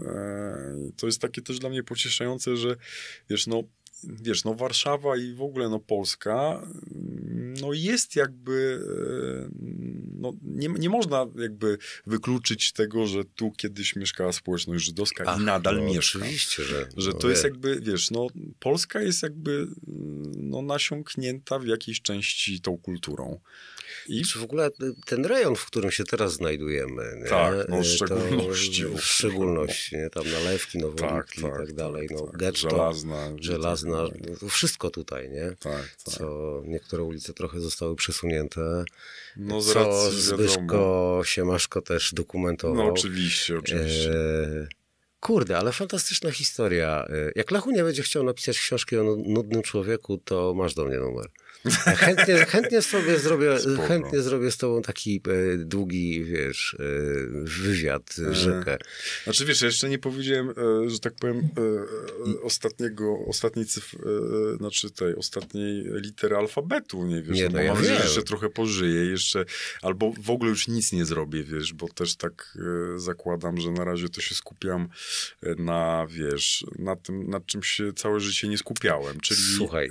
to jest takie też dla mnie pocieszające, że wiesz, no, wiesz, no Warszawa i w ogóle no Polska, no jest jakby, e, no nie, nie można jakby wykluczyć tego, że tu kiedyś mieszkała społeczność żydowska Ach, i no nadal no, mieszka. Oczywiście, że. Że no to wie. jest jakby, wiesz, no Polska jest jakby no nasiąknięta w jakiejś części tą kulturą. I czy w ogóle ten rejon, w którym się teraz znajdujemy. Nie? Tak, no w e, szczególności. To, w no. szczególności, nie? tam nalewki, nowoliki tak, tak, i tak, tak dalej. No, tak, getto, żelazna. Żelazna, no, no wszystko tutaj, nie? Tak, tak. Co, niektóre ulice trochę zostały przesunięte. No z racji, Zbyszko wiadomo. Siemaszko też dokumentował. No oczywiście, e, oczywiście. E... Kurde, ale fantastyczna historia. E, jak Lechu nie będzie chciał napisać książki o nudnym człowieku, to masz do mnie numer. Chętnie, chętnie sobie zrobię, chętnie zrobię z tobą taki e, długi, wiesz, e, wywiad, e. rzekę. Znaczy wiesz, jeszcze nie powiedziałem, e, że tak powiem, e, e, mm. ostatniego, ostatniej cyfr, e, znaczy tej, ostatniej litery alfabetu, nie wiesz, nie, no, no ja mam jeszcze trochę pożyję, jeszcze, albo w ogóle już nic nie zrobię, wiesz, bo też tak zakładam, że na razie to się skupiam na, wiesz, na tym, nad czym się całe życie nie skupiałem, czyli Słuchaj,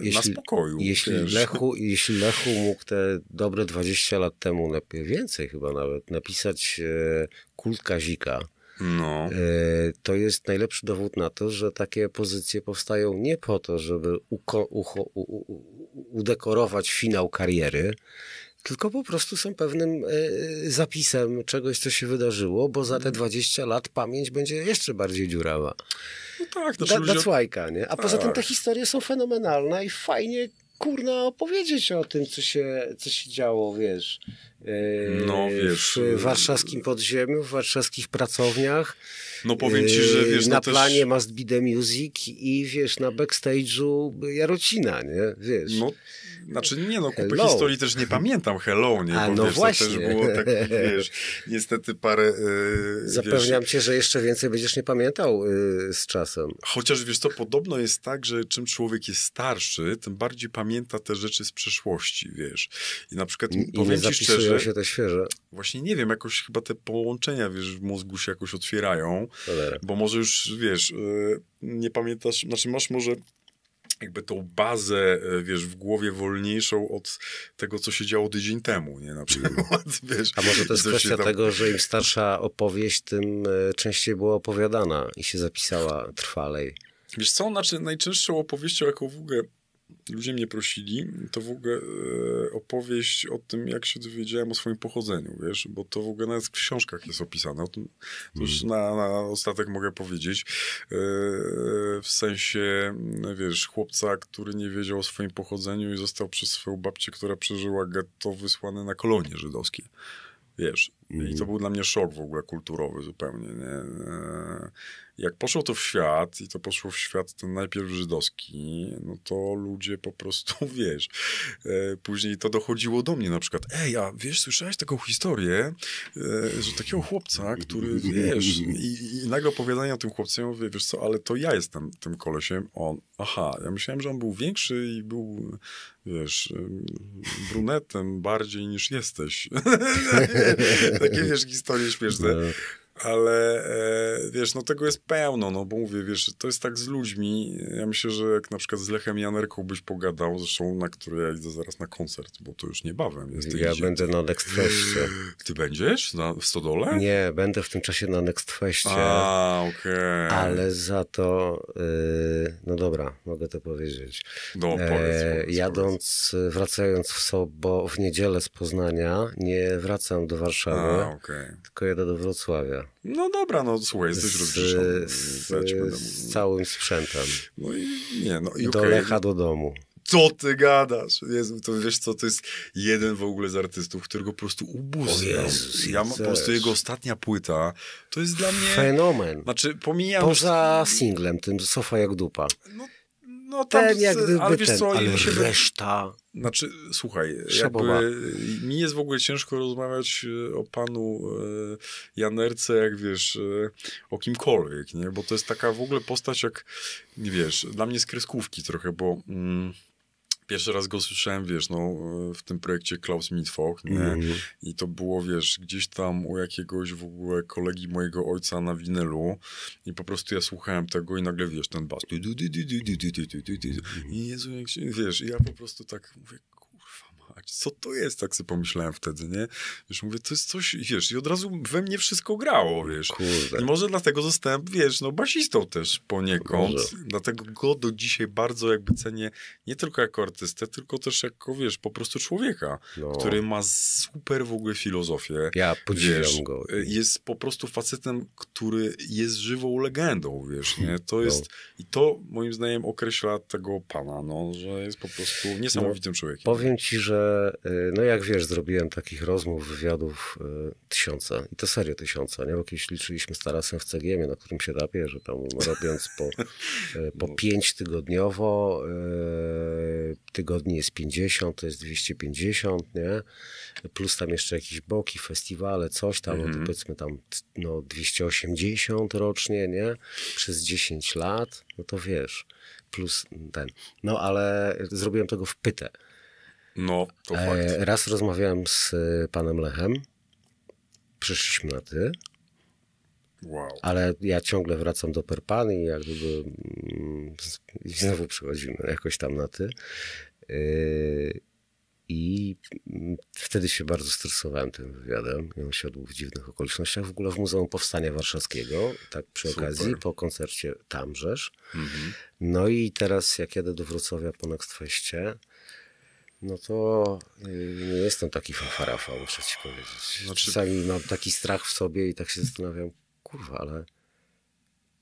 jeśli, na spokoju. Jeśli jeśli Lechu, jeśli Lechu mógł te dobre 20 lat temu, lepiej, więcej chyba nawet, napisać e, kult Kazika, no. E, to jest najlepszy dowód na to, że takie pozycje powstają nie po to, żeby udekorować finał kariery, tylko po prostu są pewnym e, zapisem czegoś, co się wydarzyło, bo za te 20 mhm. lat pamięć będzie jeszcze bardziej dziurawa. No tak, to znaczy da, ludzie... nie? A poza tym te tak. historie są fenomenalne i fajnie kurna opowiedzieć o tym, co się, co się działo, wiesz, e, no, wiesz, w e, warszawskim podziemiu, w warszawskich pracowniach. No powiem ci, że e, wiesz, no na no planie też... Must Be The Music i wiesz, na backstage'u Jarocina, nie? Wiesz. No znaczy nie no, kupy Hello. historii też nie pamiętam. Hello, nie? A, bo no wiesz, właśnie. to też było tak, wiesz, niestety parę... Yy, Zapewniam wiesz, cię, że jeszcze więcej będziesz nie pamiętał yy, z czasem. Chociaż wiesz to podobno jest tak, że czym człowiek jest starszy, tym bardziej pamięta te rzeczy z przeszłości, wiesz. I na przykład I powiem ci szczerze... się te świeże. Właśnie nie wiem, jakoś chyba te połączenia, wiesz, w mózgu się jakoś otwierają, Cholera. bo może już, wiesz, yy, nie pamiętasz, znaczy masz może jakby tą bazę, e, wiesz, w głowie wolniejszą od tego, co się działo tydzień temu, nie? Na przykład, no. wiesz, A może to jest kwestia tam... tego, że im starsza opowieść, tym e, częściej była opowiadana i się zapisała trwalej. Wiesz co, znaczy najczęstszą opowieścią, jaką w ogóle ludzie mnie prosili, to w ogóle e, opowieść o tym, jak się dowiedziałem o swoim pochodzeniu, wiesz, bo to w ogóle nawet w książkach jest opisane. O tym już mm. na, na ostatek mogę powiedzieć. E, w sensie, mm, wiesz, chłopca, który nie wiedział o swoim pochodzeniu i został przez swoją babcię, która przeżyła getto, wysłany na kolonie żydowskie. Wiesz, i mhm. to był dla mnie szok w ogóle kulturowy zupełnie. Nie? E, jak poszło to w świat i to poszło w świat ten najpierw żydowski, no to ludzie po prostu, wiesz, e, później to dochodziło do mnie na przykład, ej, a wiesz, słyszałeś taką historię, e, że takiego chłopca, który, wiesz, i, i nagle opowiadanie o tym chłopcu, ja mówię, wiesz co, ale to ja jestem tym kolesiem, on, aha, ja myślałem, że on był większy i był, wiesz, brunetem bardziej niż jesteś. takie wiesz, historie śmieszne. No ale e, wiesz, no tego jest pełno, no bo mówię, wiesz, to jest tak z ludźmi, ja myślę, że jak na przykład z Lechem Janerką byś pogadał, zresztą na który ja idę zaraz na koncert, bo to już niebawem jest. Ja idzie. będę na Next Festie. Ty będziesz na, w Stodole? Nie, będę w tym czasie na Next Festie. A, okej. Okay. Ale za to, e, no dobra, mogę to powiedzieć. No, powiedz, e, powiedz Jadąc, powiedz. wracając w sobo, w niedzielę z Poznania, nie wracam do Warszawy, A, okay. tylko jadę do Wrocławia. No dobra, no słuchaj, jesteś rozgrzeszony. Z, z, z całym sprzętem. No i nie, no i Do okay. Lecha do domu co ty gadasz? Jezu, to wiesz co, to jest jeden w ogóle z artystów, którego po prostu ubóstwiam. Ja mam po prostu jego ostatnia płyta, to jest dla mnie... Fenomen. Znaczy, pomijam... Poza singlem, tym Sofa jak dupa. No no tam, ten jak ale wiesz co, ten, ale się reszta... Znaczy, słuchaj, jakby y, mi jest w ogóle ciężko rozmawiać y, o panu y, Janerce, jak wiesz, o kimkolwiek, nie? Bo to jest taka w ogóle postać jak, nie wiesz, dla mnie z kreskówki trochę, bo... Mm, pierwszy raz go słyszałem, wiesz, no, e, w tym projekcie Klaus Mitwoch, nie? Mm I to było, wiesz, gdzieś tam u jakiegoś w ogóle kolegi mojego ojca na winylu i po prostu ja słuchałem tego i nagle, wiesz, ten bas. I Jezu, jak się, wiesz, ja po prostu tak mówię, co to jest, tak sobie pomyślałem wtedy, nie? Wiesz, mówię, to jest coś, wiesz, i od razu we mnie wszystko grało, wiesz. Kurde. I może dlatego zostałem, wiesz, no basistą też poniekąd, Boże. dlatego go do dzisiaj bardzo jakby cenię, nie tylko jako artystę, tylko też jako, wiesz, po prostu człowieka, no. który ma super w ogóle filozofię. Ja podziwiam go. E, jest po prostu facetem, który jest żywą legendą, wiesz, nie? To no. jest, i to moim zdaniem określa tego pana, no, że jest po prostu no, niesamowitym no, człowiekiem. Powiem ci, że Y, no jak wiesz, zrobiłem takich rozmów, wywiadów y, tysiąca i to serio tysiąca, nie? Bo kiedyś liczyliśmy z Tarasem w cgm na którym się tapie, że tam robiąc po, y, po pięć tygodniowo, tygodni jest 50, to jest 250, nie? Plus tam jeszcze jakieś boki, festiwale, coś tam, no mhm. no to powiedzmy tam no 280 rocznie, nie? Przez 10 lat, no to wiesz, plus ten. No ale zrobiłem tego w pytę. No, to e, fakt. Raz rozmawiałem z e, panem Lechem, przyszliśmy na ty, Wow. Ale ja ciągle wracam do perpany, i jak gdyby mm, i znowu przychodzimy jakoś tam na ty. E, I mm, wtedy się bardzo stresowałem tym wywiadem. I on się odbył w dziwnych okolicznościach. W ogóle w Muzeum Powstania Warszawskiego, tak przy Super. okazji, po koncercie Tamrzesz. Mhm. No i teraz jak jadę do Wrocławia po Next Feście, no to y, nie jestem taki fanfarafa, muszę ci powiedzieć. Znaczy... Czasami mam taki strach w sobie i tak się zastanawiam, kurwa, ale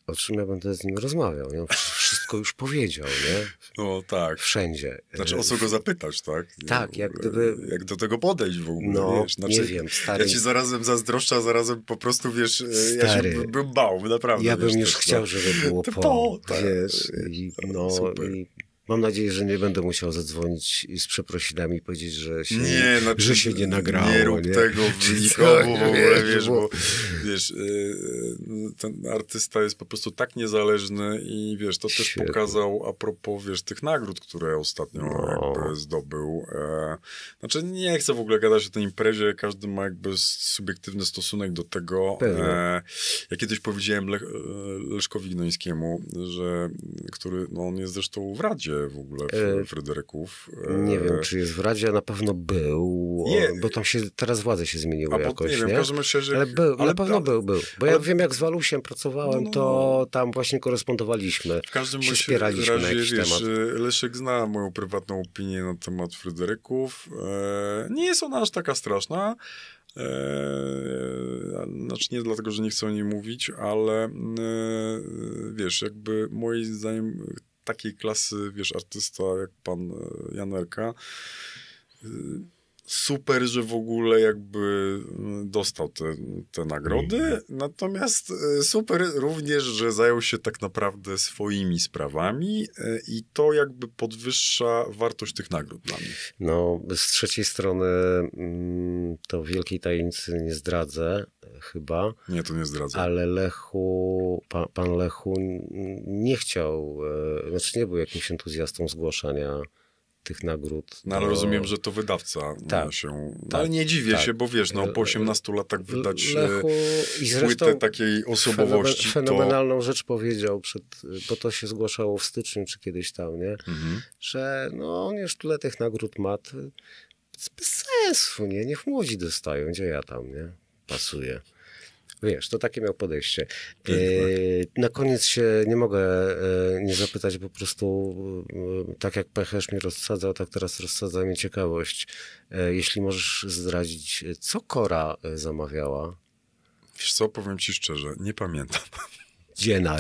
o czym ja będę z nim rozmawiał? Ja wszystko już powiedział, nie? No tak. Wszędzie. Znaczy o co go zapytać, tak? Tak, jak gdyby... Jak do tego podejść w ogóle, no, wiesz? Znaczy, nie wiem, stary... Ja ci zarazem zazdroszczę, a zarazem po prostu, wiesz, stary, e, ja się bym bał, naprawdę. Ja bym wiesz, już tak, chciał, żeby było po, po tak. wiesz, i, no, no Super. i Mam nadzieję, że nie będę musiał zadzwonić z przeprosinami i powiedzieć, że się nie, znaczy, że się nie nagrało. Nie rób nie? tego nikomu w ogóle, wiesz, bo wiesz, y, ten artysta jest po prostu tak niezależny i wiesz, to też pokazał a propos, wiesz, tych nagród, które ostatnio no. jakby zdobył. E, znaczy nie chcę w ogóle gadać o tej imprezie, każdy ma jakby subiektywny stosunek do tego. Pewnie. E, ja kiedyś powiedziałem Le e, Leszkowi Gnońskiemu, że, który, no on jest zresztą w Radzie, w ogóle e, Fryderyków? Nie e, wiem, czy jest w Radzie, na pewno był, nie. bo tam się, teraz władze się zmieniły a, jakoś, nie? Wiem, Każdym razie, że... Ale był, ale, na pewno ale, był, był. Bo ale... ja wiem, jak z Walusiem pracowałem, no, no, to no. tam właśnie korespondowaliśmy, w każdym się spieraliśmy razie, na jakiś wiesz, temat. E, Leszek zna moją prywatną opinię na temat Fryderyków. Nie jest ona aż taka straszna, znaczy nie dlatego, że nie chcę o niej mówić, ale wiesz, jakby moim zdaniem takiej klasy, wiesz, artysta jak pan e, Janerka y, super, że w ogóle jakby dostał te, te nagrody. Natomiast e, super również, że zajął się tak naprawdę swoimi sprawami e, i to jakby podwyższa wartość tych nagród dla mnie. No, z trzeciej strony mm, to wielkiej tajemnicy nie zdradzę e, chyba. Nie, to nie zdradzę. Ale Lechu, pan, pan Lechu nie chciał, znaczy nie był jakimś entuzjastą zgłaszania tych nagród. No ale to... rozumiem, że to wydawca no, tak, się... No, tak, ale nie dziwię tak. się, bo wiesz, no, po 18 latach wydać e, Lechu... płytę takiej osobowości. Fenomenalną to... rzecz powiedział, przed, bo to się zgłaszało w styczniu czy kiedyś tam, nie? Mhm. Że no, on już tyle tych nagród ma, bez sensu, nie? Niech młodzi dostają, gdzie ja tam, nie? Pasuje. Wiesz, to takie miał podejście. Tak, tak. E, na koniec się nie mogę e, nie zapytać, po prostu e, tak jak pechesz mnie rozsadzał, tak teraz rozsadza mnie ciekawość. E, jeśli możesz zdradzić, co Kora e, zamawiała? Wiesz co, powiem ci szczerze, nie pamiętam. Gdzie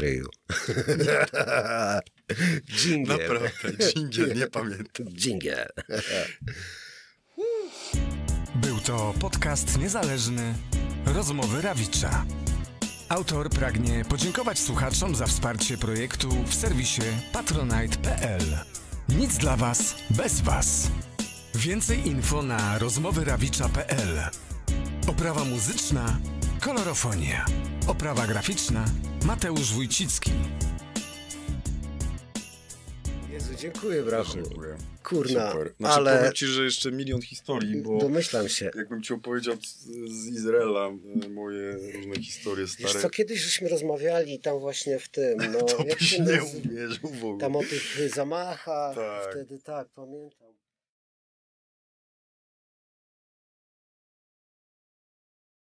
Dżingiel. Naprawdę, dżingiel, nie pamiętam. Dżingiel. Był to podcast niezależny Rozmowy Rawicza. Autor pragnie podziękować słuchaczom za wsparcie projektu w serwisie patronite.pl. Nic dla Was bez Was. Więcej info na rozmowyrawicza.pl. Oprawa muzyczna Kolorofonia. Oprawa graficzna Mateusz Wójcicki dziękuję, brachu. Dziękuję. Kurna, Super. Znaczy, ale... powiem ci, że jeszcze milion historii, bo... Domyślam się. Jakbym ci opowiedział z Izraela e, moje różne historie stare. Wiesz co, kiedyś żeśmy rozmawiali tam właśnie w tym, no... to byś nie nazywa? uwierzył w ogóle. Tam o tych zamachach, tak. wtedy tak, pamiętam.